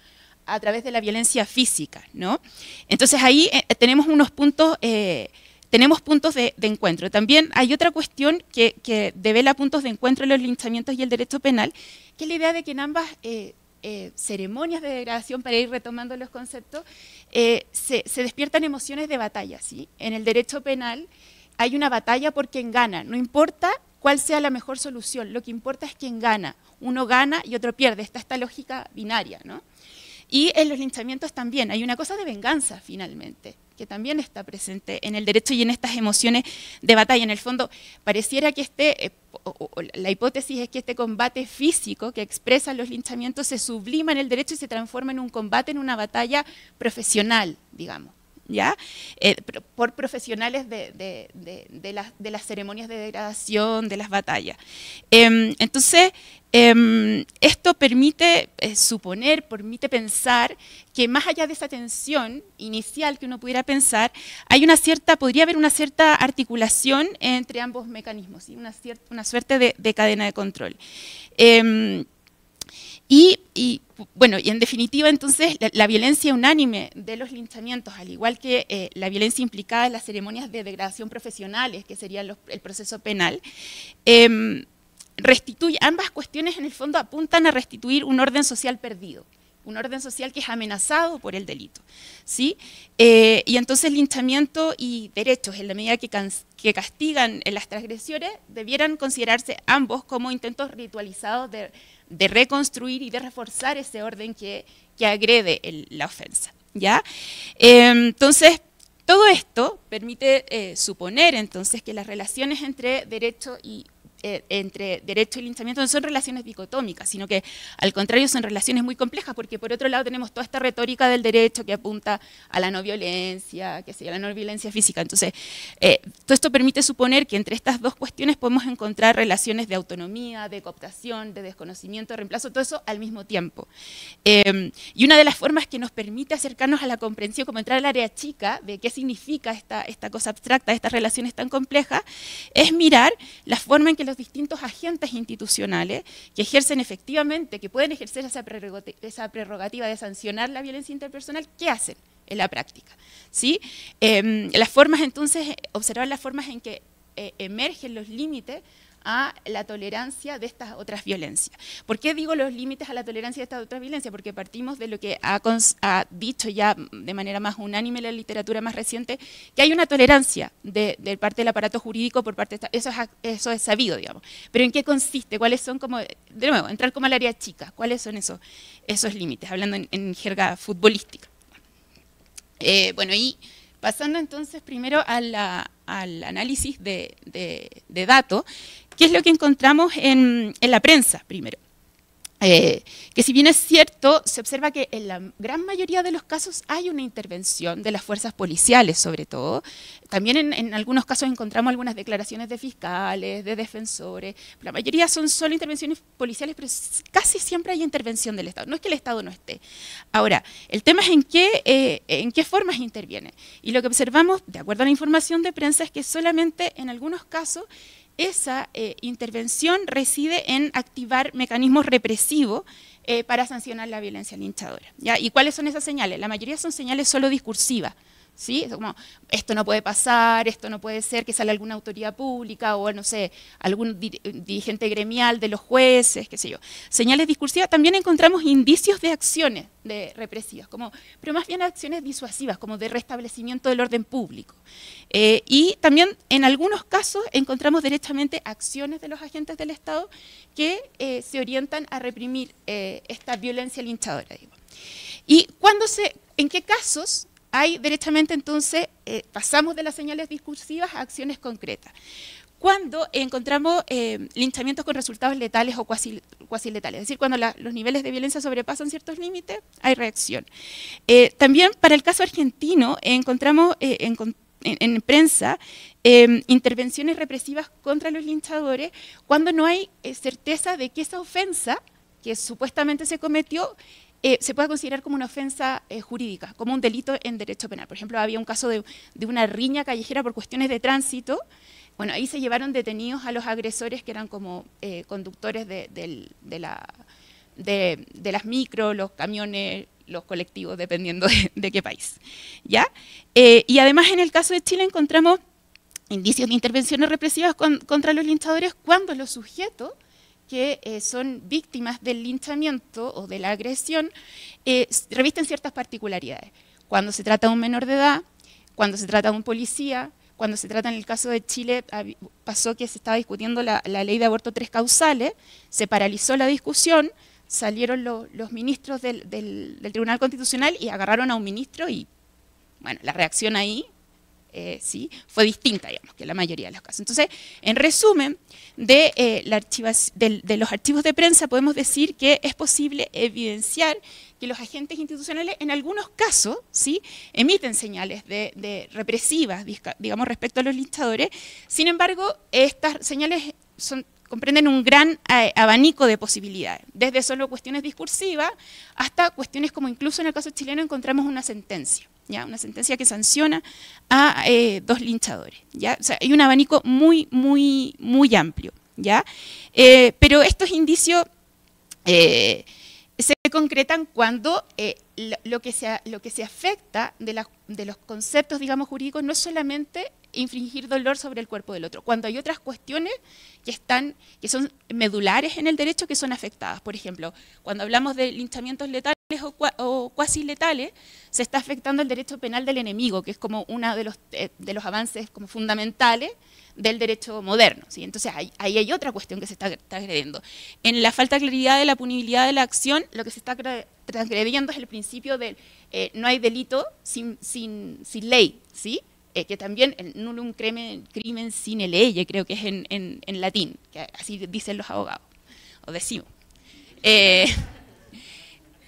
través de la violencia física, ¿no? Entonces ahí eh, tenemos unos puntos eh, tenemos puntos de, encuentro. También hay otra cuestión que, devela puntos de encuentro en los linchamientos y el derecho penal, que es la idea de que en ambas eh, eh, ceremonias de degradación, para ir retomando los conceptos, eh, se, despiertan emociones de batalla. ¿sí? En el derecho penal hay una batalla por quien gana, no importa cuál sea la mejor solución, lo que importa es quien gana. Uno gana y otro pierde, está esta lógica binaria. ¿no? Y en los linchamientos también hay una cosa de venganza finalmente, que también está presente en el derecho y en estas emociones de batalla. En el fondo, pareciera que este, eh, la hipótesis es que este combate físico que expresan los linchamientos se sublima en el derecho y se transforma en un combate, en una batalla profesional, digamos. ¿Ya? Eh, por profesionales de, de, de, las, de, las, ceremonias de degradación, de las batallas. Em, entonces, Em, esto permite eh, suponer, permite pensar que más allá de esa tensión inicial que uno pudiera pensar, hay una cierta, podría haber una cierta articulación entre ambos mecanismos, una, cierta, una suerte de, cadena de control. Em, y, bueno, y en definitiva entonces la, violencia unánime de los linchamientos, al igual que eh, la violencia implicada en las ceremonias de degradación profesionales, que sería el proceso penal, eh, ambas cuestiones en el fondo apuntan a restituir un orden social perdido, un orden social que es amenazado por el delito. ¿sí? Eh, y entonces linchamiento y derechos, en la medida que, que castigan las transgresiones, debieran considerarse ambos como intentos ritualizados de, reconstruir y de reforzar ese orden que, agrede la ofensa. ¿ya? Eh, entonces, todo esto permite eh, suponer entonces que las relaciones entre derecho y eh, entre derecho y linchamiento no son relaciones dicotómicas, sino que al contrario son relaciones muy complejas, porque por otro lado tenemos toda esta retórica del derecho que apunta a la no violencia, que sea la no violencia física. Entonces, eh, todo esto permite suponer que entre estas dos cuestiones podemos encontrar relaciones de autonomía, de cooptación, de desconocimiento, de reemplazo, todo eso al mismo tiempo. Em, y una de las formas que nos permite acercarnos a la comprensión, como entrar al área chica de qué significa esta, esta cosa abstracta, estas relaciones tan complejas, es mirar la forma en que los distintos agentes institucionales que ejercen efectivamente, que pueden ejercer esa prerrogativa de sancionar la violencia interpersonal, ¿qué hacen? en la práctica. ¿sí? Em, las formas, entonces, observar las formas en que eh, emergen los límites a la tolerancia de estas otras violencias. ¿Por qué digo los límites a la tolerancia de estas otras violencias? Porque partimos de lo que ha, dicho ya de manera más unánime la literatura más reciente, que hay una tolerancia de, parte del aparato jurídico por parte de esta, eso es, eso es sabido, digamos. Pero ¿en qué consiste? ¿Cuáles son como, de nuevo, entrar como al área chica? ¿Cuáles son esos, esos límites? Hablando en, jerga futbolística. Eh, bueno, y pasando entonces primero al análisis de, de datos, ¿Qué es lo que encontramos en, la prensa primero? Eh, que si bien es cierto, se observa que en la gran mayoría de los casos hay una intervención de las fuerzas policiales, sobre todo. También en, algunos casos encontramos algunas declaraciones de fiscales, de defensores. La mayoría son solo intervenciones policiales, pero casi siempre hay intervención del Estado. No es que el Estado no esté. Ahora, el tema es en qué, eh, en qué formas interviene. Y lo que observamos, de acuerdo a la información de prensa, es que solamente en algunos casos esa eh, intervención reside en activar mecanismos represivos eh, para sancionar la violencia linchadora. ¿Y cuáles son esas señales? La mayoría son señales solo discursivas. ¿sí? como, esto no puede pasar, esto no puede ser, que sale alguna autoridad pública o, no sé, algún dirigente gremial de los jueces, qué sé yo. Señales discursivas, también encontramos indicios de acciones de represivas, como, pero más bien acciones disuasivas, como de restablecimiento del orden público. Eh, y también en algunos casos encontramos directamente acciones de los agentes del Estado que eh, se orientan a reprimir eh, esta violencia linchadora. ¿Y cuando se, en qué casos hay derechamente entonces, eh, pasamos de las señales discursivas a acciones concretas. Cuando encontramos eh, linchamientos con resultados letales o cuasi, letales, es decir, cuando los niveles de violencia sobrepasan ciertos límites, hay reacción. Eh, también para el caso argentino encontramos en, prensa em, intervenciones represivas contra los linchadores cuando no hay certeza de que esa ofensa que supuestamente se cometió eh, se puede considerar como una ofensa eh, jurídica, como un delito en derecho penal. Por ejemplo, había un caso de, una riña callejera por cuestiones de tránsito. Bueno, ahí se llevaron detenidos a los agresores que eran como eh, conductores de, de las micros, los camiones, los colectivos, dependiendo de, qué país. ¿ya? y además en el caso de Chile encontramos indicios de intervenciones represivas contra los linchadores cuando los sujetos que eh, son víctimas del linchamiento o de la agresión eh, revisten ciertas particularidades. Cuando se trata de un menor de edad, cuando se trata de un policía, cuando se trata en el caso de Chile, pasó que se estaba discutiendo la, ley de aborto tres causales, se paralizó la discusión, salieron los ministros del, del Tribunal Constitucional y agarraron a un ministro y, bueno, la reacción ahí eh, ¿sí? fue distinta, digamos, que la mayoría de los casos. Entonces, en resumen, de, eh, la de, los archivos de prensa podemos decir que es posible evidenciar que los agentes institucionales en algunos casos ¿sí? emiten señales de, represivas, digamos, respecto a los linchadores. Sin embargo, estas señales son comprenden un gran eh, abanico de posibilidades, desde solo cuestiones discursivas hasta cuestiones como incluso en el caso chileno encontramos una sentencia una sentencia que sanciona a eh, dos linchadores. ¿ya? O sea, hay un abanico muy, muy, muy amplio. ¿ya? Eh, pero estos indicios eh, se concretan cuando lo, que se, lo que se afecta de, de los conceptos digamos, jurídicos no es solamente infringir dolor sobre el cuerpo del otro, cuando hay otras cuestiones que, están, que son medulares en el derecho que son afectadas. Por ejemplo, cuando hablamos de linchamientos letales, o cuasi letales, se está afectando el derecho penal del enemigo, que es como uno de los, eh, de los avances como fundamentales del derecho moderno. ¿sí? Entonces ahí, hay otra cuestión que se está, transgrediendo. agrediendo. En la falta de claridad de la punibilidad de la acción, lo que se está transgrediendo es el principio de eh, no hay delito sin, sin, ley, ¿sí? Eh, que también el nullum crimen, crimen sine ley, creo que es en, latín, que así dicen los abogados, o decimos.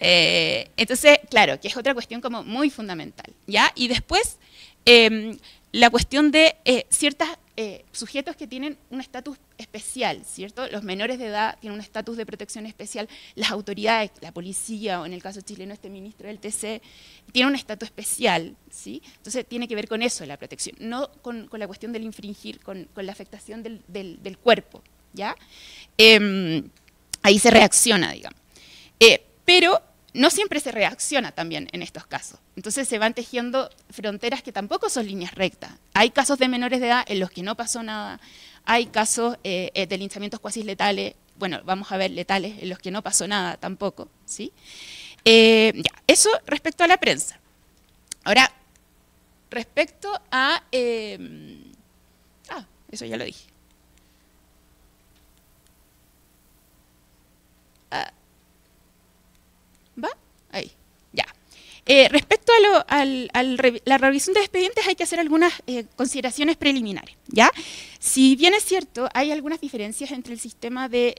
Eh, entonces, claro, que es otra cuestión como muy fundamental, ¿ya? Y después, em, la cuestión de eh, ciertos eh, sujetos que tienen un estatus especial, ¿cierto? Los menores de edad tienen un estatus de protección especial, las autoridades, la policía, o en el caso chileno este ministro del TC, tiene un estatus especial, ¿sí? Entonces tiene que ver con eso la protección, no con, la cuestión del infringir, con, la afectación del, del cuerpo, ¿ya? Em, ahí se reacciona, digamos. pero no siempre se reacciona también en estos casos. Entonces se van tejiendo fronteras que tampoco son líneas rectas. Hay casos de menores de edad en los que no pasó nada, hay casos eh, eh, de linchamientos cuasi letales, bueno, vamos a ver letales en los que no pasó nada tampoco, ¿sí? Eh, eso respecto a la prensa. Ahora, respecto a... ah, eso ya lo dije. Eh, respecto a, lo, la revisión de expedientes, hay que hacer algunas eh, consideraciones preliminares. ¿ya? Si bien es cierto, hay algunas diferencias entre el sistema de,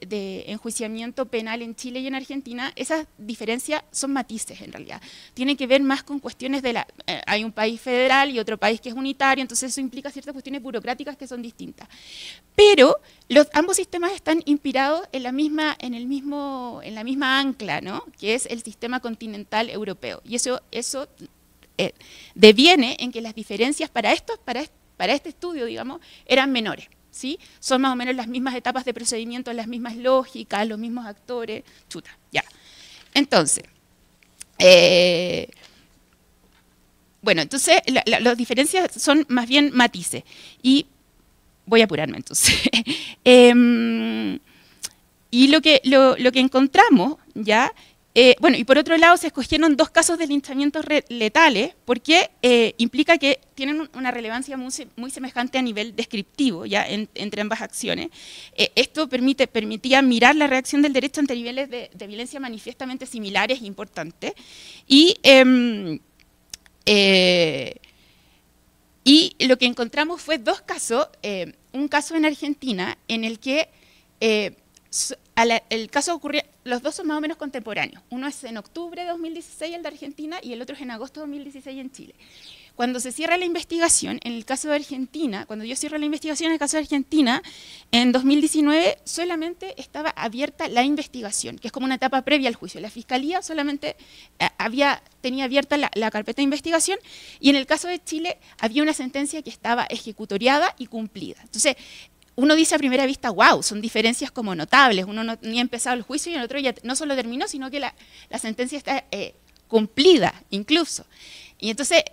enjuiciamiento penal en Chile y en Argentina, esas diferencias son matices en realidad. Tienen que ver más con cuestiones de la... Eh, hay un país federal y otro país que es unitario, entonces eso implica ciertas cuestiones burocráticas que son distintas. Pero los, ambos sistemas están inspirados en la, misma, en, el mismo, en la misma ancla, ¿no? que es el sistema continental europeo. Y eso, eso eh, deviene en que las diferencias para estos, para estos para este estudio, digamos, eran menores. ¿sí? Son más o menos las mismas etapas de procedimiento, las mismas lógicas, los mismos actores, chuta, ya. Entonces, eh, bueno, entonces las diferencias son más bien matices. Y voy a apurarme entonces. Em, y lo que, lo, lo que encontramos, ¿ya?, eh, bueno, y por otro lado se escogieron dos casos de linchamientos letales porque eh, implica que tienen una relevancia muy, semejante a nivel descriptivo ya entre ambas acciones. Eh, esto permite, permitía mirar la reacción del derecho ante niveles de, violencia manifiestamente similares e importantes. Em, y, lo que encontramos fue dos casos, un caso en Argentina en el que el caso ocurrió, los dos son más o menos contemporáneos. Uno es en octubre de 2016 el de Argentina y el otro es en agosto de 2016 en Chile. Cuando se cierra la investigación, en el caso de Argentina, cuando yo cierro la investigación en el caso de Argentina, en 2019 solamente estaba abierta la investigación, que es como una etapa previa al juicio. La fiscalía solamente eh, había, tenía abierta la, la carpeta de investigación y en el caso de Chile había una sentencia que estaba ejecutoriada y cumplida. Entonces, uno dice a primera vista, wow, son diferencias como notables, uno no, ni ha empezado el juicio y el otro ya no solo terminó, sino que la, sentencia está eh, cumplida incluso. Y entonces,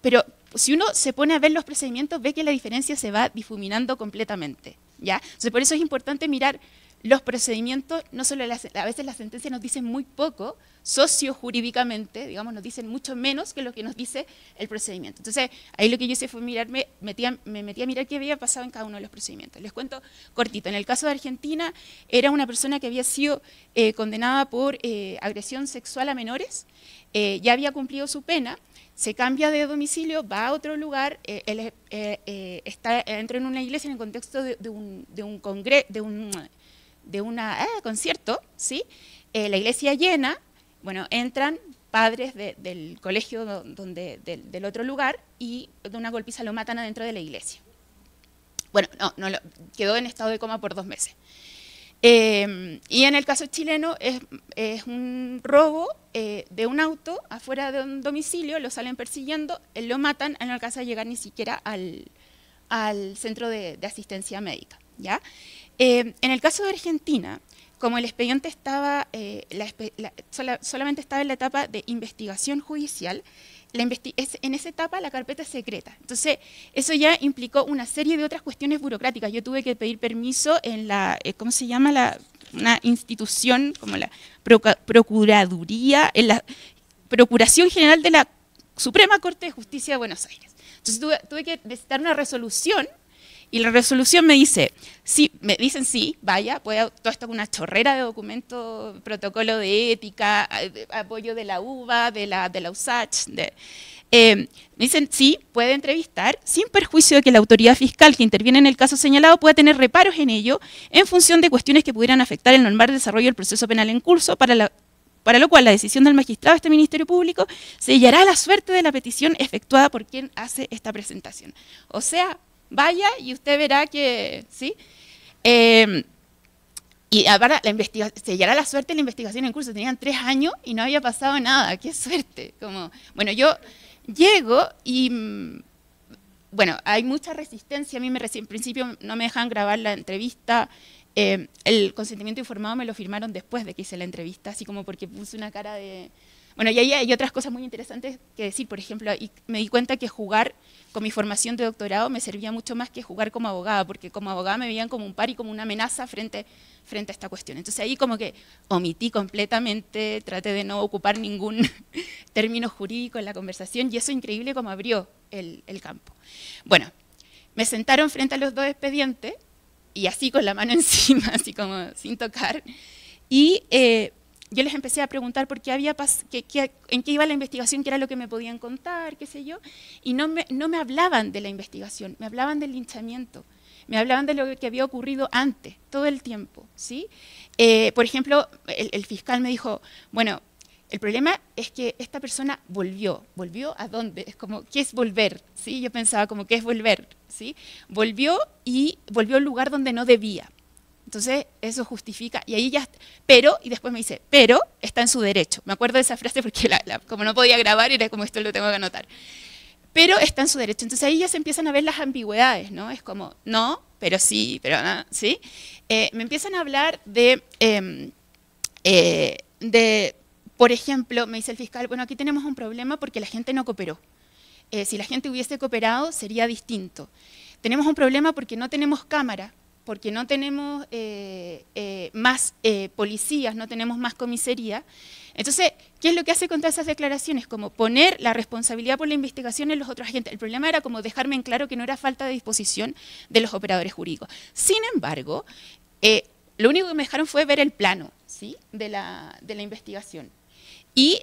pero si uno se pone a ver los procedimientos, ve que la diferencia se va difuminando completamente. ¿ya? por eso es importante mirar los procedimientos, no solo a veces las sentencias nos dicen muy poco, socio-jurídicamente, digamos, nos dicen mucho menos que lo que nos dice el procedimiento. Entonces, ahí lo que yo hice fue mirarme, me metí a mirar qué había pasado en cada uno de los procedimientos. Les cuento cortito, en el caso de Argentina, era una persona que había sido eh, condenada por eh, agresión sexual a menores, eh, ya había cumplido su pena, se cambia de domicilio, va a otro lugar, él entra en una iglesia en el contexto de, un, congreso, de un de un ah, concierto, ¿sí? Eh, la iglesia llena, bueno, entran padres del colegio donde, del, otro lugar y de una golpiza lo matan adentro de la iglesia. Bueno, no, quedó en estado de coma por dos meses. Em, y en el caso chileno es, un robo eh, de un auto afuera de un domicilio, lo salen persiguiendo, eh, lo matan, no alcanza a llegar ni siquiera al, centro de, de asistencia médica. ¿ya? Eh, en el caso de Argentina, como el expediente estaba, eh, solamente estaba en la etapa de investigación judicial, la en esa etapa la carpeta es secreta. Entonces, eso ya implicó una serie de otras cuestiones burocráticas. Yo tuve que pedir permiso en la, eh, ¿cómo se llama? La, una institución como la Procuraduría, en la Procuración General de la Suprema Corte de Justicia de Buenos Aires. Entonces, tuve, tuve que necesitar una resolución y la resolución me dice, sí, me dicen sí, vaya, puede, todo esto con una chorrera de documentos, protocolo de ética, apoyo de la UBA, de la, de la USACH. Eh, me dicen sí, puede entrevistar, sin perjuicio de que la autoridad fiscal que interviene en el caso señalado pueda tener reparos en ello en función de cuestiones que pudieran afectar el normal desarrollo del proceso penal en curso para para lo cual la decisión del magistrado de este Ministerio Público sellará la suerte de la petición efectuada por quien hace esta presentación. O sea, Vaya y usted verá que, ¿sí? Em, y ahora la se la suerte de la investigación en curso. Tenían tres años y no había pasado nada. ¡Qué suerte! Como, bueno, yo llego y, mm, bueno, hay mucha resistencia. A mí me, en principio no me dejan grabar la entrevista. Em, el consentimiento informado me lo firmaron después de que hice la entrevista, así como porque puse una cara de... Bueno, y hay otras cosas muy interesantes que decir. Por ejemplo, y me di cuenta que jugar con mi formación de doctorado me servía mucho más que jugar como abogada, porque como abogada me veían como un par y como una amenaza frente, frente a esta cuestión. Entonces ahí como que omití completamente, traté de no ocupar ningún término jurídico en la conversación y eso increíble como abrió el, campo. Bueno, me sentaron frente a los dos expedientes y así con la mano encima, así como sin tocar, y eh, yo les empecé a preguntar por qué había en qué iba la investigación, qué era lo que me podían contar, qué sé yo, y no me, no me hablaban de la investigación, me hablaban del linchamiento, me hablaban de lo que había ocurrido antes, todo el tiempo, ¿sí? Eh, por ejemplo, el, fiscal me dijo, bueno, el problema es que esta persona volvió. ¿Volvió a dónde? Es como, ¿qué es volver? ¿Sí? Yo pensaba como, ¿qué es volver? ¿Sí? Volvió y volvió al lugar donde no debía. Entonces, eso justifica. Y ahí ya, pero, y después me dice, pero está en su derecho. Me acuerdo de esa frase porque como no podía grabar, era como esto lo tengo que anotar. Pero está en su derecho. Entonces ahí ya se empiezan a ver las ambigüedades, ¿no? Es como, no, pero sí, pero ¿sí? Eh, me empiezan a hablar de, em, eh, de, por ejemplo, me dice el fiscal, bueno, aquí tenemos un problema porque la gente no cooperó. Eh, si la gente hubiese cooperado, sería distinto. Tenemos un problema porque no tenemos cámara porque no tenemos eh, eh, más eh, policías, no tenemos más comisaría. Entonces, ¿qué es lo que hace con todas esas declaraciones? Como poner la responsabilidad por la investigación en los otros agentes. El problema era como dejarme en claro que no era falta de disposición de los operadores jurídicos. Sin embargo, lo único que me dejaron fue ver el plano ¿sí? de, la, investigación. Y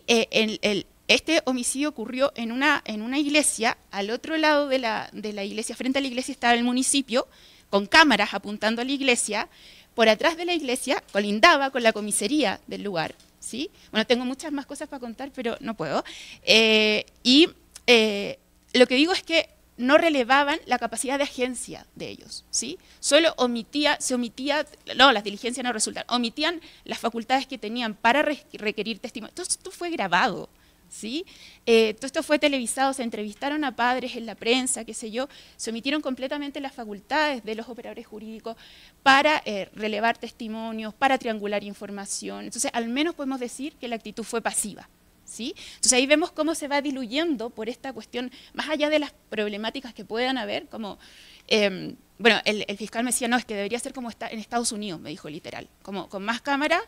este homicidio ocurrió en una, en una iglesia, al otro lado de la, de la iglesia, frente a la iglesia estaba el municipio, con cámaras apuntando a la iglesia, por atrás de la iglesia colindaba con la comisaría del lugar. ¿sí? Bueno, tengo muchas más cosas para contar, pero no puedo. Eh, y eh, lo que digo es que no relevaban la capacidad de agencia de ellos, ¿sí? Solo omitían, se omitía, no, las diligencias no resultan, omitían las facultades que tenían para requerir testimonio. Entonces, esto fue grabado, ¿sí? Eh, todo esto fue televisado, se entrevistaron a padres en la prensa, qué sé yo, se omitieron completamente las facultades de los operadores jurídicos para eh, relevar testimonios, para triangular información. Entonces, al menos podemos decir que la actitud fue pasiva. ¿Sí? Entonces ahí vemos cómo se va diluyendo por esta cuestión, más allá de las problemáticas que puedan haber, como, em, bueno, el, fiscal me decía, no, es que debería ser como está en Estados Unidos, me dijo literal, como con más cámara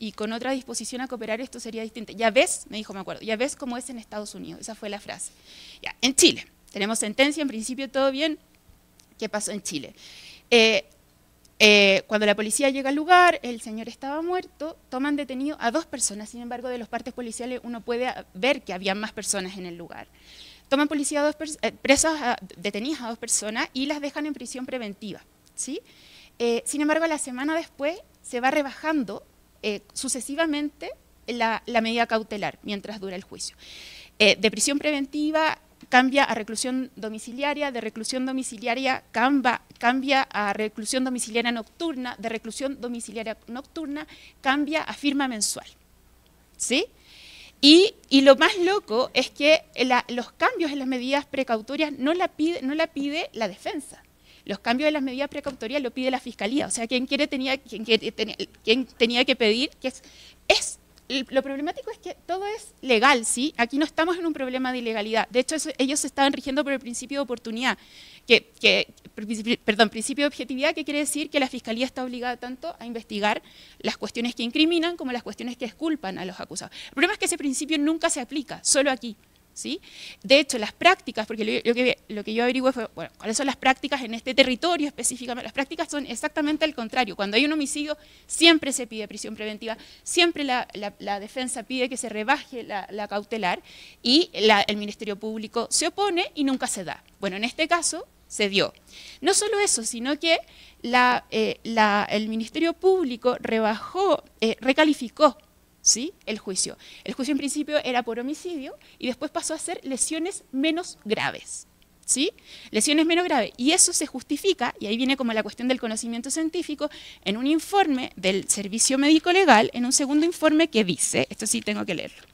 y con otra disposición a cooperar esto sería distinto. Ya ves, me dijo, me acuerdo, ya ves cómo es en Estados Unidos, esa fue la frase. en Chile, tenemos sentencia, en principio todo bien, ¿qué pasó en Chile? Eh, eh, cuando la policía llega al lugar, el señor estaba muerto, toman detenido a dos personas, sin embargo, de los partes policiales uno puede ver que había más personas en el lugar. Toman policía dos eh, presas, a, detenidas a dos personas y las dejan en prisión preventiva, ¿sí? sin embargo, la semana después se va rebajando eh, sucesivamente la, medida cautelar mientras dura el juicio. Eh, de prisión preventiva cambia a reclusión domiciliaria, de reclusión domiciliaria cambia a reclusión domiciliaria nocturna, de reclusión domiciliaria nocturna cambia a firma mensual. ¿Sí? Y, lo más loco es que los cambios en las medidas precautorias no la pide, no la, pide la defensa. Los cambios de las medidas precautorias lo pide la Fiscalía. O sea, quien quiere tenía, quien, que pedir, que es, es lo problemático es que todo es legal, ¿sí? Aquí no estamos en un problema de ilegalidad. De hecho, ellos se estaban rigiendo por el principio de oportunidad, que, perdón, principio de objetividad, que quiere decir que la Fiscalía está obligada tanto a investigar las cuestiones que incriminan como las cuestiones que exculpan a los acusados. El problema es que ese principio nunca se aplica, solo aquí. ¿Sí? De hecho, las prácticas, porque lo que, yo averigué fue, bueno, ¿cuáles son las prácticas en este territorio específicamente? Las prácticas son exactamente al contrario. Cuando hay un homicidio, siempre se pide prisión preventiva, siempre la, defensa pide que se rebaje la, cautelar y el Ministerio Público se opone y nunca se da. Bueno, en este caso se dio. No solo eso, sino que eh, el Ministerio Público rebajó, eh, recalificó ¿sí? El juicio. El juicio en principio era por homicidio y después pasó a ser lesiones menos graves. ¿Sí? Lesiones menos graves. Y eso se justifica, y ahí viene como la cuestión del conocimiento científico, en un informe del Servicio Médico Legal, en un segundo informe que dice, esto sí tengo que leerlo,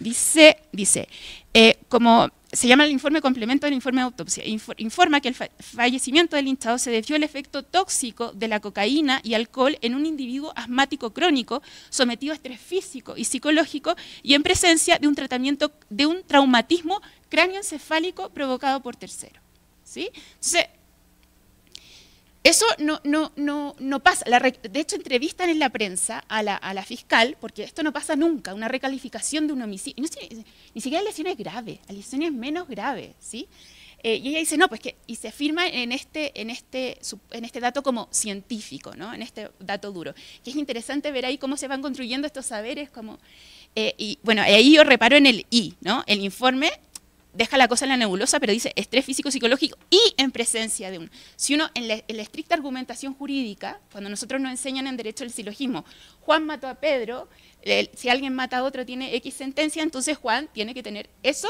Dice, dice eh, como se llama el informe complemento del informe de autopsia, informa que el fallecimiento del hinchado se debió al efecto tóxico de la cocaína y alcohol en un individuo asmático crónico sometido a estrés físico y psicológico y en presencia de un tratamiento de un traumatismo cráneoencefálico provocado por tercero. ¿Sí? Eso no, no, no, no pasa. de hecho, entrevistan en la prensa a la, a la, fiscal, porque esto no pasa nunca, una recalificación de un homicidio. ni siquiera la lesión es grave, la lesión es menos grave, ¿sí? Eh, y ella dice, no, pues que, y se firma en este, en este, en este dato como científico, ¿no? En este dato duro. Que es interesante ver ahí cómo se van construyendo estos saberes, como, eh, y bueno, ahí yo reparo en el I, ¿no? El informe deja la cosa en la nebulosa, pero dice estrés físico-psicológico y en presencia de un. Si uno, en la, estricta argumentación jurídica, cuando nosotros nos enseñan en derecho el silogismo, Juan mató a Pedro, si alguien mata a otro tiene X sentencia, entonces Juan tiene que tener eso,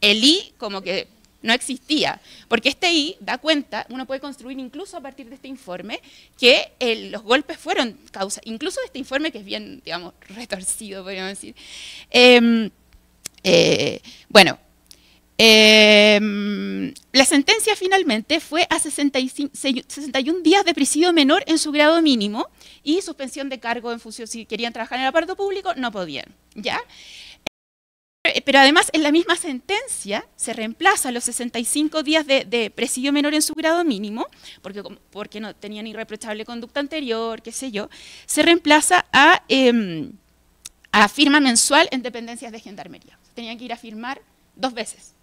el I como que no existía, porque este I da cuenta, uno puede construir incluso a partir de este informe, que los golpes fueron causa, incluso de este informe que es bien, digamos, retorcido, podríamos decir. Em, eh, bueno, Em, la sentencia finalmente fue a 65, 61 días de presidio menor en su grado mínimo y suspensión de cargo en función, si querían trabajar en el aparato público, no podían, ¿ya? Eh, pero además, en la misma sentencia se reemplaza los 65 días de, presidio menor en su grado mínimo, porque, no tenían irreprochable conducta anterior, qué sé yo, se reemplaza a, em, a firma mensual en dependencias de gendarmería. Tenían que ir a firmar dos veces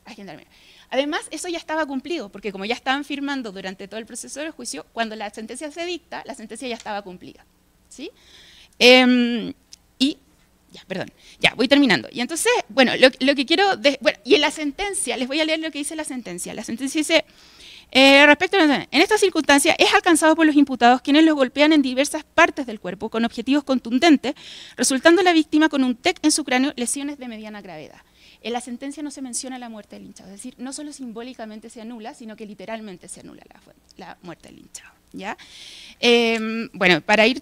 Además, eso ya estaba cumplido, porque como ya estaban firmando durante todo el proceso del juicio, cuando la sentencia se dicta, la sentencia ya estaba cumplida. ¿sí? Em, y, ya, perdón, ya, voy terminando. Y entonces, bueno, lo, que quiero, y en la sentencia, les voy a leer lo que dice la sentencia. La sentencia dice... Eh, respecto a, en esta circunstancia es alcanzado por los imputados quienes los golpean en diversas partes del cuerpo con objetivos contundentes, resultando la víctima con un TEC en su cráneo lesiones de mediana gravedad. En la sentencia no se menciona la muerte del hinchado, es decir, no solo simbólicamente se anula, sino que literalmente se anula la, muerte del hinchado. ¿ya? Em, bueno, para ir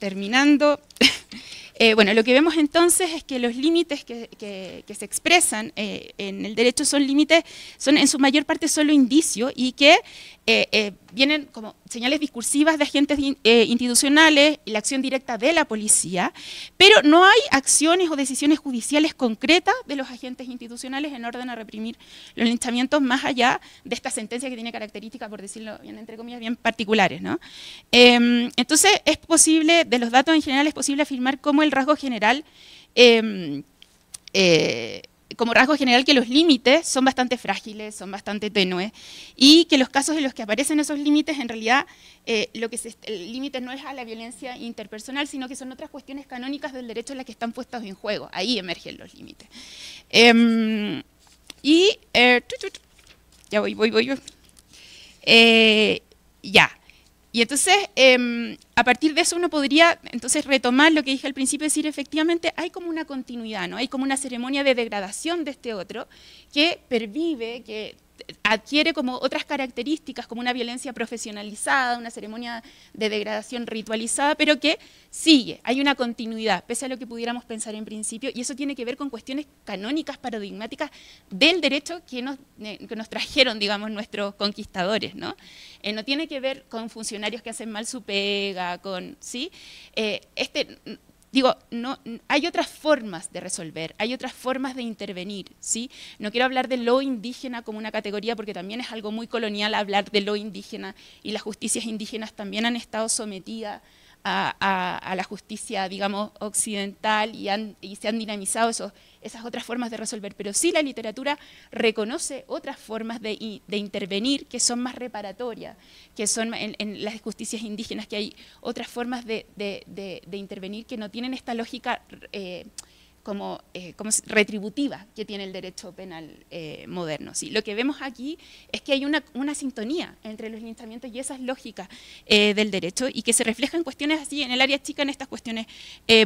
terminando, eh, bueno, lo que vemos entonces es que los límites que, se expresan eh, en el derecho son límites, son en su mayor parte solo indicio y que eh, vienen como señales discursivas de agentes eh, institucionales y la acción directa de la policía, pero no hay acciones o decisiones judiciales concretas de los agentes institucionales en orden a reprimir los linchamientos más allá de esta sentencia que tiene características, por decirlo bien, entre comillas, bien particulares. Em, entonces, es posible, de los datos en general, es posible afirmar cómo el rasgo general... Em, eh, como rasgo general que los límites son bastante frágiles, son bastante tenues, y que los casos en los que aparecen esos límites, en realidad, eh, lo que el límite no es a la violencia interpersonal, sino que son otras cuestiones canónicas del derecho en las que están puestas en juego. Ahí emergen los límites. Em, y, eh, ya voy, voy, voy, voy. Eh, ya, y entonces, em, a partir de eso uno podría entonces retomar lo que dije al principio, decir efectivamente hay como una continuidad, ¿no? hay como una ceremonia de degradación de este otro que pervive, que adquiere como otras características, como una violencia profesionalizada, una ceremonia de degradación ritualizada, pero que sigue, hay una continuidad, pese a lo que pudiéramos pensar en principio, y eso tiene que ver con cuestiones canónicas, paradigmáticas del derecho que nos, eh, trajeron, digamos, nuestros conquistadores, ¿no? Eh, no tiene que ver con funcionarios que hacen mal su pega, con, ¿sí? Eh, este, digo, no, hay otras formas de resolver, hay otras formas de intervenir, ¿sí? No quiero hablar de lo indígena como una categoría porque también es algo muy colonial hablar de lo indígena y las justicias indígenas también han estado sometidas a, a la justicia, digamos, occidental y, han, y se han dinamizado esos esas otras formas de resolver, pero sí la literatura reconoce otras formas de, intervenir que son más reparatorias, que son en, las justicias indígenas, que hay otras formas de, intervenir que no tienen esta lógica eh, como, eh, retributiva que tiene el derecho penal eh, moderno. ¿sí? Lo que vemos aquí es que hay una, sintonía entre los linchamientos y esas lógicas eh, del derecho y que se refleja en cuestiones así, en el área chica, en estas cuestiones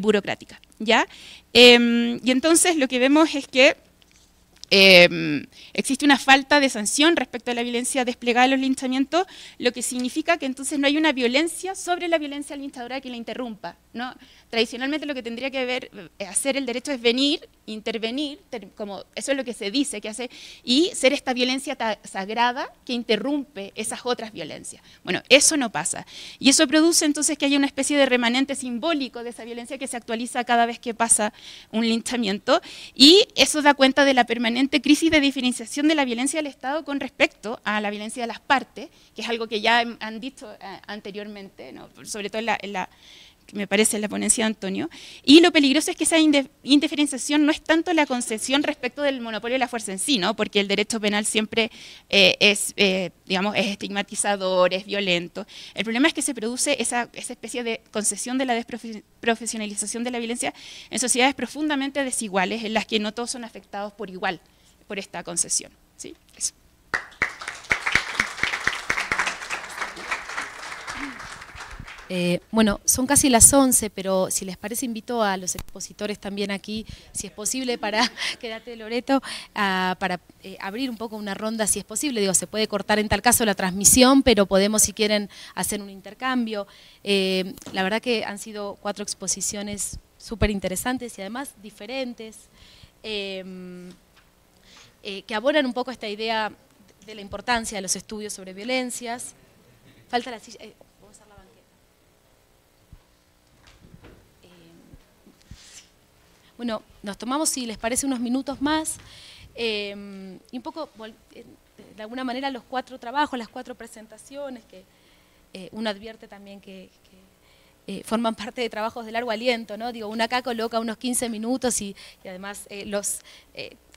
burocráticas. ¿ya? Em, y entonces lo que vemos es que Em, existe una falta de sanción respecto a la violencia desplegada en los linchamientos, lo que significa que entonces no hay una violencia sobre la violencia linchadora que la interrumpa. ¿no? Tradicionalmente lo que tendría que ver, eh, hacer el derecho es venir, intervenir, como eso es lo que se dice que hace, y ser esta violencia sagrada que interrumpe esas otras violencias. Bueno, eso no pasa. Y eso produce entonces que haya una especie de remanente simbólico de esa violencia que se actualiza cada vez que pasa un linchamiento, y eso da cuenta de la permanencia crisis de diferenciación de la violencia del Estado con respecto a la violencia de las partes, que es algo que ya han dicho eh, anteriormente, sobre todo en la me parece la ponencia de Antonio, y lo peligroso es que esa indiferenciación no es tanto la concesión respecto del monopolio de la fuerza en sí, ¿no? porque el derecho penal siempre eh, es, eh, digamos, es estigmatizador, es violento. El problema es que se produce esa, esa especie de concesión de la desprofesionalización de la violencia en sociedades profundamente desiguales, en las que no todos son afectados por igual por esta concesión. ¿sí? Eh, bueno, son casi las 11, pero si les parece invito a los expositores también aquí, si es posible, para, quedarte Loreto, para eh, abrir un poco una ronda, si es posible. Digo, se puede cortar en tal caso la transmisión, pero podemos, si quieren, hacer un intercambio. Eh, la verdad que han sido cuatro exposiciones súper interesantes y además diferentes, em, que abonan un poco esta idea de la importancia de los estudios sobre violencias. Falta la silla. Bueno, nos tomamos, si les parece, unos minutos más. Em, y un poco, eh, de alguna manera, los cuatro trabajos, las cuatro presentaciones que eh, uno advierte también que, eh, forman parte de trabajos de largo aliento, ¿no? Digo, uno acá coloca unos 15 minutos y, además los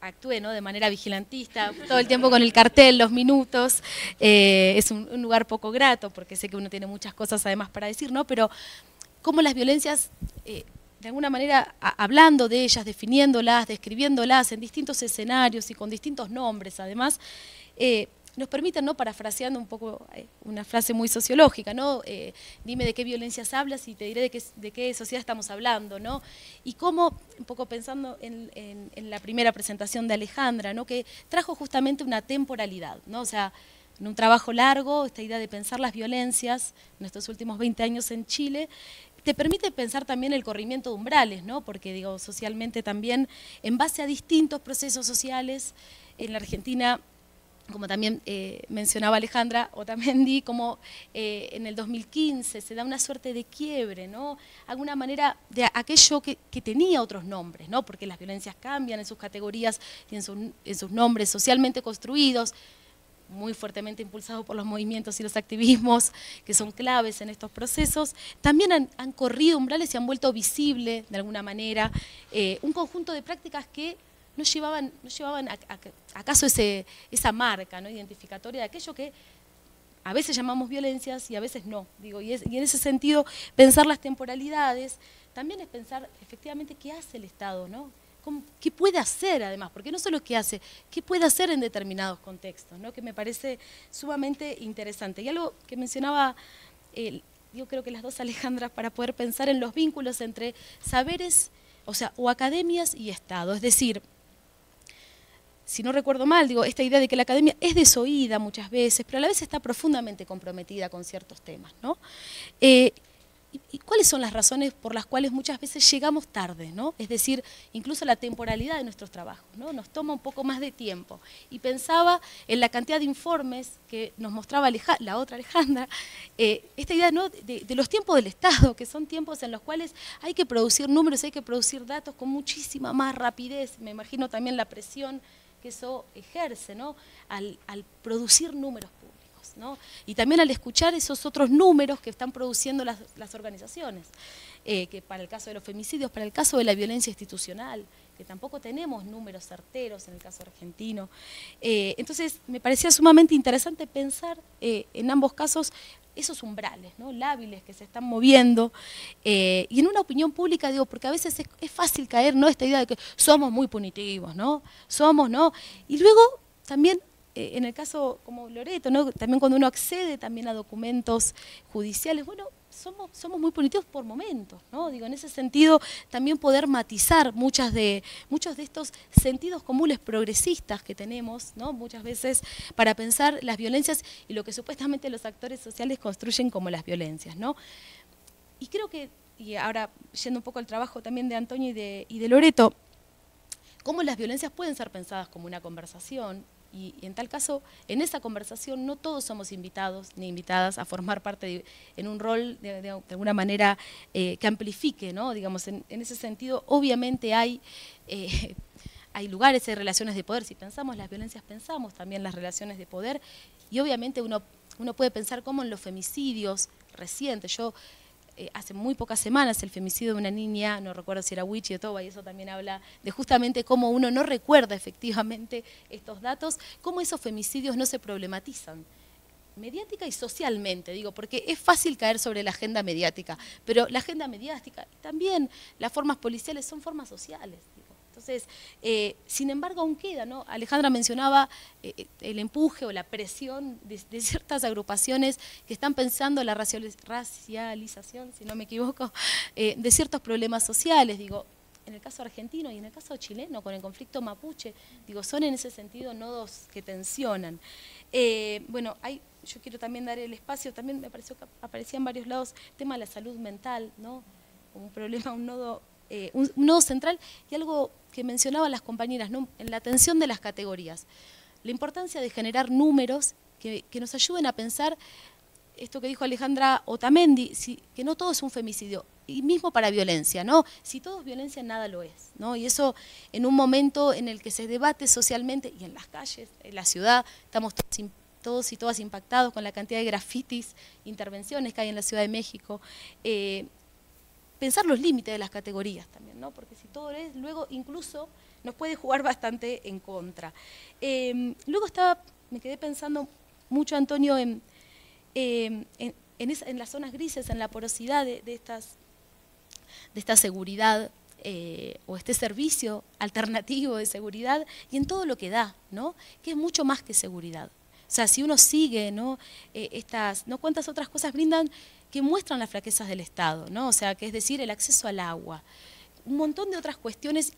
actúe ¿no? de manera vigilantista, todo el tiempo con el cartel, los minutos. es un, lugar poco grato porque sé que uno tiene muchas cosas además para decir, ¿no? Pero cómo las violencias de alguna manera hablando de ellas, definiéndolas, describiéndolas en distintos escenarios y con distintos nombres además, eh, nos permiten, ¿no? parafraseando un poco eh, una frase muy sociológica, ¿no? Eh, dime de qué violencias hablas y te diré de qué, de qué sociedad estamos hablando, ¿no? Y cómo, un poco pensando en, la primera presentación de Alejandra, ¿no? que trajo justamente una temporalidad, ¿no? o sea, en un trabajo largo, esta idea de pensar las violencias en estos últimos 20 años en Chile, te permite pensar también el corrimiento de umbrales, ¿no? Porque digo, socialmente también, en base a distintos procesos sociales, en la Argentina, como también eh, mencionaba Alejandra, o también di, como eh, en el 2015 se da una suerte de quiebre, ¿no? Alguna manera de aquello que, tenía otros nombres, ¿no? Porque las violencias cambian en sus categorías y en sus nombres socialmente construidos muy fuertemente impulsado por los movimientos y los activismos que son claves en estos procesos, también han, corrido umbrales y han vuelto visible de alguna manera eh, un conjunto de prácticas que no llevaban, no llevaban a, acaso ese, esa marca ¿no? identificatoria de aquello que a veces llamamos violencias y a veces no. Digo, y en ese sentido, pensar las temporalidades también es pensar efectivamente qué hace el Estado, ¿no? qué puede hacer además, porque no solo qué hace, qué puede hacer en determinados contextos, ¿no? que me parece sumamente interesante. Y algo que mencionaba, yo creo que las dos Alejandras, para poder pensar en los vínculos entre saberes, o sea, o academias y Estado, es decir, si no recuerdo mal, digo, esta idea de que la academia es desoída muchas veces, pero a la vez está profundamente comprometida con ciertos temas, ¿no? Eh, ¿Y, cuáles son las razones por las cuales muchas veces llegamos tarde? ¿no? Es decir, incluso la temporalidad de nuestros trabajos, ¿no? nos toma un poco más de tiempo. Y pensaba en la cantidad de informes que nos mostraba la otra Alejandra, eh, esta idea de, los tiempos del Estado, que son tiempos en los cuales hay que producir números, hay que producir datos con muchísima más rapidez, me imagino también la presión que eso ejerce, ¿no? al producir números y también al escuchar esos otros números que están produciendo las, organizaciones, eh, que para el caso de los femicidios, para el caso de la violencia institucional, que tampoco tenemos números certeros en el caso argentino. Eh, entonces, me parecía sumamente interesante pensar eh, en ambos casos esos umbrales, ¿no? lábiles que se están moviendo. y en una opinión pública, digo, porque a veces es, fácil caer, Esta idea de que somos muy punitivos, ¿no? Somos, ¿no? Y luego también eh, en el caso como Loreto, también cuando uno accede también a documentos judiciales, bueno, somos, muy punitivos por momentos, ¿no? Digo, en ese sentido, también poder matizar muchas de, muchos de estos sentidos comunes progresistas que tenemos, ¿no? Muchas veces para pensar las violencias y lo que supuestamente los actores sociales construyen como las violencias, ¿no? Y creo que, y ahora yendo un poco al trabajo también de Antonio y de, y de Loreto, cómo las violencias pueden ser pensadas como una conversación, y, en tal caso, en esa conversación no todos somos invitados ni invitadas a formar parte en un rol de, alguna manera eh, que amplifique, ¿no? Digamos, en, ese sentido, obviamente hay, eh, hay lugares, hay relaciones de poder. Si pensamos las violencias, pensamos también las relaciones de poder. Y obviamente uno, uno puede pensar como en los femicidios recientes. Yo eh, hace muy pocas semanas el femicidio de una niña, no recuerdo si era Wichi o Toba, y eso también habla de justamente cómo uno no recuerda efectivamente estos datos, cómo esos femicidios no se problematizan mediática y socialmente, digo, porque es fácil caer sobre la agenda mediática, pero la agenda mediática también las formas policiales son formas sociales. Entonces, eh, sin embargo, aún queda, ¿no? Alejandra mencionaba eh, eh, el empuje o la presión de, ciertas agrupaciones que están pensando la racialización, si no me equivoco, de ciertos problemas sociales, digo, en el caso argentino y en el caso chileno, con el conflicto mapuche, digo, son en ese sentido nodos que tensionan. bueno, hay, yo quiero también dar el espacio, también me pareció que aparecía en varios lados, el tema de la salud mental, ¿no? un problema, un nodo eh, un, nodo central y algo que mencionaban las compañeras, en la atención de las categorías. La importancia de generar números que, nos ayuden a pensar esto que dijo Alejandra Otamendi, que no todo es un femicidio, y mismo para violencia, ¿no? Si todo es violencia, nada lo es, ¿no? Y eso en un momento en el que se debate socialmente y en las calles, en la ciudad, estamos todos, y todas impactados con la cantidad de grafitis, intervenciones que hay en la Ciudad de México, eh, pensar los límites de las categorías también, ¿no? Porque si todo es, luego incluso nos puede jugar bastante en contra. Em, luego estaba, me quedé pensando mucho, Antonio, en, em, en, las zonas grises, en la porosidad de, estas, de esta seguridad eh, o este servicio alternativo de seguridad y en todo lo que da, ¿no? Que es mucho más que seguridad. O sea, si uno sigue, ¿no? Eh, estas, ¿no? ¿Cuántas otras cosas brindan? que muestran las flaquezas del Estado, ¿no? O sea, que es decir, el acceso al agua, un montón de otras cuestiones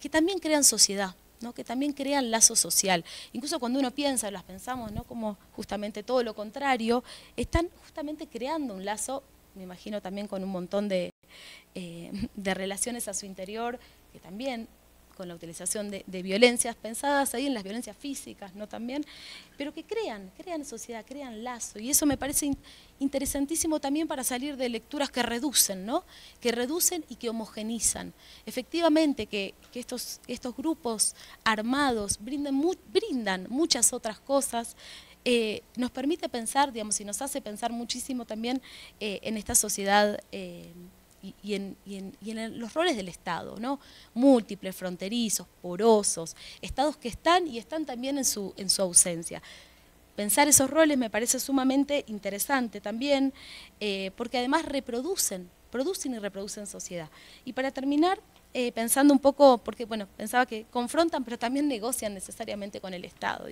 que también crean sociedad, ¿no? que también crean lazo social. Incluso cuando uno piensa, las pensamos ¿no? como justamente todo lo contrario, están justamente creando un lazo, me imagino también con un montón de, eh, relaciones a su interior, que también con la utilización de, violencias pensadas ahí en las violencias físicas, ¿no? También, pero que crean, crean sociedad, crean lazo, y eso me parece interesantísimo también para salir de lecturas que reducen, ¿no? Que reducen y que homogenizan. Efectivamente, que, estos, grupos armados brindan muchas otras cosas. Eh, nos permite pensar, digamos, y nos hace pensar muchísimo también eh, en esta sociedad. Eh, y, en, los roles del Estado, ¿no? Múltiples, fronterizos, porosos, estados que están y están también en su ausencia. Pensar esos roles me parece sumamente interesante también, eh, porque además reproducen, producen y reproducen sociedad. Y para terminar, eh, pensando un poco, porque bueno, pensaba que confrontan, pero también negocian necesariamente con el Estado,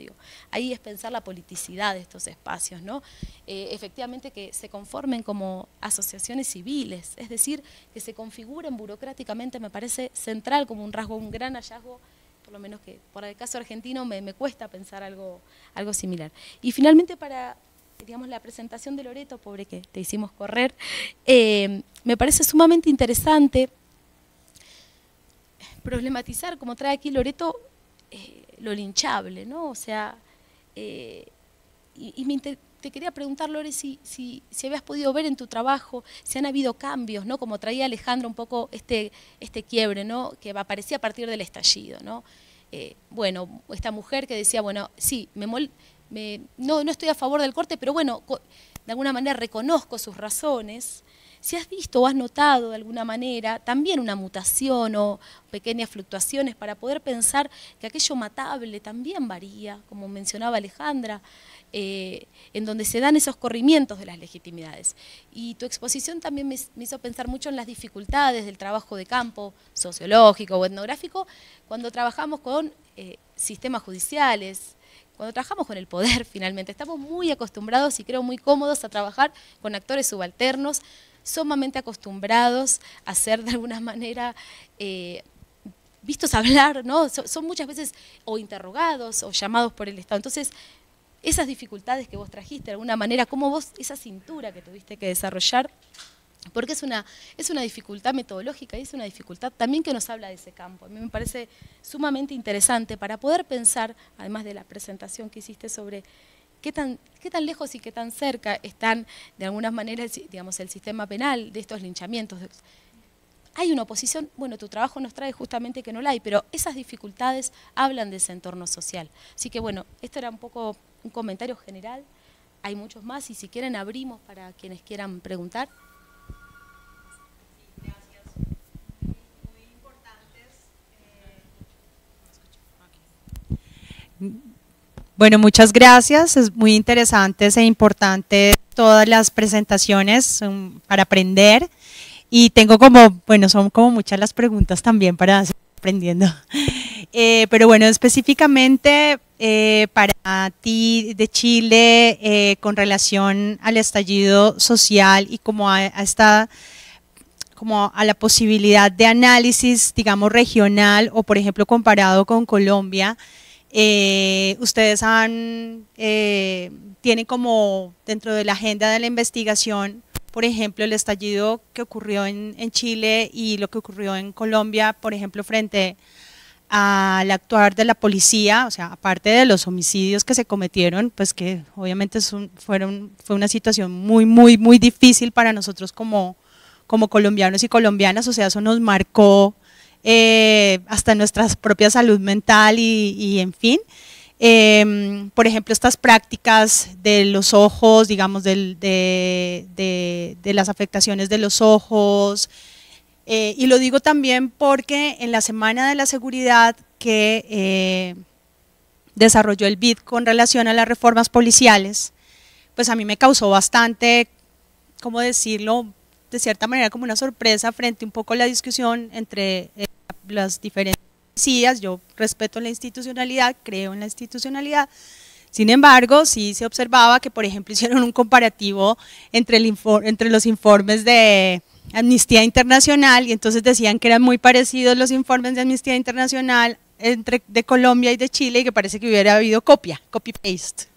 Ahí es pensar la politicidad de estos espacios, ¿no? Eh, efectivamente que se conformen como asociaciones civiles, es decir, que se configuren burocráticamente me parece central como un rasgo, un gran hallazgo por lo menos que por el caso argentino me, cuesta pensar algo, algo similar. Y finalmente para digamos, la presentación de Loreto, pobre que te hicimos correr, eh, me parece sumamente interesante problematizar, como trae aquí Loreto, eh, lo linchable, ¿no? O sea, eh, y, y interesa, quería preguntar, Lore, si, si, habías podido ver en tu trabajo, si han habido cambios, ¿no? Como traía Alejandra un poco este, este quiebre, ¿no? Que aparecía a partir del estallido, ¿no? Eh, bueno, esta mujer que decía, bueno, sí, me, me no, no estoy a favor del corte, pero bueno, de alguna manera reconozco sus razones. Si has visto o has notado de alguna manera también una mutación o pequeñas fluctuaciones para poder pensar que aquello matable también varía, como mencionaba Alejandra, eh, en donde se dan esos corrimientos de las legitimidades. Y tu exposición también me, hizo pensar mucho en las dificultades del trabajo de campo sociológico o etnográfico cuando trabajamos con eh, sistemas judiciales, cuando trabajamos con el poder finalmente. Estamos muy acostumbrados y creo muy cómodos a trabajar con actores subalternos, sumamente acostumbrados a ser de alguna manera... Eh, vistos hablar, ¿no? Son, muchas veces o interrogados o llamados por el Estado. Entonces, esas dificultades que vos trajiste de alguna manera, cómo vos, esa cintura que tuviste que desarrollar, porque es una, es una dificultad metodológica y es una dificultad también que nos habla de ese campo. A mí me parece sumamente interesante para poder pensar, además de la presentación que hiciste sobre qué tan, qué tan lejos y qué tan cerca están, de alguna manera, digamos, el sistema penal de estos linchamientos hay una oposición, bueno, tu trabajo nos trae justamente que no la hay, pero esas dificultades hablan de ese entorno social. Así que bueno, esto era un poco un comentario general, hay muchos más y si quieren abrimos para quienes quieran preguntar. Eh, bueno, muchas gracias. Es muy interesante e importante todas las presentaciones um, para aprender y tengo como, bueno, son como muchas las preguntas también para seguir aprendiendo. Eh, pero bueno, específicamente eh, para ti de Chile eh, con relación al estallido social y como a, a como a la posibilidad de análisis, digamos, regional o, por ejemplo, comparado con Colombia, ustedes han, eh, tienen como dentro de la agenda de la investigación por ejemplo, el estallido que ocurrió en, en Chile y lo que ocurrió en Colombia, por ejemplo, frente al actuar de la policía, o sea, aparte de los homicidios que se cometieron, pues que obviamente fueron, fue una situación muy, muy, muy difícil para nosotros como, colombianos y colombianas, o sea, eso nos marcó eh, hasta nuestra propia salud mental y, y en fin. Em, por ejemplo, estas prácticas de los ojos, digamos, de, las afectaciones de los ojos. Eh, y lo digo también porque en la Semana de la Seguridad que eh, desarrolló el BID con relación a las reformas policiales, pues a mí me causó bastante, ¿cómo decirlo? De cierta manera como una sorpresa frente un poco a la discusión entre eh, las diferentes yo respeto la institucionalidad, creo en la institucionalidad, sin embargo, sí se observaba que, por ejemplo, hicieron un comparativo entre, el entre los informes de Amnistía Internacional y entonces decían que eran muy parecidos los informes de Amnistía Internacional entre, de Colombia y de Chile y que parece que hubiera habido copia, copy-paste.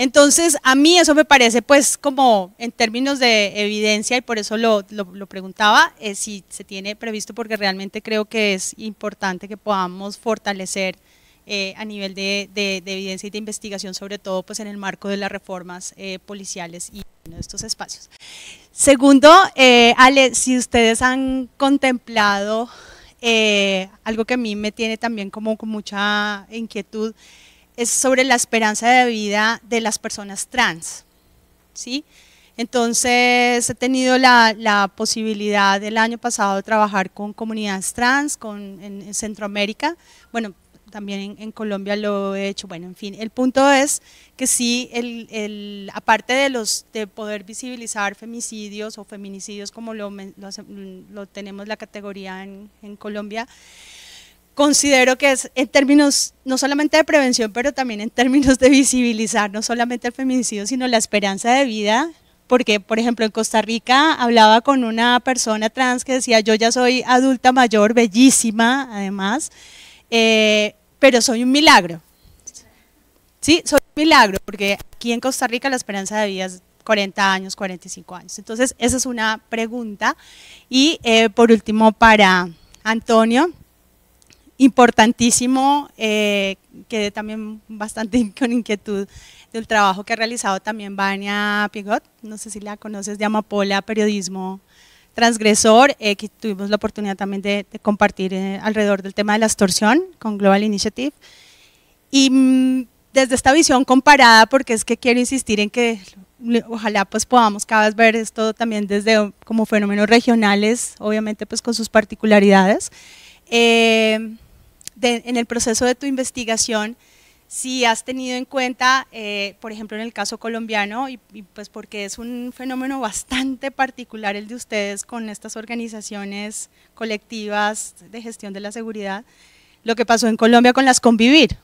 Entonces, a mí eso me parece, pues, como en términos de evidencia, y por eso lo, preguntaba, si se tiene previsto, porque realmente creo que es importante que podamos fortalecer eh, a nivel de, evidencia y de investigación, sobre todo pues, en el marco de las reformas eh, policiales y en estos espacios. Segundo, eh, Ale, si ustedes han contemplado algo que a mí me tiene también como con mucha inquietud, es sobre la esperanza de vida de las personas trans. ¿sí? Entonces he tenido la, la posibilidad el año pasado de trabajar con comunidades trans con, en, Centroamérica, bueno, también en, Colombia lo he hecho, bueno, en fin, el punto es que sí, el, aparte de, los, de poder visibilizar femicidios o feminicidios como lo, lo, lo tenemos la categoría en, en Colombia, considero que es en términos no solamente de prevención, pero también en términos de visibilizar no solamente el feminicidio, sino la esperanza de vida, porque por ejemplo en Costa Rica hablaba con una persona trans que decía, yo ya soy adulta mayor, bellísima además, eh, pero soy un milagro. Sí, soy un milagro, porque aquí en Costa Rica la esperanza de vida es 40 años, 45 años. Entonces, esa es una pregunta. Y eh, por último, para Antonio, importantísimo, eh, quedé también bastante con inquietud del trabajo que ha realizado también Vania Pigot, no sé si la conoces, de Amapola Periodismo Transgresor, eh, que tuvimos la oportunidad también de, compartir eh, alrededor del tema de la extorsión con Global Initiative. Y mm, desde esta visión comparada, porque es que quiero insistir en que ojalá pues podamos cada vez ver esto también desde como fenómenos regionales, obviamente pues con sus particularidades en el proceso de tu investigación si has tenido en cuenta, eh, por ejemplo, en el caso colombiano, y, pues porque es un fenómeno bastante particular el de ustedes con estas organizaciones colectivas de gestión de la seguridad, lo que pasó en Colombia con las convivir,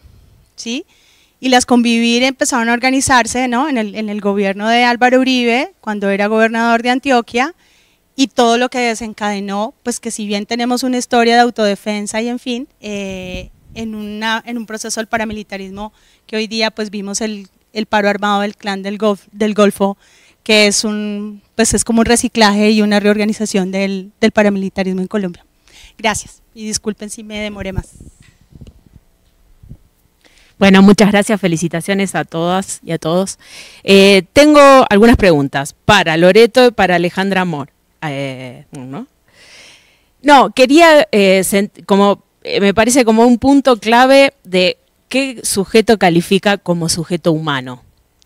¿sí? Y las convivir empezaron a organizarse, ¿no? en el gobierno de Álvaro Uribe, cuando era gobernador de Antioquia, y todo lo que desencadenó, pues que si bien tenemos una historia de autodefensa y en fin, eh, en, una, en un proceso del paramilitarismo que hoy día pues vimos el, paro armado del clan del, Golf, del Golfo, que es, un, pues es como un reciclaje y una reorganización del, paramilitarismo en Colombia. Gracias y disculpen si me demoré más. Bueno, muchas gracias, felicitaciones a todas y a todos. Eh, tengo algunas preguntas para Loreto y para Alejandra Amor. Eh, ¿no? quería, eh, como eh, me parece como un punto clave de qué sujeto califica como sujeto humano,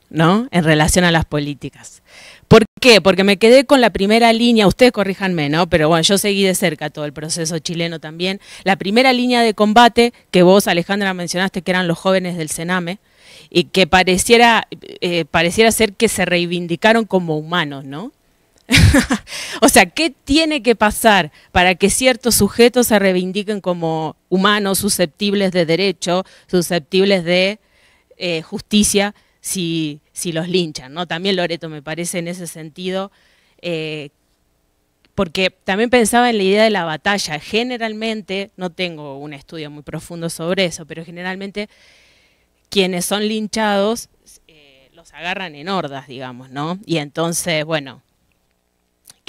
¿no? En relación a las políticas. ¿Por qué? Porque me quedé con la primera línea, ustedes corríjanme, ¿no? Pero bueno, yo seguí de cerca todo el proceso chileno también. La primera línea de combate que vos, Alejandra, mencionaste, que eran los jóvenes del Sename, y que pareciera, pareciera ser que se reivindicaron como humanos, ¿no? o sea, ¿qué tiene que pasar para que ciertos sujetos se reivindiquen como humanos susceptibles de derecho, susceptibles de eh, justicia, si, si, los linchan? ¿no? También Loreto me parece en ese sentido, eh, porque también pensaba en la idea de la batalla. Generalmente, no tengo un estudio muy profundo sobre eso, pero generalmente quienes son linchados eh, los agarran en hordas, digamos, ¿no? Y entonces, bueno,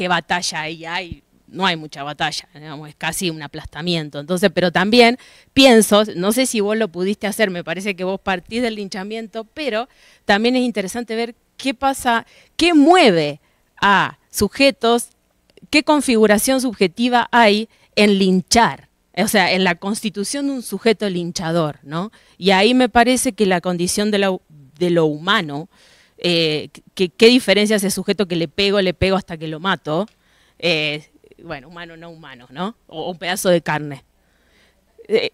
qué batalla ahí hay, no hay mucha batalla, es casi un aplastamiento. Entonces, pero también pienso, no sé si vos lo pudiste hacer, me parece que vos partís del linchamiento, pero también es interesante ver qué pasa, qué mueve a sujetos, qué configuración subjetiva hay en linchar. O sea, en la constitución de un sujeto linchador, ¿no? Y ahí me parece que la condición de de lo humano, eh, qué diferencia ese sujeto que le pego, le pego hasta que lo mato, eh, bueno, humano, no humano, ¿no? O, un pedazo de carne. Eh,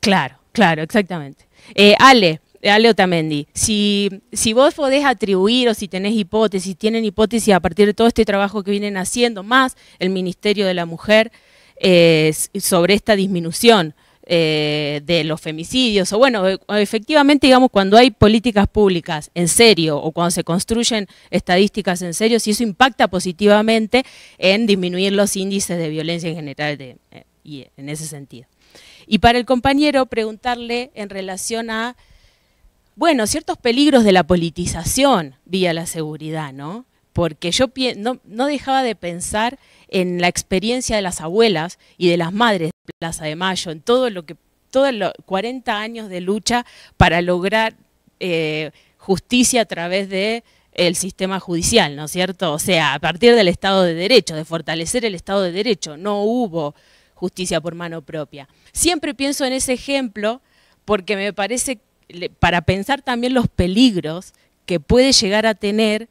claro, claro, exactamente. Ale, Ale Otamendi, si, vos podés atribuir o si tenés hipótesis, tienen hipótesis a partir de todo este trabajo que vienen haciendo, más el Ministerio de la Mujer, sobre esta disminución eh, de los femicidios, o bueno, eh, efectivamente, digamos, cuando hay políticas públicas en serio o cuando se construyen estadísticas en serio, si eso impacta positivamente en disminuir los índices de violencia en general eh, y en ese sentido. Y para el compañero preguntarle en relación a, bueno, ciertos peligros de la politización vía la seguridad, ¿no? Porque yo no dejaba de pensar en la experiencia de las abuelas y de las madres de Plaza de Mayo, en todo lo que, todos los 40 años de lucha para lograr eh, justicia a través de el sistema judicial, ¿no es cierto? O sea, a partir del Estado de Derecho, de fortalecer el Estado de Derecho, no hubo justicia por mano propia. Siempre pienso en ese ejemplo porque me parece, para pensar también los peligros que puede llegar a tener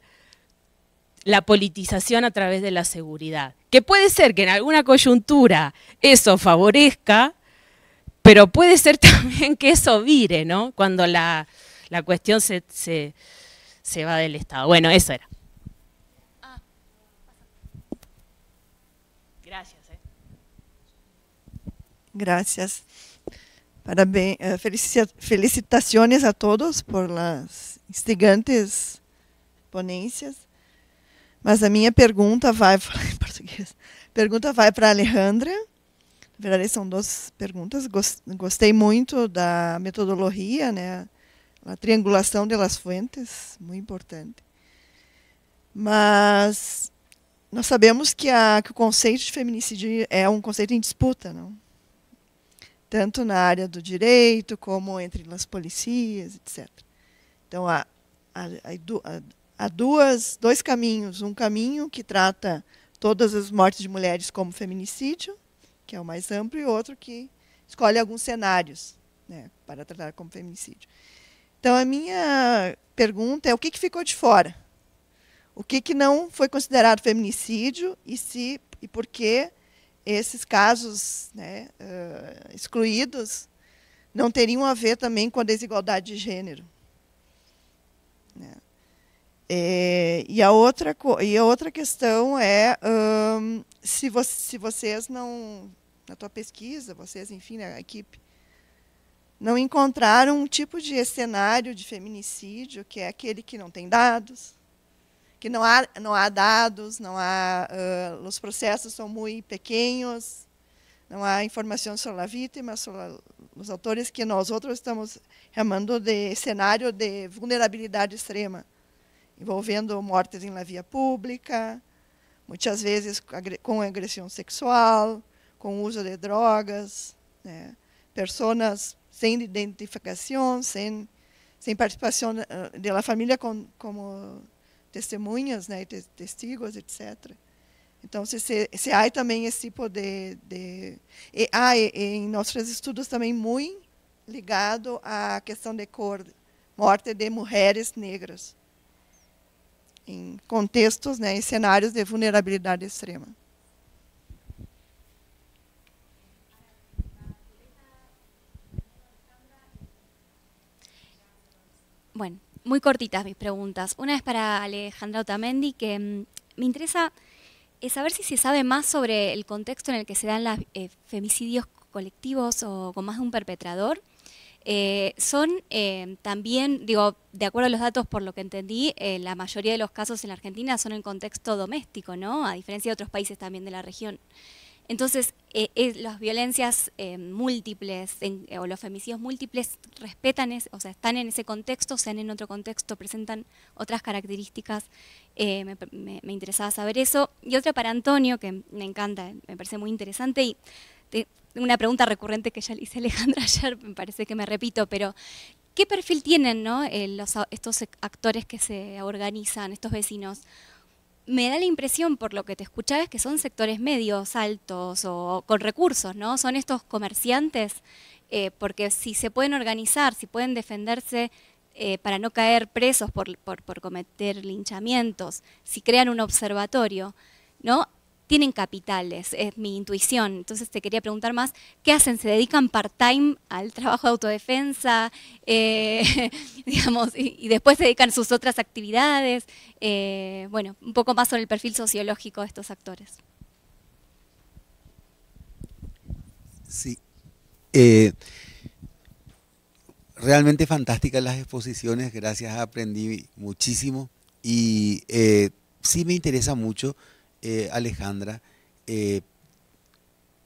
la politización a través de la seguridad. Que puede ser que en alguna coyuntura eso favorezca, pero puede ser también que eso vire, ¿no? Cuando la, cuestión se, se, va del Estado. Bueno, eso era. Ah, gracias. Eh. Gracias. Parabéns, eh, felicitaciones a todos por las instigantes ponencias. Mas a minha pergunta vai. em português. Pergunta vai para a Alejandra. Na verdade, são duas perguntas. Gostei muito da metodologia, né? A triangulação das fontes, muito importante. Mas nós sabemos que, a, que o conceito de feminicídio é um conceito em disputa, não? Tanto na área do direito, como entre as polícias, etc. Então, a, a, a, há duas, dois caminhos. Um caminho que trata todas as mortes de mulheres como feminicídio, que é o mais amplo, e outro que escolhe alguns cenários né, para tratar como feminicídio. Então, a minha pergunta é o que, que ficou de fora? O que, que não foi considerado feminicídio e, se, e por que esses casos né, uh, excluídos não teriam a ver também com a desigualdade de gênero? Né? É, e, a outra, e a outra questão é hum, se, vo se vocês não, na tua pesquisa, vocês, enfim, na equipe, não encontraram um tipo de cenário de feminicídio que é aquele que não tem dados, que não há, não há dados, não há, uh, os processos são muito pequenos, não há informação sobre a vítima, sobre os autores que nós outros estamos chamando de cenário de vulnerabilidade extrema envolvendo mortes na via pública, muitas vezes com agressão sexual, com uso de drogas, né? pessoas sem identificação, sem, sem participação eh, da família com, como testemunhas, né, testigos, etc. Então, se, se, se há também esse tipo de... de e, ah, e, e em nossos estudos também muito ligado à questão de cor, morte de mulheres negras. en em contextos, en escenarios de vulnerabilidad extrema. Bueno, muy cortitas mis preguntas. Una es para Alejandra Otamendi, que em, me interesa eh, saber si se sabe más sobre el contexto en el que se dan los eh, femicidios colectivos o con más de un perpetrador. Eh, son eh, también, digo, de acuerdo a los datos por lo que entendí, eh, la mayoría de los casos en la Argentina son en contexto doméstico, ¿no? A diferencia de otros países también de la región. Entonces, las violencias múltiples o los femicidios múltiples respetan, o sea, están en ese contexto, sean en otro contexto, presentan otras características. Me, interesaba saber eso. Y otra para Antonio, que me encanta, me parece muy interesante y una pregunta recurrente que ya le hice a Alejandra ayer, me parece que me repito, pero ¿qué perfil tienen eh, estos actores que se organizan, estos vecinos? Me da la impresión, por lo que te escuchaba, es que son sectores medios, altos o con recursos, ¿no? Son estos comerciantes, eh, porque si se pueden organizar, si pueden defenderse eh, para no caer presos por, por cometer linchamientos, si crean un observatorio, ¿no? tienen capitales, es mi intuición. Entonces te quería preguntar más, ¿qué hacen? ¿Se dedican part-time al trabajo de autodefensa? Eh, digamos, y, después se dedican a sus otras actividades. Eh, bueno, un poco más sobre el perfil sociológico de estos actores. Sí. Eh, realmente fantásticas las exposiciones, gracias, aprendí muchísimo y sí me interesa mucho eh, Alejandra, eh,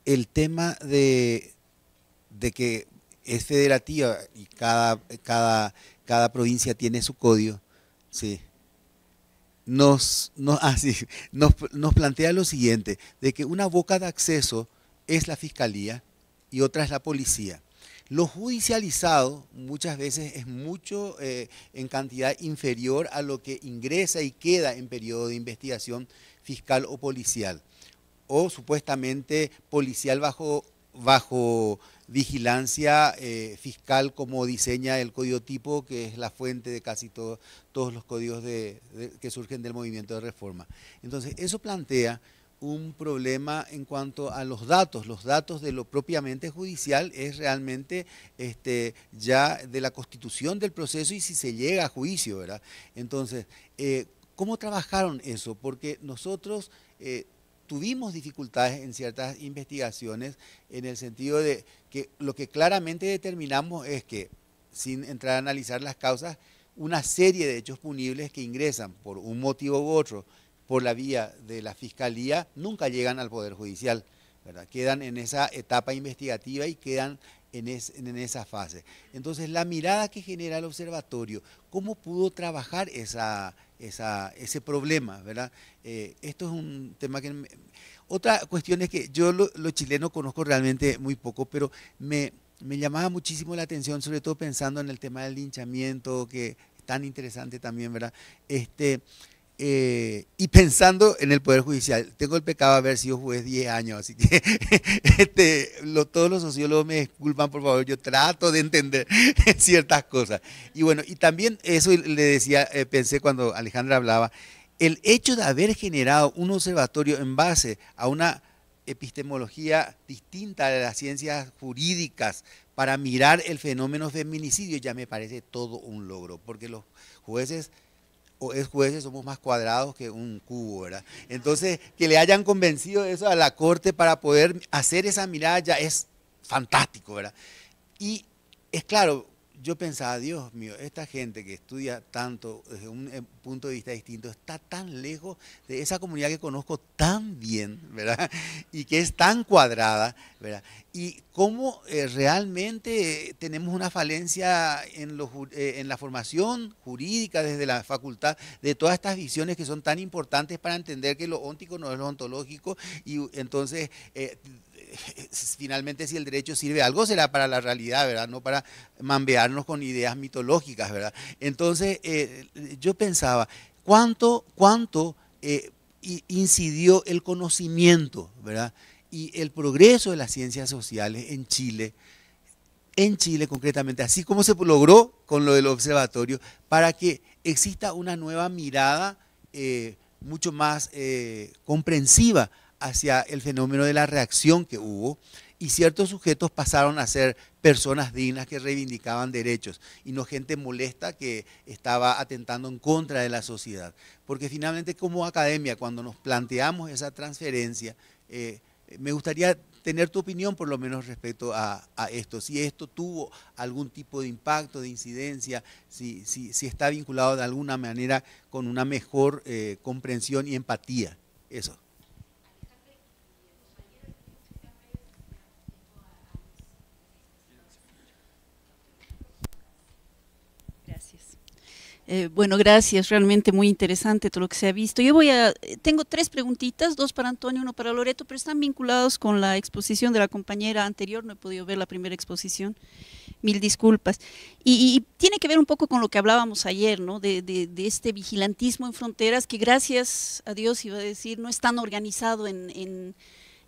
el tema de, que es federativa y cada, cada, cada provincia tiene su código, nos, ah, nos, nos, plantea lo siguiente, de que una boca de acceso es la fiscalía y otra es la policía. Lo judicializado muchas veces es mucho eh, en cantidad inferior a lo que ingresa y queda en periodo de investigación fiscal o policial, o supuestamente policial bajo, bajo vigilancia eh, fiscal como diseña el código tipo, que es la fuente de casi todos los códigos que surgen del movimiento de reforma. Entonces, eso plantea un problema en cuanto a los datos. Los datos de lo propiamente judicial es realmente este, ya de la constitución del proceso y si se llega a juicio, ¿verdad? Entonces, eh, ¿Cómo trabajaron eso? Porque nosotros eh, tuvimos dificultades en ciertas investigaciones en el sentido de que lo que claramente determinamos es que, sin entrar a analizar las causas, una serie de hechos punibles que ingresan por un motivo u otro por la vía de la fiscalía nunca llegan al Poder Judicial. ¿verdad? Quedan en esa etapa investigativa y quedan en, en, esa fase. Entonces, la mirada que genera el observatorio, ¿cómo pudo trabajar esa, ese problema, ¿verdad? Eh, esto es un tema que... Otra cuestión es que yo lo, chilenos chileno conozco realmente muy poco, pero me, me llamaba muchísimo la atención, sobre todo pensando en el tema del linchamiento, que es tan interesante también, ¿verdad? Este, eh, y pensando en el Poder Judicial, tengo el pecado de haber sido juez 10 años, así que este, todos los sociólogos me disculpan, por favor, yo trato de entender ciertas cosas. Y bueno, y también eso le decía, eh, pensé cuando Alejandra hablaba, el hecho de haber generado un observatorio en base a una epistemología distinta de las ciencias jurídicas para mirar el fenómeno feminicidio ya me parece todo un logro, porque los jueces o es jueces somos más cuadrados que un cubo, ¿verdad? Entonces, que le hayan convencido eso a la corte para poder hacer esa mirada ya es fantástico, ¿verdad? Y es claro, yo pensaba, Dios mío, esta gente que estudia tanto desde un eh, punto de vista distinto está tan lejos de esa comunidad que conozco tan bien, ¿verdad? Y que es tan cuadrada, ¿verdad? Y cómo eh, realmente tenemos una falencia en, eh, en la formación jurídica desde la facultad de todas estas visiones que son tan importantes para entender que lo óntico no es lo ontológico y entonces finalmente si el derecho sirve algo será para la realidad, ¿verdad? No para mambearnos con ideas mitológicas, ¿verdad? Entonces eh, yo pensaba, ¿cuánto, cuánto eh, incidió el conocimiento, ¿verdad? Y el progreso de las ciencias sociales en Chile, en Chile concretamente, así como se logró con lo del observatorio, para que exista una nueva mirada eh, mucho más comprensiva hacia el fenómeno de la reacción que hubo y ciertos sujetos pasaron a ser personas dignas que reivindicaban derechos y no gente molesta que estaba atentando en contra de la sociedad. Porque finalmente como academia, cuando nos planteamos esa transferencia, eh, me gustaría tener tu opinión por lo menos respecto a, esto, si esto tuvo algún tipo de impacto, de incidencia, si, si, si está vinculado de alguna manera con una mejor eh, comprensión y empatía. Eso. Eh, bueno, gracias, realmente muy interesante todo lo que se ha visto. Yo voy a, tengo tres preguntitas, dos para Antonio, uno para Loreto, pero están vinculados con la exposición de la compañera anterior, no he podido ver la primera exposición, mil disculpas. Y, tiene que ver un poco con lo que hablábamos ayer, ¿no? De, de, de, este vigilantismo en fronteras que gracias a Dios, iba a decir, no es tan organizado en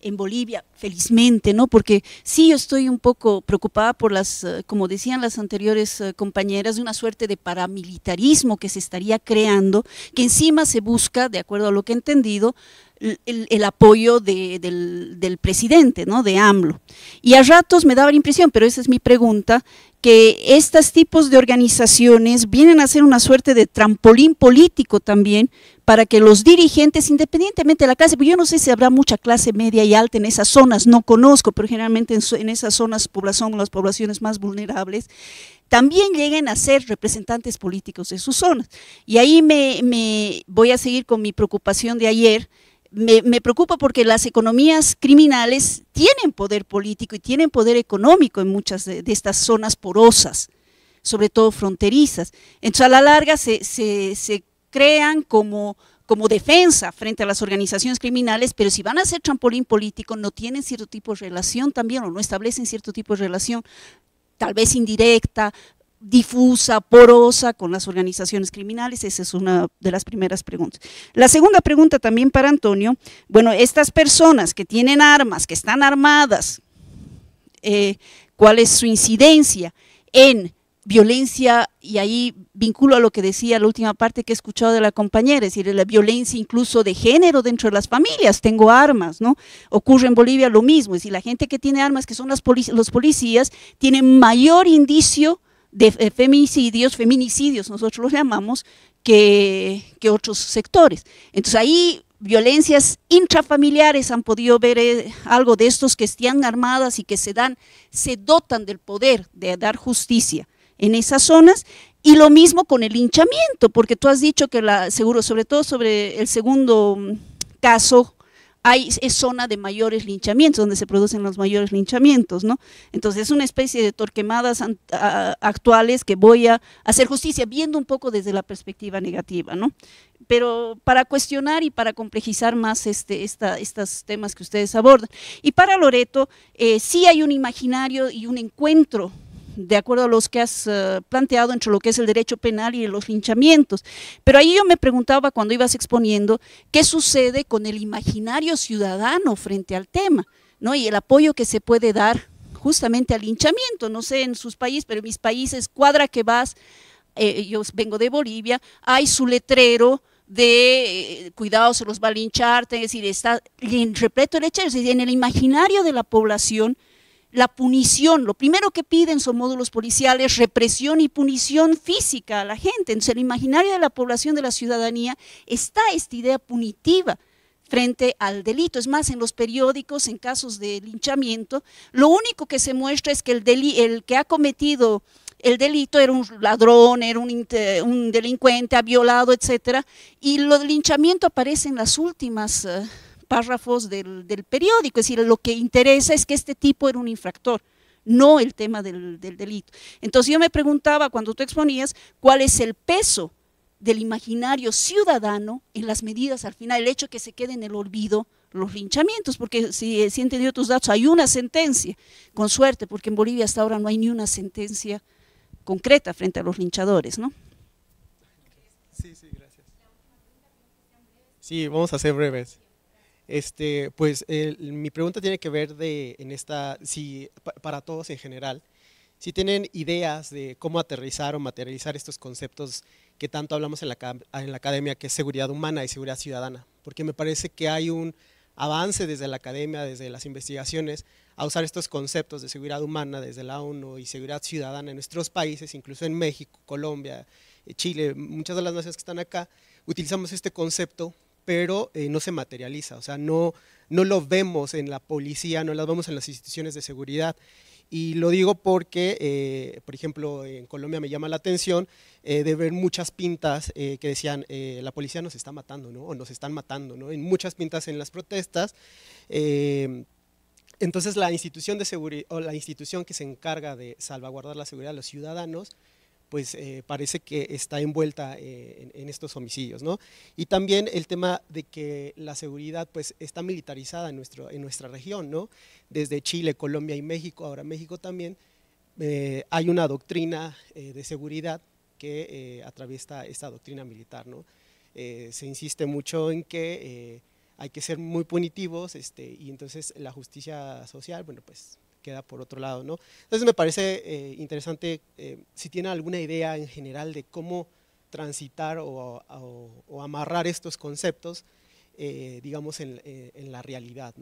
en Bolivia, felizmente, ¿no? Porque sí, yo estoy un poco preocupada por las, eh, como decían las anteriores eh, compañeras, de una suerte de paramilitarismo que se estaría creando, que encima se busca, de acuerdo a lo que he entendido, el, apoyo del, presidente, ¿no? de AMLO. Y a ratos me daba la impresión, pero esa es mi pregunta, que estos tipos de organizaciones vienen a ser una suerte de trampolín político también para que los dirigentes, independientemente de la clase, yo no sé si habrá mucha clase media y alta en esas zonas, no conozco, pero generalmente en, esas zonas son las poblaciones más vulnerables, también lleguen a ser representantes políticos de sus zonas. Y ahí me, me voy a seguir con mi preocupación de ayer, me, preocupa porque las economías criminales tienen poder político y tienen poder económico en muchas de, estas zonas porosas, sobre todo fronterizas. Entonces, a la larga se, crean como, como defensa frente a las organizaciones criminales, pero si van a ser trampolín político no tienen cierto tipo de relación también o no establecen cierto tipo de relación tal vez indirecta, difusa, porosa con las organizaciones criminales? Esa es una de las primeras preguntas. La segunda pregunta también para Antonio, bueno, estas personas que tienen armas, que están armadas, eh, ¿cuál es su incidencia en violencia? Y ahí vinculo a lo que decía la última parte que he escuchado de la compañera, es decir, la violencia incluso de género dentro de las familias, tengo armas, ¿no? Ocurre en Bolivia lo mismo, es decir, la gente que tiene armas, que son las los policías, tienen mayor indicio de eh, feminicidios, feminicidios nosotros los llamamos, que, otros sectores. Entonces ahí violencias intrafamiliares han podido ver eh, algo de estos que están armadas y que se dan, se dotan del poder de dar justicia en esas zonas y lo mismo con el hinchamiento, porque tú has dicho que la seguro, sobre todo sobre el segundo mm, caso hay, es zona de mayores linchamientos, donde se producen los mayores linchamientos, ¿no? Entonces es una especie de torquemadas actuales que voy a hacer justicia viendo un poco desde la perspectiva negativa, ¿no? Pero para cuestionar y para complejizar más este, estos temas que ustedes abordan. Y para Loreto, eh, sí hay un imaginario y un encuentro de acuerdo a los que has eh, planteado entre lo que es el derecho penal y los linchamientos. Pero ahí yo me preguntaba cuando ibas exponiendo qué sucede con el imaginario ciudadano frente al tema, ¿no? Y el apoyo que se puede dar justamente al linchamiento, no sé en sus países, pero en mis países, cuadra que vas, eh, yo vengo de Bolivia, hay su letrero, de eh, cuidado se los va a linchar, es decir, está repleto de hecho es decir, en el imaginario de la población la punición. Lo primero que piden son módulos policiales, represión y punición física a la gente. Entonces, el imaginario de la población, de la ciudadanía, está esta idea punitiva frente al delito. Es más, en los periódicos, en casos de linchamiento, lo único que se muestra es que el, el que ha cometido el delito era un ladrón, era un, delincuente, ha violado, etcétera, y lo del linchamiento aparece en las últimas... Eh, párrafos del, periódico. Es decir, lo que interesa es que este tipo era un infractor, no el tema del, delito. Entonces yo me preguntaba cuando tú exponías cuál es el peso del imaginario ciudadano en las medidas al final, el hecho que se quede en el olvido los linchamientos, porque si, si he entendido tus datos, hay una sentencia, con suerte, porque en Bolivia hasta ahora no hay ni una sentencia concreta frente a los linchadores, ¿no? Sí, sí, gracias. Sí, vamos a ser breves. Este, pues mi pregunta tiene que ver en esta, para todos en general, si tienen ideas de cómo aterrizar o materializar estos conceptos que tanto hablamos en la, ah, en la academia, que es seguridad humana y seguridad ciudadana, porque me parece que hay un avance desde la academia, desde las investigaciones, a usar estos conceptos de seguridad humana desde la ONU y seguridad ciudadana en nuestros países, incluso en México, Colombia, eh, Chile, muchas de las naciones que están acá, utilizamos este concepto pero eh, no se materializa, o sea, no, lo vemos en la policía, no las vemos en las instituciones de seguridad. Y lo digo porque, eh, por ejemplo, en Colombia me llama la atención eh, de ver muchas pintas que decían, la policía nos está matando, O nos están matando, ¿no? En muchas pintas en las protestas. entonces la institución de seguridad, o la institución que se encarga de salvaguardar la seguridad de los ciudadanos, pues eh, parece que está envuelta eh, en, estos homicidios. Y también el tema de que la seguridad pues, está militarizada en, nuestra región, ¿no? desde Chile, Colombia y México, ahora México también, eh, hay una doctrina de seguridad que atraviesa esta, doctrina militar. ¿no? se insiste mucho en que hay que ser muy punitivos este, y entonces la justicia social, bueno, pues queda por otro lado. Entonces me parece eh, interesante eh, si tiene alguna idea en general de cómo transitar o, amarrar estos conceptos, eh, digamos, en, la realidad.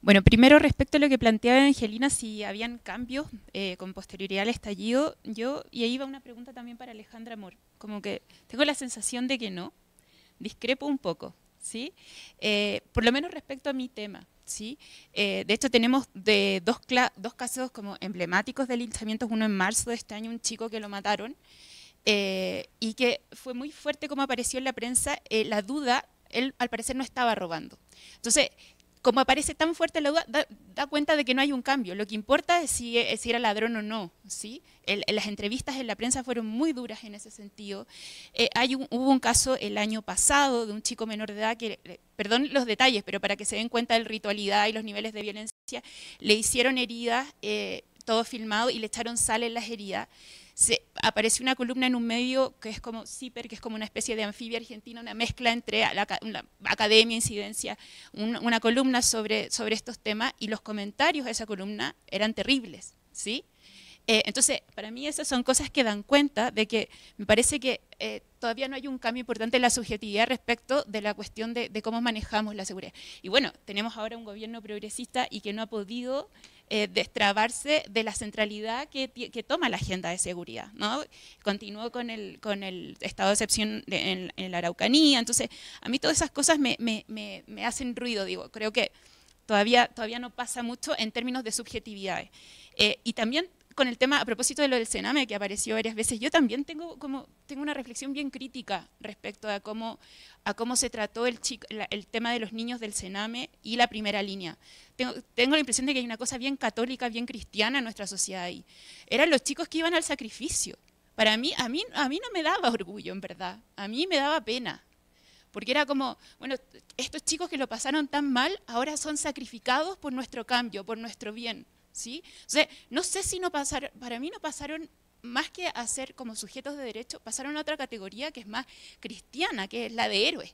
Bueno, primero respecto a lo que planteaba Angelina, si habían cambios eh, con posterioridad al estallido, yo, y ahí va una pregunta también para Alejandra Amor, como que tengo la sensación de que no, discrepo un poco, ¿sí? Eh, por lo menos respecto a mi tema, ¿sí? Eh, de hecho, tenemos dos, casos como emblemáticos de linchamientos, uno en marzo de este año, un chico que lo mataron, y que fue muy fuerte como apareció en la prensa la duda, él al parecer no estaba robando. Entonces, como aparece tan fuerte la duda, da, cuenta de que no hay un cambio. Lo que importa es si, era ladrón o no. ¿sí? las entrevistas en la prensa fueron muy duras en ese sentido. Eh, hay un, hubo un caso el año pasado de un chico menor de edad que, eh, perdón los detalles, pero para que se den cuenta de la ritualidad y los niveles de violencia, le hicieron heridas, eh, todo filmado, y le echaron sal en las heridas se, apareció una columna en un medio que es como CIPER, que es como una especie de anfibia argentina, una mezcla entre la, academia, incidencia, una columna sobre, sobre estos temas y los comentarios de esa columna eran terribles, ¿sí? Eh, entonces, para mí esas son cosas que dan cuenta de que me parece que eh, todavía no hay un cambio importante en la subjetividad respecto de la cuestión de, de cómo manejamos la seguridad. Y bueno, tenemos ahora un gobierno progresista y que no ha podido eh, destrabarse de la centralidad que, toma la agenda de seguridad. ¿no? con el, con el estado de excepción en, la Araucanía. Entonces, a mí todas esas cosas me, hacen ruido, digo, creo que todavía, todavía no pasa mucho en términos de subjetividades. Eh, y también con el tema, a propósito de lo del Sename que apareció varias veces, yo también tengo, como, tengo una reflexión bien crítica respecto a cómo, a cómo se trató el, el tema de los niños del Sename y la primera línea. Tengo, la impresión de que hay una cosa bien católica, bien cristiana en nuestra sociedad ahí. Eran los chicos que iban al sacrificio. Para mí, a mí, a mí no me daba orgullo, en verdad. A mí me daba pena. Porque era como, bueno, estos chicos que lo pasaron tan mal ahora son sacrificados por nuestro cambio, por nuestro bien no sé si no pasaron, para mí no pasaron más que a ser como sujetos de derecho, pasaron a otra categoría que es más cristiana, que es la de héroe,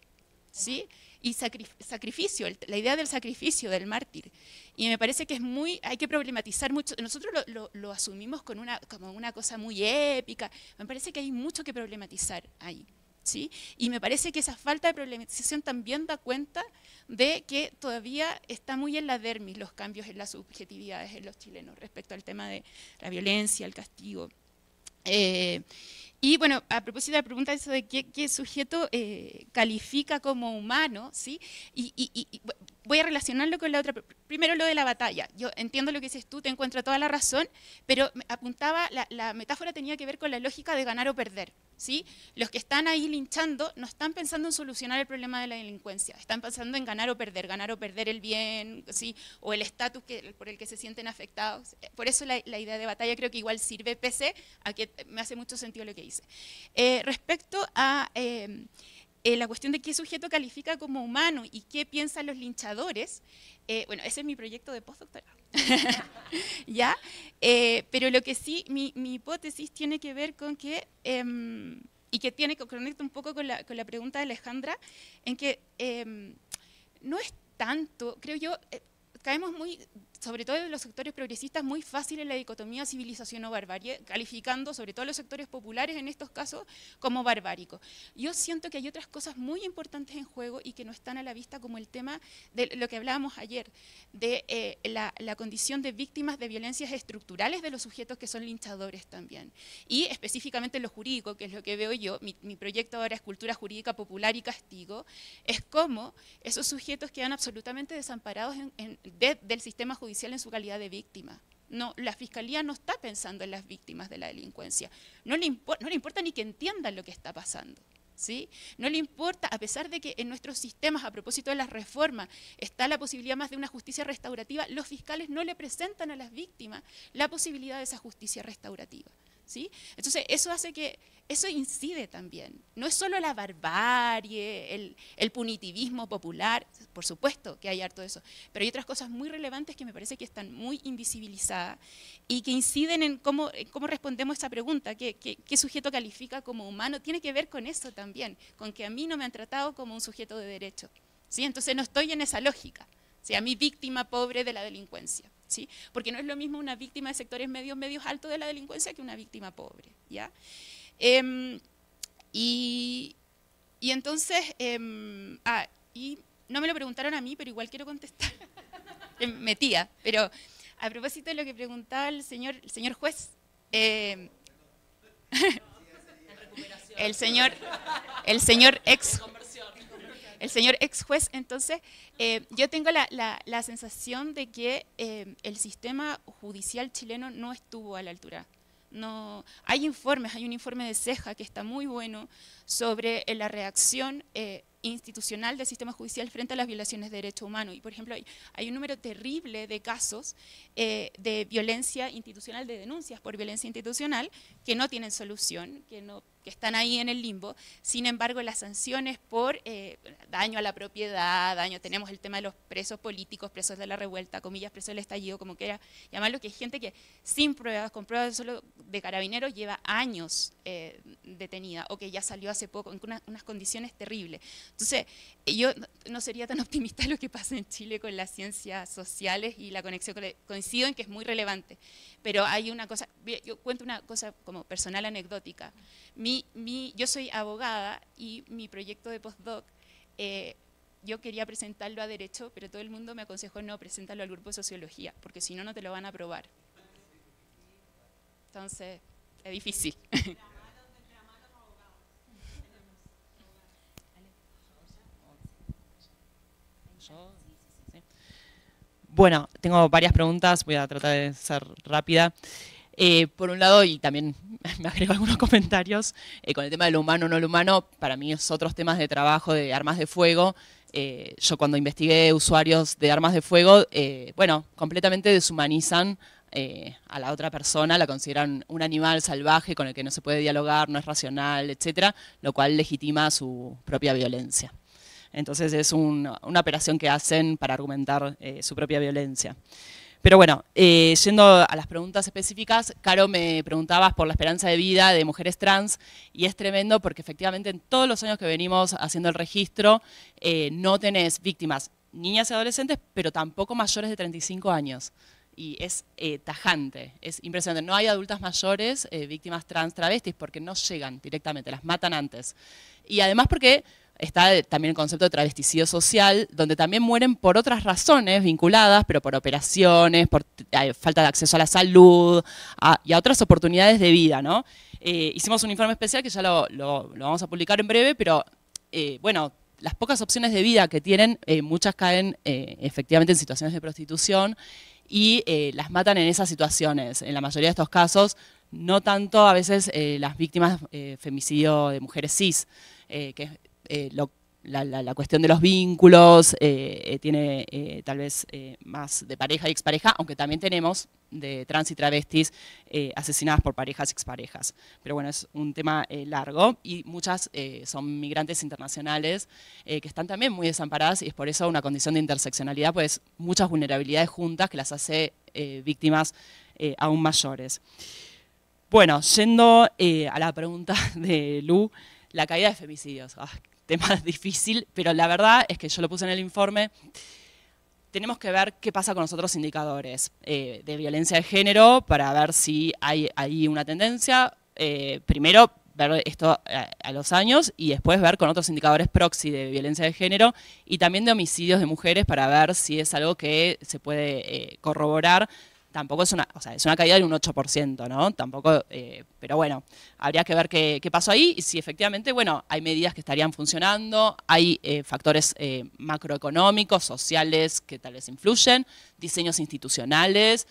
¿sí? Y sacrificio, la idea del sacrificio, del mártir. Y me parece que es muy, hay que problematizar mucho, nosotros lo, asumimos con como una cosa muy épica, me parece que hay mucho que problematizar ahí. Y me parece que esa falta de problematización también da cuenta de que todavía está muy en la dermis los cambios en las subjetividades en los chilenos respecto al tema de la violencia, el castigo. Eh, y bueno, a propósito de la pregunta eso de qué, sujeto eh, califica como humano, ¿sí? voy a relacionarlo con la otra. Primero lo de la batalla. Yo entiendo lo que dices tú, te encuentro toda la razón, pero apuntaba, la, metáfora tenía que ver con la lógica de ganar o perder. ¿sí? Los que están ahí linchando no están pensando en solucionar el problema de la delincuencia, están pensando en ganar o perder, ganar o perder el bien ¿sí? o el estatus por el que se sienten afectados. Eh, por eso la, idea de batalla creo que igual sirve, pese a que me hace mucho sentido lo que dice. Eh, respecto a... Eh, eh, la cuestión de qué sujeto califica como humano y qué piensan los linchadores, eh, bueno, ese es mi proyecto de postdoctorado, ¿ya? Eh, pero lo que sí, mi, hipótesis tiene que ver con que, em, y que tiene que conecta un poco con la, con la, pregunta de Alejandra, en que em, no es tanto, creo yo, caemos muy sobre todo en los sectores progresistas, muy fácil en la dicotomía civilización o barbarie, calificando sobre todo los sectores populares en estos casos como barbáricos. Yo siento que hay otras cosas muy importantes en juego y que no están a la vista, como el tema de lo que hablábamos ayer, de eh, la, condición de víctimas de violencias estructurales de los sujetos que son linchadores también. Y específicamente lo jurídico, que es lo que veo yo, mi, proyecto ahora es Cultura Jurídica Popular y Castigo, es cómo esos sujetos quedan absolutamente desamparados del sistema judicial en su calidad de víctima. No, la fiscalía no está pensando en las víctimas de la delincuencia. No le, importa ni que entiendan lo que está pasando. ¿Sí? No le importa, a pesar de que en nuestros sistemas, a propósito de las reformas, está la posibilidad más de una justicia restaurativa, los fiscales no le presentan a las víctimas la posibilidad de esa justicia restaurativa. Entonces, eso hace que, eso incide también. No es solo la barbarie, el, punitivismo popular, por supuesto que hay harto de eso, pero hay otras cosas muy relevantes que me parece que están muy invisibilizadas y que inciden en cómo, respondemos a esa pregunta, ¿Qué, qué sujeto califica como humano, tiene que ver con eso también, con que a mí no me han tratado como un sujeto de derecho. ¿sí? Entonces, no estoy en esa lógica. O sea, mi víctima pobre de la delincuencia. ¿sí? Porque no es lo mismo una víctima de sectores medios, medios altos de la delincuencia que una víctima pobre. ¿ya? Em, y, entonces, em, ah, y no me lo preguntaron a mí, pero igual quiero contestar. Em, metía, pero a propósito de lo que preguntaba el señor, el señor juez. el señor, el señor ex el señor ex juez. Entonces, eh, yo tengo la, la, sensación de que eh, el sistema judicial chileno no estuvo a la altura. No, hay informes, hay un informe de ceja que está muy bueno sobre eh, la reacción eh, institucional del sistema judicial frente a las violaciones de derechos humanos. Y, por ejemplo, hay, un número terrible de casos eh, de violencia institucional, de denuncias por violencia institucional, que no tienen solución, que, no, que están ahí en el limbo. Sin embargo, las sanciones por daño a la propiedad, daño, tenemos el tema de los presos políticos, presos de la revuelta, comillas, presos del estallido, como quiera llamarlo, que es gente que sin pruebas, con pruebas solo de carabineros, lleva años detenida o que ya salió hace poco, en unas condiciones terribles. Entonces, yo no sería tan optimista lo que pasa en Chile con las ciencias sociales y la conexión, coincido en que es muy relevante, pero hay una cosa, yo cuento una cosa como personal anecdótica. Mi, mi, yo soy abogada y mi proyecto de postdoc... Eh, yo quería presentarlo a Derecho, pero todo el mundo me aconsejó no presentarlo al grupo de Sociología, porque si no, no te lo van a aprobar. Entonces, es difícil. Bueno, tengo varias preguntas, voy a tratar de ser rápida. Eh, por un lado, y también me agrego algunos comentarios, eh, con el tema de lo humano no lo humano, para mí es otros temas de trabajo de armas de fuego. Eh, yo cuando investigué usuarios de armas de fuego, bueno, completamente deshumanizan a la otra persona, la consideran un animal salvaje con el que no se puede dialogar, no es racional, etcétera, lo cual legitima su propia violencia. Entonces es una operación que hacen para argumentar eh, su propia violencia. Pero bueno, eh, yendo a las preguntas específicas, Caro, me preguntabas por la esperanza de vida de mujeres trans y es tremendo porque efectivamente en todos los años que venimos haciendo el registro eh, no tenés víctimas, niñas y adolescentes, pero tampoco mayores de 35 años. Y es tajante, es impresionante. No hay adultas mayores víctimas trans travestis porque no llegan directamente, las matan antes. Y además porque está también el concepto de travesticidio social, donde también mueren por otras razones vinculadas, pero por operaciones, por eh, falta de acceso a la salud y a otras oportunidades de vida. ¿no? Eh, hicimos un informe especial que ya lo, vamos a publicar en breve, pero eh, bueno, las pocas opciones de vida que tienen, muchas caen efectivamente en situaciones de prostitución y las matan en esas situaciones. En la mayoría de estos casos, no tanto a veces las víctimas de femicidio de mujeres cis, que eh, la, cuestión de los vínculos, eh, eh, tiene tal vez más de pareja y expareja, aunque también tenemos de trans y travestis asesinadas por parejas y exparejas. Pero bueno, es un tema largo y muchas son migrantes internacionales que están también muy desamparadas y es por eso una condición de interseccionalidad, pues muchas vulnerabilidades juntas que las hace víctimas aún mayores. Bueno, yendo a la pregunta de Lu, la caída de femicidios. Ah, tema difícil, pero la verdad es que yo lo puse en el informe. Tenemos que ver qué pasa con los otros indicadores eh, de violencia de género para ver si hay, ahí una tendencia. Eh, primero, ver esto a, los años y después ver con otros indicadores proxy de violencia de género y también de homicidios de mujeres para ver si es algo que se puede eh, corroborar tampoco es una, es una caída de un 8%, ¿no? Tampoco, eh, pero bueno, habría que ver qué, pasó ahí y si efectivamente, bueno, hay medidas que estarían funcionando, hay eh, factores eh, macroeconómicos, sociales que tal vez influyen, diseños institucionales,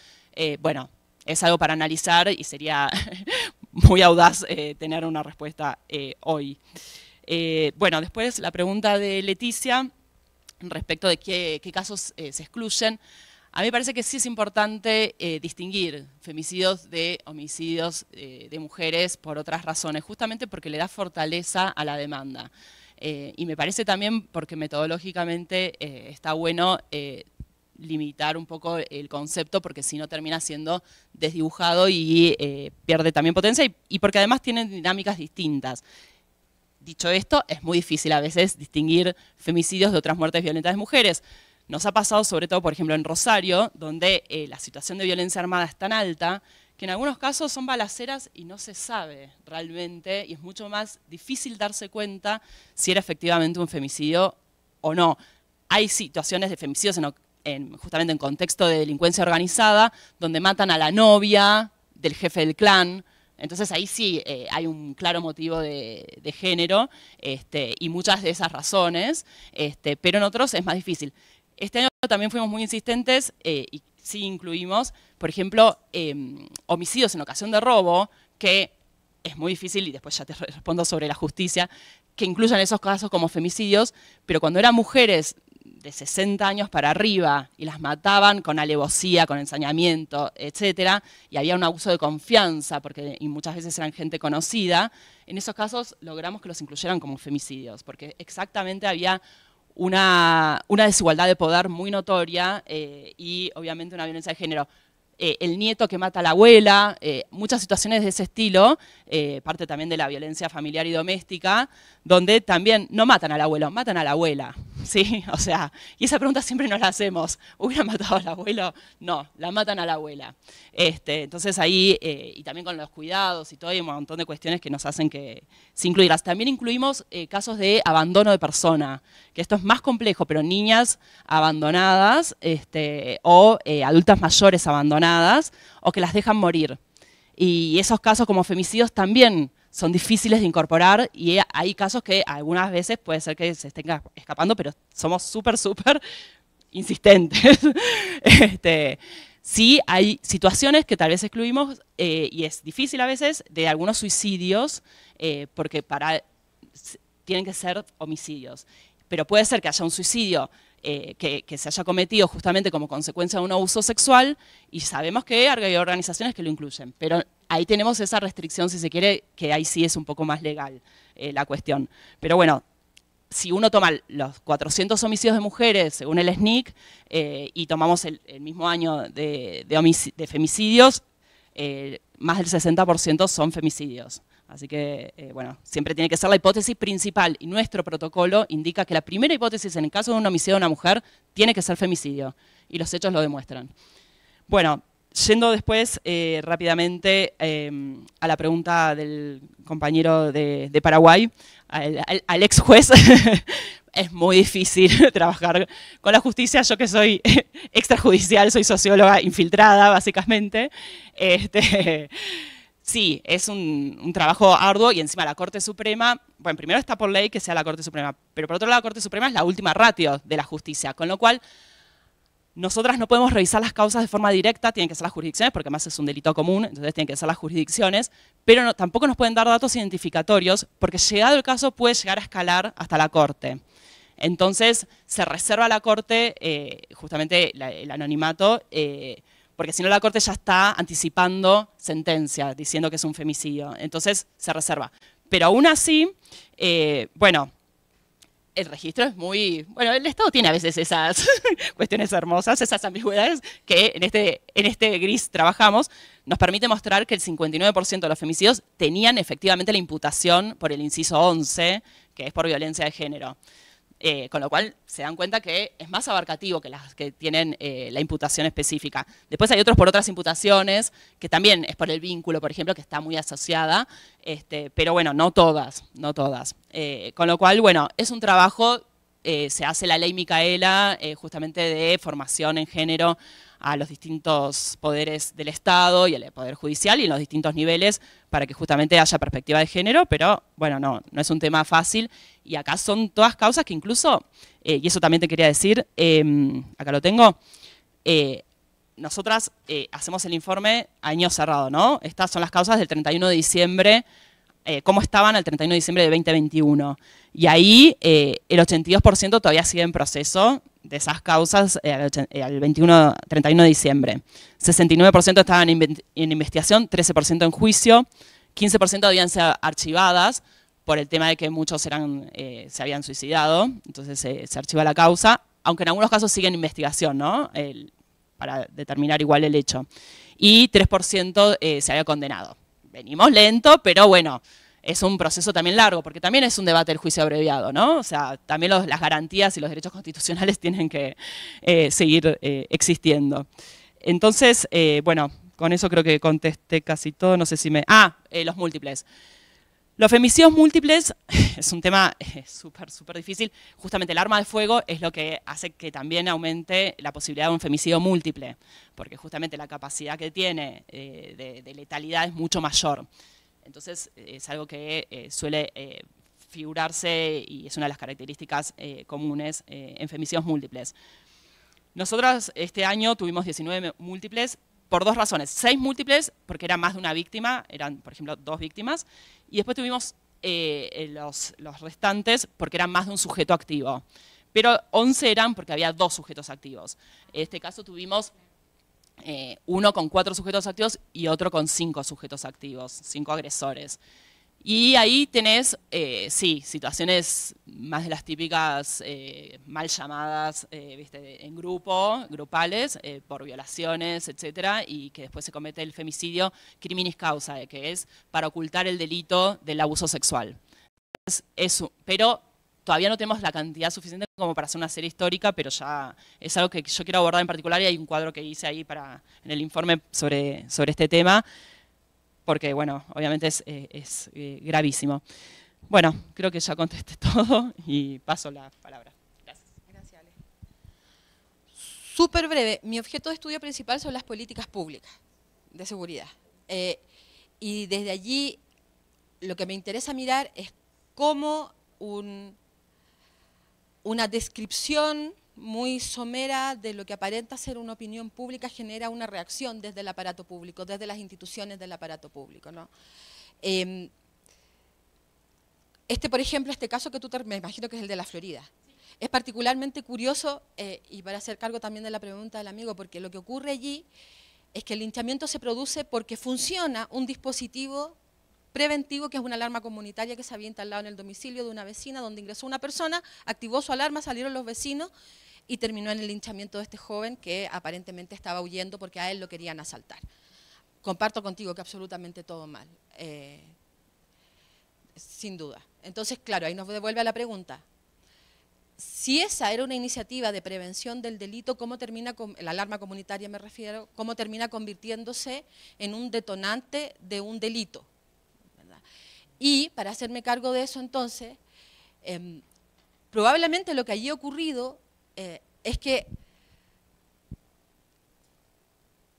bueno, es algo para analizar y sería muy audaz tener una respuesta hoy. bueno, después la pregunta de Leticia respecto de qué, qué casos se excluyen. A mí me parece que sí es importante eh, distinguir femicidios de homicidios eh, de mujeres por otras razones, justamente porque le da fortaleza a la demanda. Eh, y me parece también porque metodológicamente está bueno limitar un poco el concepto porque si no termina siendo desdibujado y pierde también potencia y, y porque además tienen dinámicas distintas. Dicho esto, es muy difícil a veces distinguir femicidios de otras muertes violentas de mujeres. Nos ha pasado sobre todo, por ejemplo, en Rosario, donde eh, la situación de violencia armada es tan alta que en algunos casos son balaceras y no se sabe realmente, y es mucho más difícil darse cuenta si era efectivamente un femicidio o no. Hay situaciones de femicidios en, justamente en contexto de delincuencia organizada, donde matan a la novia del jefe del clan, entonces ahí sí eh, hay un claro motivo de, género este, y muchas de esas razones, este, pero en otros es más difícil. Este año también fuimos muy insistentes eh, y sí incluimos, por ejemplo, em, homicidios en ocasión de robo, que es muy difícil, y después ya te respondo sobre la justicia, que incluyan esos casos como femicidios, pero cuando eran mujeres de 60 años para arriba y las mataban con alevosía, con ensañamiento, etc., y había un abuso de confianza, porque y muchas veces eran gente conocida, en esos casos logramos que los incluyeran como femicidios, porque exactamente había una, una desigualdad de poder muy notoria eh, y obviamente una violencia de género. Eh, el nieto que mata a la abuela, eh, muchas situaciones de ese estilo, eh, parte también de la violencia familiar y doméstica, donde también no matan al abuelo, matan a la abuela, ¿sí? O sea, y esa pregunta siempre nos la hacemos, ¿hubieran matado al abuelo? No, la matan a la abuela. Este, entonces ahí, y también con los cuidados y todo, hay un montón de cuestiones que nos hacen que se incluirlas. También incluimos casos de abandono de persona, que esto es más complejo, pero niñas abandonadas este, o adultas mayores abandonadas, o que las dejan morir. Y esos casos como femicidios también son difíciles de incorporar y hay casos que algunas veces puede ser que se estén escapando, pero somos súper, súper insistentes. este, sí, hay situaciones que tal vez excluimos eh, y es difícil a veces de algunos suicidios eh, porque para, tienen que ser homicidios. Pero puede ser que haya un suicidio eh, que, se haya cometido justamente como consecuencia de un abuso sexual y sabemos que hay organizaciones que lo incluyen, pero ahí tenemos esa restricción, si se quiere, que ahí sí es un poco más legal eh, la cuestión. Pero bueno, si uno toma los 400 homicidios de mujeres según el SNIC eh, y tomamos el, mismo año de femicidios, más del 60% son femicidios. Así que, eh, bueno, siempre tiene que ser la hipótesis principal y nuestro protocolo indica que la primera hipótesis en el caso de un homicidio de una mujer tiene que ser femicidio y los hechos lo demuestran. Bueno, yendo después eh, rápidamente em, a la pregunta del compañero de, Paraguay, al, ex juez, es muy difícil trabajar con la justicia, yo que soy extrajudicial, soy socióloga infiltrada básicamente. Este, sí, es un, trabajo arduo y encima la Corte Suprema, bueno, primero está por ley que sea la Corte Suprema, pero por otro lado la Corte Suprema es la última ratio de la justicia, con lo cual nosotras no podemos revisar las causas de forma directa, tienen que ser las jurisdicciones, porque además es un delito común, entonces tienen que ser las jurisdicciones, pero tampoco nos pueden dar datos identificatorios, porque llegado el caso puede llegar a escalar hasta la Corte. Entonces se reserva a la Corte eh, justamente el anonimato. Eh, porque si no la Corte ya está anticipando sentencia, diciendo que es un femicidio. Entonces se reserva. Pero aún así, eh, bueno, el registro es muy... Bueno, el Estado tiene a veces esas cuestiones hermosas, esas ambigüedades que en este, en este gris trabajamos, nos permite mostrar que el 59% de los femicidios tenían efectivamente la imputación por el inciso 11, que es por violencia de género. Eh, con lo cual se dan cuenta que es más abarcativo que las que tienen eh, la imputación específica. Después hay otros por otras imputaciones, que también es por el vínculo, por ejemplo, que está muy asociada, este, pero bueno, no todas, no todas. Eh, con lo cual, bueno, es un trabajo, se hace la ley Micaela justamente de formación en género a los distintos poderes del Estado y al Poder Judicial y en los distintos niveles para que justamente haya perspectiva de género, pero bueno, no, no es un tema fácil y acá son todas causas que incluso, eh, y eso también te quería decir, em, acá lo tengo, eh, nosotras eh, hacemos el informe año cerrado, ¿no? Estas son las causas del 31 de diciembre cómo estaban al 31 de diciembre de 2021. Y ahí el 82% todavía sigue en proceso de esas causas el 21, 31 de diciembre. 69% estaban en investigación, 13% en juicio, 15% habían sido archivadas por el tema de que muchos eran, eh, se habían suicidado, entonces se archiva la causa, aunque en algunos casos siguen investigación, ¿no? para determinar igual el hecho. Y 3% eh, se había condenado. Venimos lento, pero bueno, es un proceso también largo, porque también es un debate el juicio abreviado, ¿no? O sea, también las garantías y los derechos constitucionales tienen que eh, seguir eh, existiendo. Entonces, eh, bueno, con eso creo que contesté casi todo, no sé si me... Ah, los múltiples. Los femicidios múltiples es un tema súper, súper difícil. Justamente el arma de fuego es lo que hace que también aumente la posibilidad de un femicidio múltiple, porque justamente la capacidad que tiene de, de letalidad es mucho mayor. Entonces eh, es algo que eh, suele eh, figurarse y es una de las características comunes en femicidios múltiples. Nosotros este año tuvimos 19 múltiples por dos razones. Seis múltiples porque era más de una víctima, eran por ejemplo dos víctimas, y después tuvimos los, los, restantes porque eran más de un sujeto activo. Pero 11 eran porque había dos sujetos activos. En este caso tuvimos eh, uno con cuatro sujetos activos y otro con cinco sujetos activos, cinco agresores. Y ahí tenés, eh, sí, situaciones más de las típicas eh, mal llamadas en grupo, grupales, por violaciones, etcétera, y que después se comete el femicidio criminis causae, que es para ocultar el delito del abuso sexual. pero todavía no tenemos la cantidad suficiente como para hacer una serie histórica, pero ya es algo que yo quiero abordar en particular y hay un cuadro que hice ahí para, en el informe sobre, sobre este tema, porque bueno, obviamente es, eh, eh, gravísimo. Bueno, creo que ya contesté todo y paso la palabra. Gracias. Gracias, Ale. Súper breve, mi objeto de estudio principal son las políticas públicas de seguridad. Eh, y desde allí lo que me interesa mirar es cómo un una descripción muy somera de lo que aparenta ser una opinión pública genera una reacción desde el aparato público, desde las instituciones del aparato público. Em, este, por ejemplo, este caso que tú te, me imagino que es el de la Florida. Es particularmente curioso, eh, y para hacer cargo también de la pregunta del amigo, porque lo que ocurre allí es que el linchamiento se produce porque funciona un dispositivo preventivo, que es una alarma comunitaria que se había instalado en el domicilio de una vecina donde ingresó una persona, activó su alarma, salieron los vecinos y terminó en el linchamiento de este joven que aparentemente estaba huyendo porque a él lo querían asaltar. Comparto contigo que absolutamente todo mal, eh, sin duda. Entonces, claro, ahí nos devuelve a la pregunta, si esa era una iniciativa de prevención del delito, ¿cómo termina, con la alarma comunitaria me refiero, cómo termina convirtiéndose en un detonante de un delito? Y para hacerme cargo de eso entonces, em, probablemente lo que allí ha ocurrido eh, es que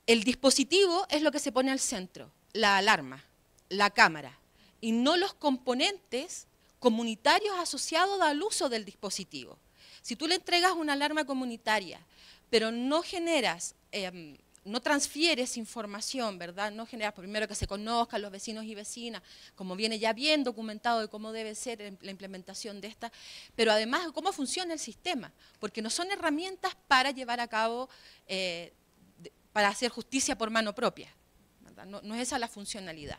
el dispositivo es lo que se pone al centro, la alarma, la cámara, y no los componentes comunitarios asociados al uso del dispositivo. Si tú le entregas una alarma comunitaria, pero no generas em, no esa información, ¿verdad? No genera, primero que se conozcan los vecinos y vecinas, como viene ya bien documentado de cómo debe ser la implementación de esta, pero además cómo funciona el sistema, porque no son herramientas para llevar a cabo, eh, para hacer justicia por mano propia, ¿verdad? no es esa la funcionalidad.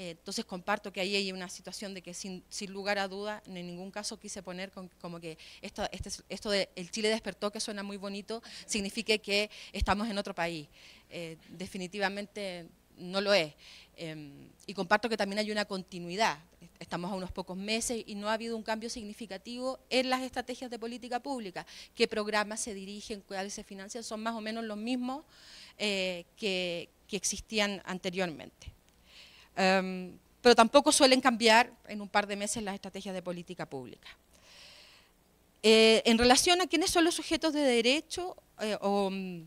Eh, entonces comparto que ahí hay una situación de que sin, lugar a duda, en ningún caso quise poner como que este, esto, de el Chile despertó, que suena muy bonito, signifique que estamos en otro país. Eh, definitivamente no lo es. Em, y comparto que también hay una continuidad. Estamos a unos pocos meses y no ha habido un cambio significativo en las estrategias de política pública. ¿Qué programas se dirigen, cuáles se financian? Son más o menos los mismos eh, que existían anteriormente. Em, pero tampoco suelen cambiar en un par de meses las estrategias de política pública. Eh, en relación a quiénes son los sujetos de derecho eh, mm,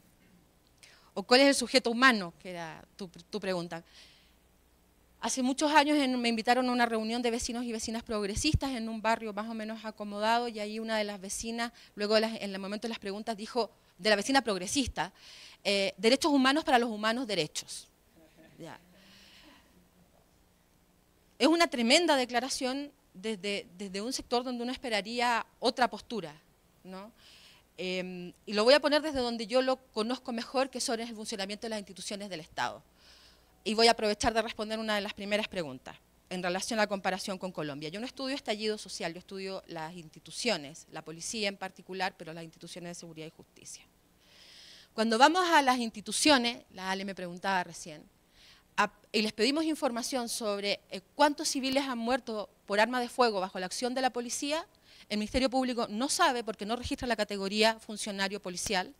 o, cuál es el sujeto humano, que era tu, pregunta. Hace muchos años me invitaron a una reunión de vecinos y vecinas progresistas en un barrio más o menos acomodado y ahí una de las vecinas, luego en el momento de las preguntas, dijo, de la vecina progresista, eh, derechos humanos para los humanos derechos. Es una tremenda declaración desde, desde un sector donde uno esperaría otra postura, em, y lo voy a poner desde donde yo lo conozco mejor, que son el funcionamiento de las instituciones del Estado. Y voy a aprovechar de responder una de las primeras preguntas en relación a la comparación con Colombia. Yo no estudio estallido social, yo estudio las instituciones, la policía en particular, pero las instituciones de seguridad y justicia. Cuando vamos a las instituciones, la Ale me preguntaba recién, y les pedimos información sobre eh, cuántos civiles han muerto por arma de fuego bajo la acción de la policía, el Ministerio Público no sabe porque no registra la categoría funcionario policial,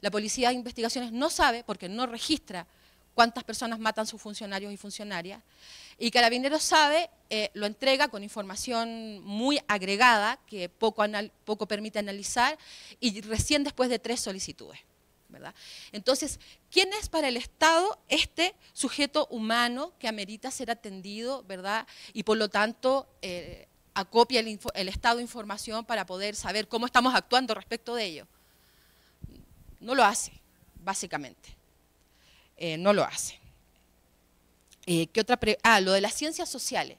la Policía de Investigaciones no sabe porque no registra cuántas personas matan sus funcionarios y funcionarias, y Carabineros sabe, eh, lo entrega con información muy agregada que poco, poco permite analizar, y recién después de tres solicitudes. Entonces, ¿quién es para el Estado este sujeto humano que amerita ser atendido, ¿verdad? Y por lo tanto, eh, acopia el, Estado información para poder saber cómo estamos actuando respecto de ello. No lo hace, básicamente. Eh, no lo hace. Eh, ¿qué otra ah, lo de las ciencias sociales.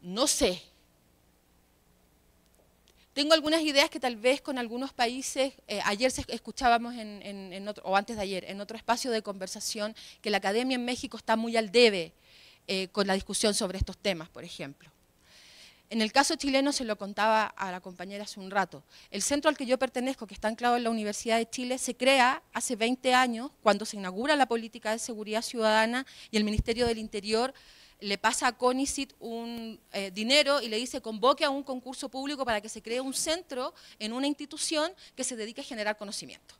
No sé, tengo algunas ideas que tal vez con algunos países, eh, ayer escuchábamos en, otro, o antes de ayer, en otro espacio de conversación, que la academia en México está muy al debe eh, con la discusión sobre estos temas, por ejemplo. En el caso chileno, se lo contaba a la compañera hace un rato, el centro al que yo pertenezco, que está anclado en la Universidad de Chile, se crea hace 20 años, cuando se inaugura la política de seguridad ciudadana y el Ministerio del Interior le pasa a CONICIT un eh, dinero y le dice convoque a un concurso público para que se cree un centro en una institución que se dedique a generar conocimiento.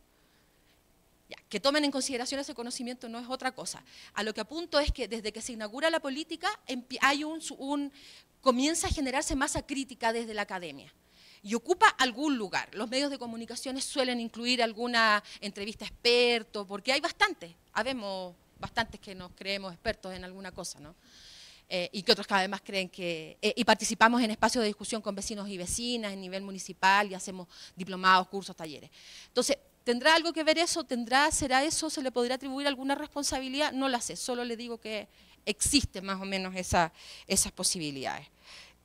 que tomen en consideración ese conocimiento no es otra cosa. A lo que apunto es que desde que se inaugura la política hay un, comienza a generarse masa crítica desde la academia y ocupa algún lugar. Los medios de comunicaciones suelen incluir alguna entrevista experto, porque hay bastantes, habemos bastantes que nos creemos expertos en alguna cosa, ¿no? Eh, y que otros cada vez más creen que... Eh, y participamos en espacios de discusión con vecinos y vecinas a nivel municipal y hacemos diplomados, cursos, talleres. Entonces, ¿tendrá algo que ver eso? ¿Tendrá, será eso? ¿Se le podría atribuir alguna responsabilidad? No la sé, solo le digo que existen más o menos esas posibilidades.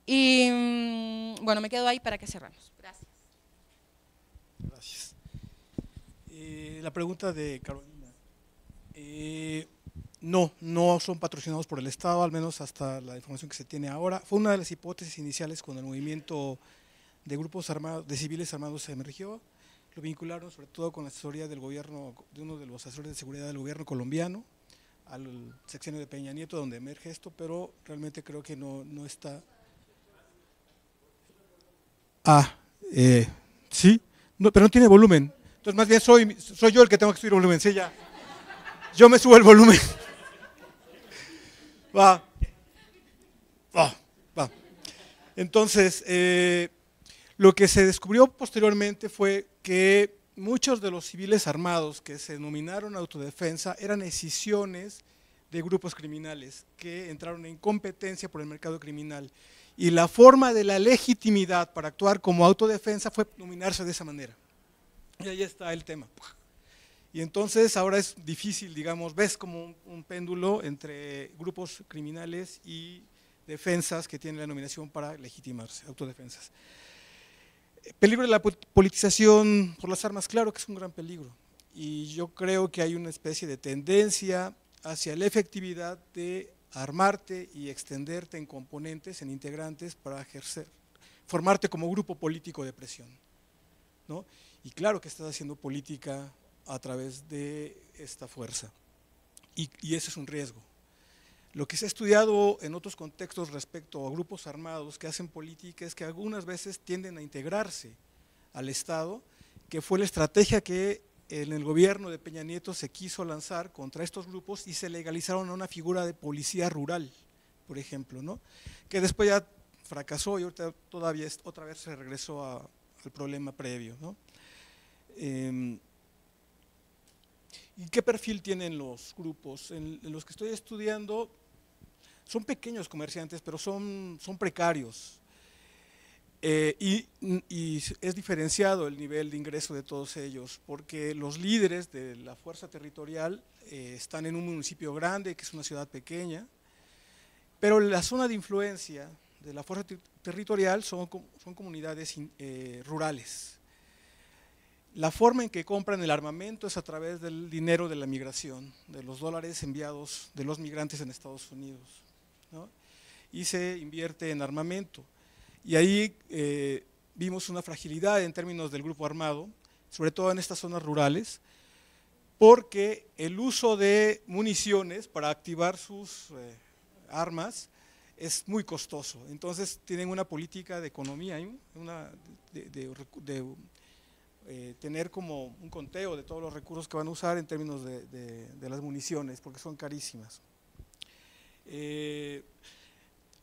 Y mm, bueno, me quedo ahí para que cerremos. Gracias. Gracias. Eh, la pregunta de Carolina. No, no son patrocinados por el Estado, al menos hasta la información que se tiene ahora. Fue una de las hipótesis iniciales cuando el movimiento de grupos armados, de civiles armados se emergió. Lo vincularon sobre todo con la asesoría del gobierno, de uno de los asesores de seguridad del gobierno colombiano, al sexenio de Peña Nieto, donde emerge esto, pero realmente creo que no, no está. Ah, eh, sí, pero no tiene volumen. Entonces, más bien soy, soy yo el que tengo que subir volumen, sí, ya. Yo me subo el volumen. Va. Va. Va. Entonces, eh, lo que se descubrió posteriormente fue que muchos de los civiles armados que se denominaron autodefensa eran escisiones de grupos criminales que entraron en competencia por el mercado criminal. Y la forma de la legitimidad para actuar como autodefensa fue nominarse de esa manera. Y ahí está el tema. Y entonces ahora es difícil, digamos, ves como un, péndulo entre grupos criminales y defensas que tienen la nominación para legitimarse, autodefensas. Eh, peligro de la politización por las armas, claro que es un gran peligro. Y yo creo que hay una especie de tendencia hacia la efectividad de armarte y extenderte en componentes, en integrantes para ejercer, formarte como grupo político de presión. Y claro que estás haciendo política a través de esta fuerza. Y, ese es un riesgo. Lo que se ha estudiado en otros contextos respecto a grupos armados que hacen política es que algunas veces tienden a integrarse al Estado, que fue la estrategia que en el gobierno de Peña Nieto se quiso lanzar contra estos grupos y se legalizaron a una figura de policía rural, por ejemplo, ¿no? que después ya fracasó y ahora todavía otra vez se regresó al problema previo. ¿no? Em, ¿Y qué perfil tienen los grupos? En, los que estoy estudiando son pequeños comerciantes, pero son, son precarios. Eh, y, es diferenciado el nivel de ingreso de todos ellos, porque los líderes de la fuerza territorial eh, están en un municipio grande, que es una ciudad pequeña, pero la zona de influencia de la fuerza territorial son, comunidades eh, rurales. La forma en que compran el armamento es a través del dinero de la migración, de los dólares enviados de los migrantes en Estados Unidos. Y se invierte en armamento. Y ahí eh, vimos una fragilidad en términos del grupo armado, sobre todo en estas zonas rurales, porque el uso de municiones para activar sus eh, armas es muy costoso. Entonces tienen una política de economía, una, de, de eh, tener como un conteo de todos los recursos que van a usar en términos de, las municiones, porque son carísimas. Eh,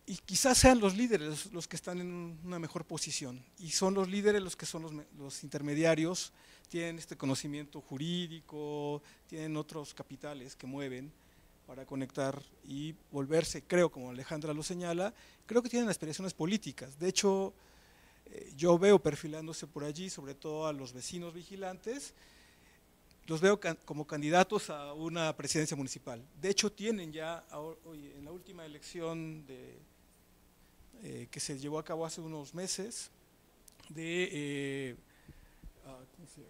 y quizás sean los líderes los que están en una mejor posición, y son los líderes los que son los, los intermediarios, tienen este conocimiento jurídico, tienen otros capitales que mueven para conectar y volverse, creo, como Alejandra lo señala, creo que tienen aspiraciones políticas. De hecho, eh, yo veo perfilándose por allí, sobre todo a los vecinos vigilantes, los veo como candidatos a una presidencia municipal. De hecho, tienen ya, en la última elección eh, que se llevó a cabo hace unos meses, de, eh, ah,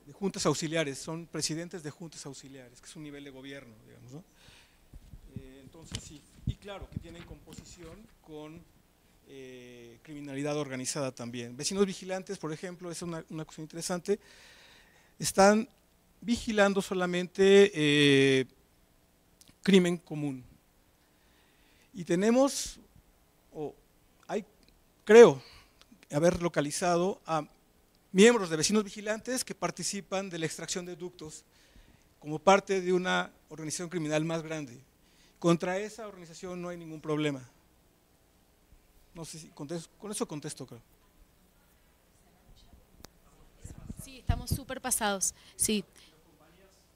de, juntas auxiliares, son presidentes de juntas auxiliares, que es un nivel de gobierno, digamos. ¿no? entonces, sí, y claro, que tienen composición con eh, criminalidad organizada también. Vecinos vigilantes, por ejemplo, es una, cuestión interesante, están vigilando solamente eh, crimen común. Y tenemos, o hay, creo, haber localizado a miembros de vecinos vigilantes que participan de la extracción de ductos como parte de una organización criminal más grande. Contra esa organización no hay ningún problema. No sé si contesto, con eso contesto, creo. Sí, estamos súper pasados. Sí.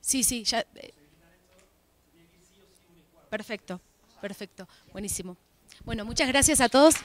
Sí, sí, ya. Eh. Perfecto, perfecto. Buenísimo. Bueno, muchas gracias a todos.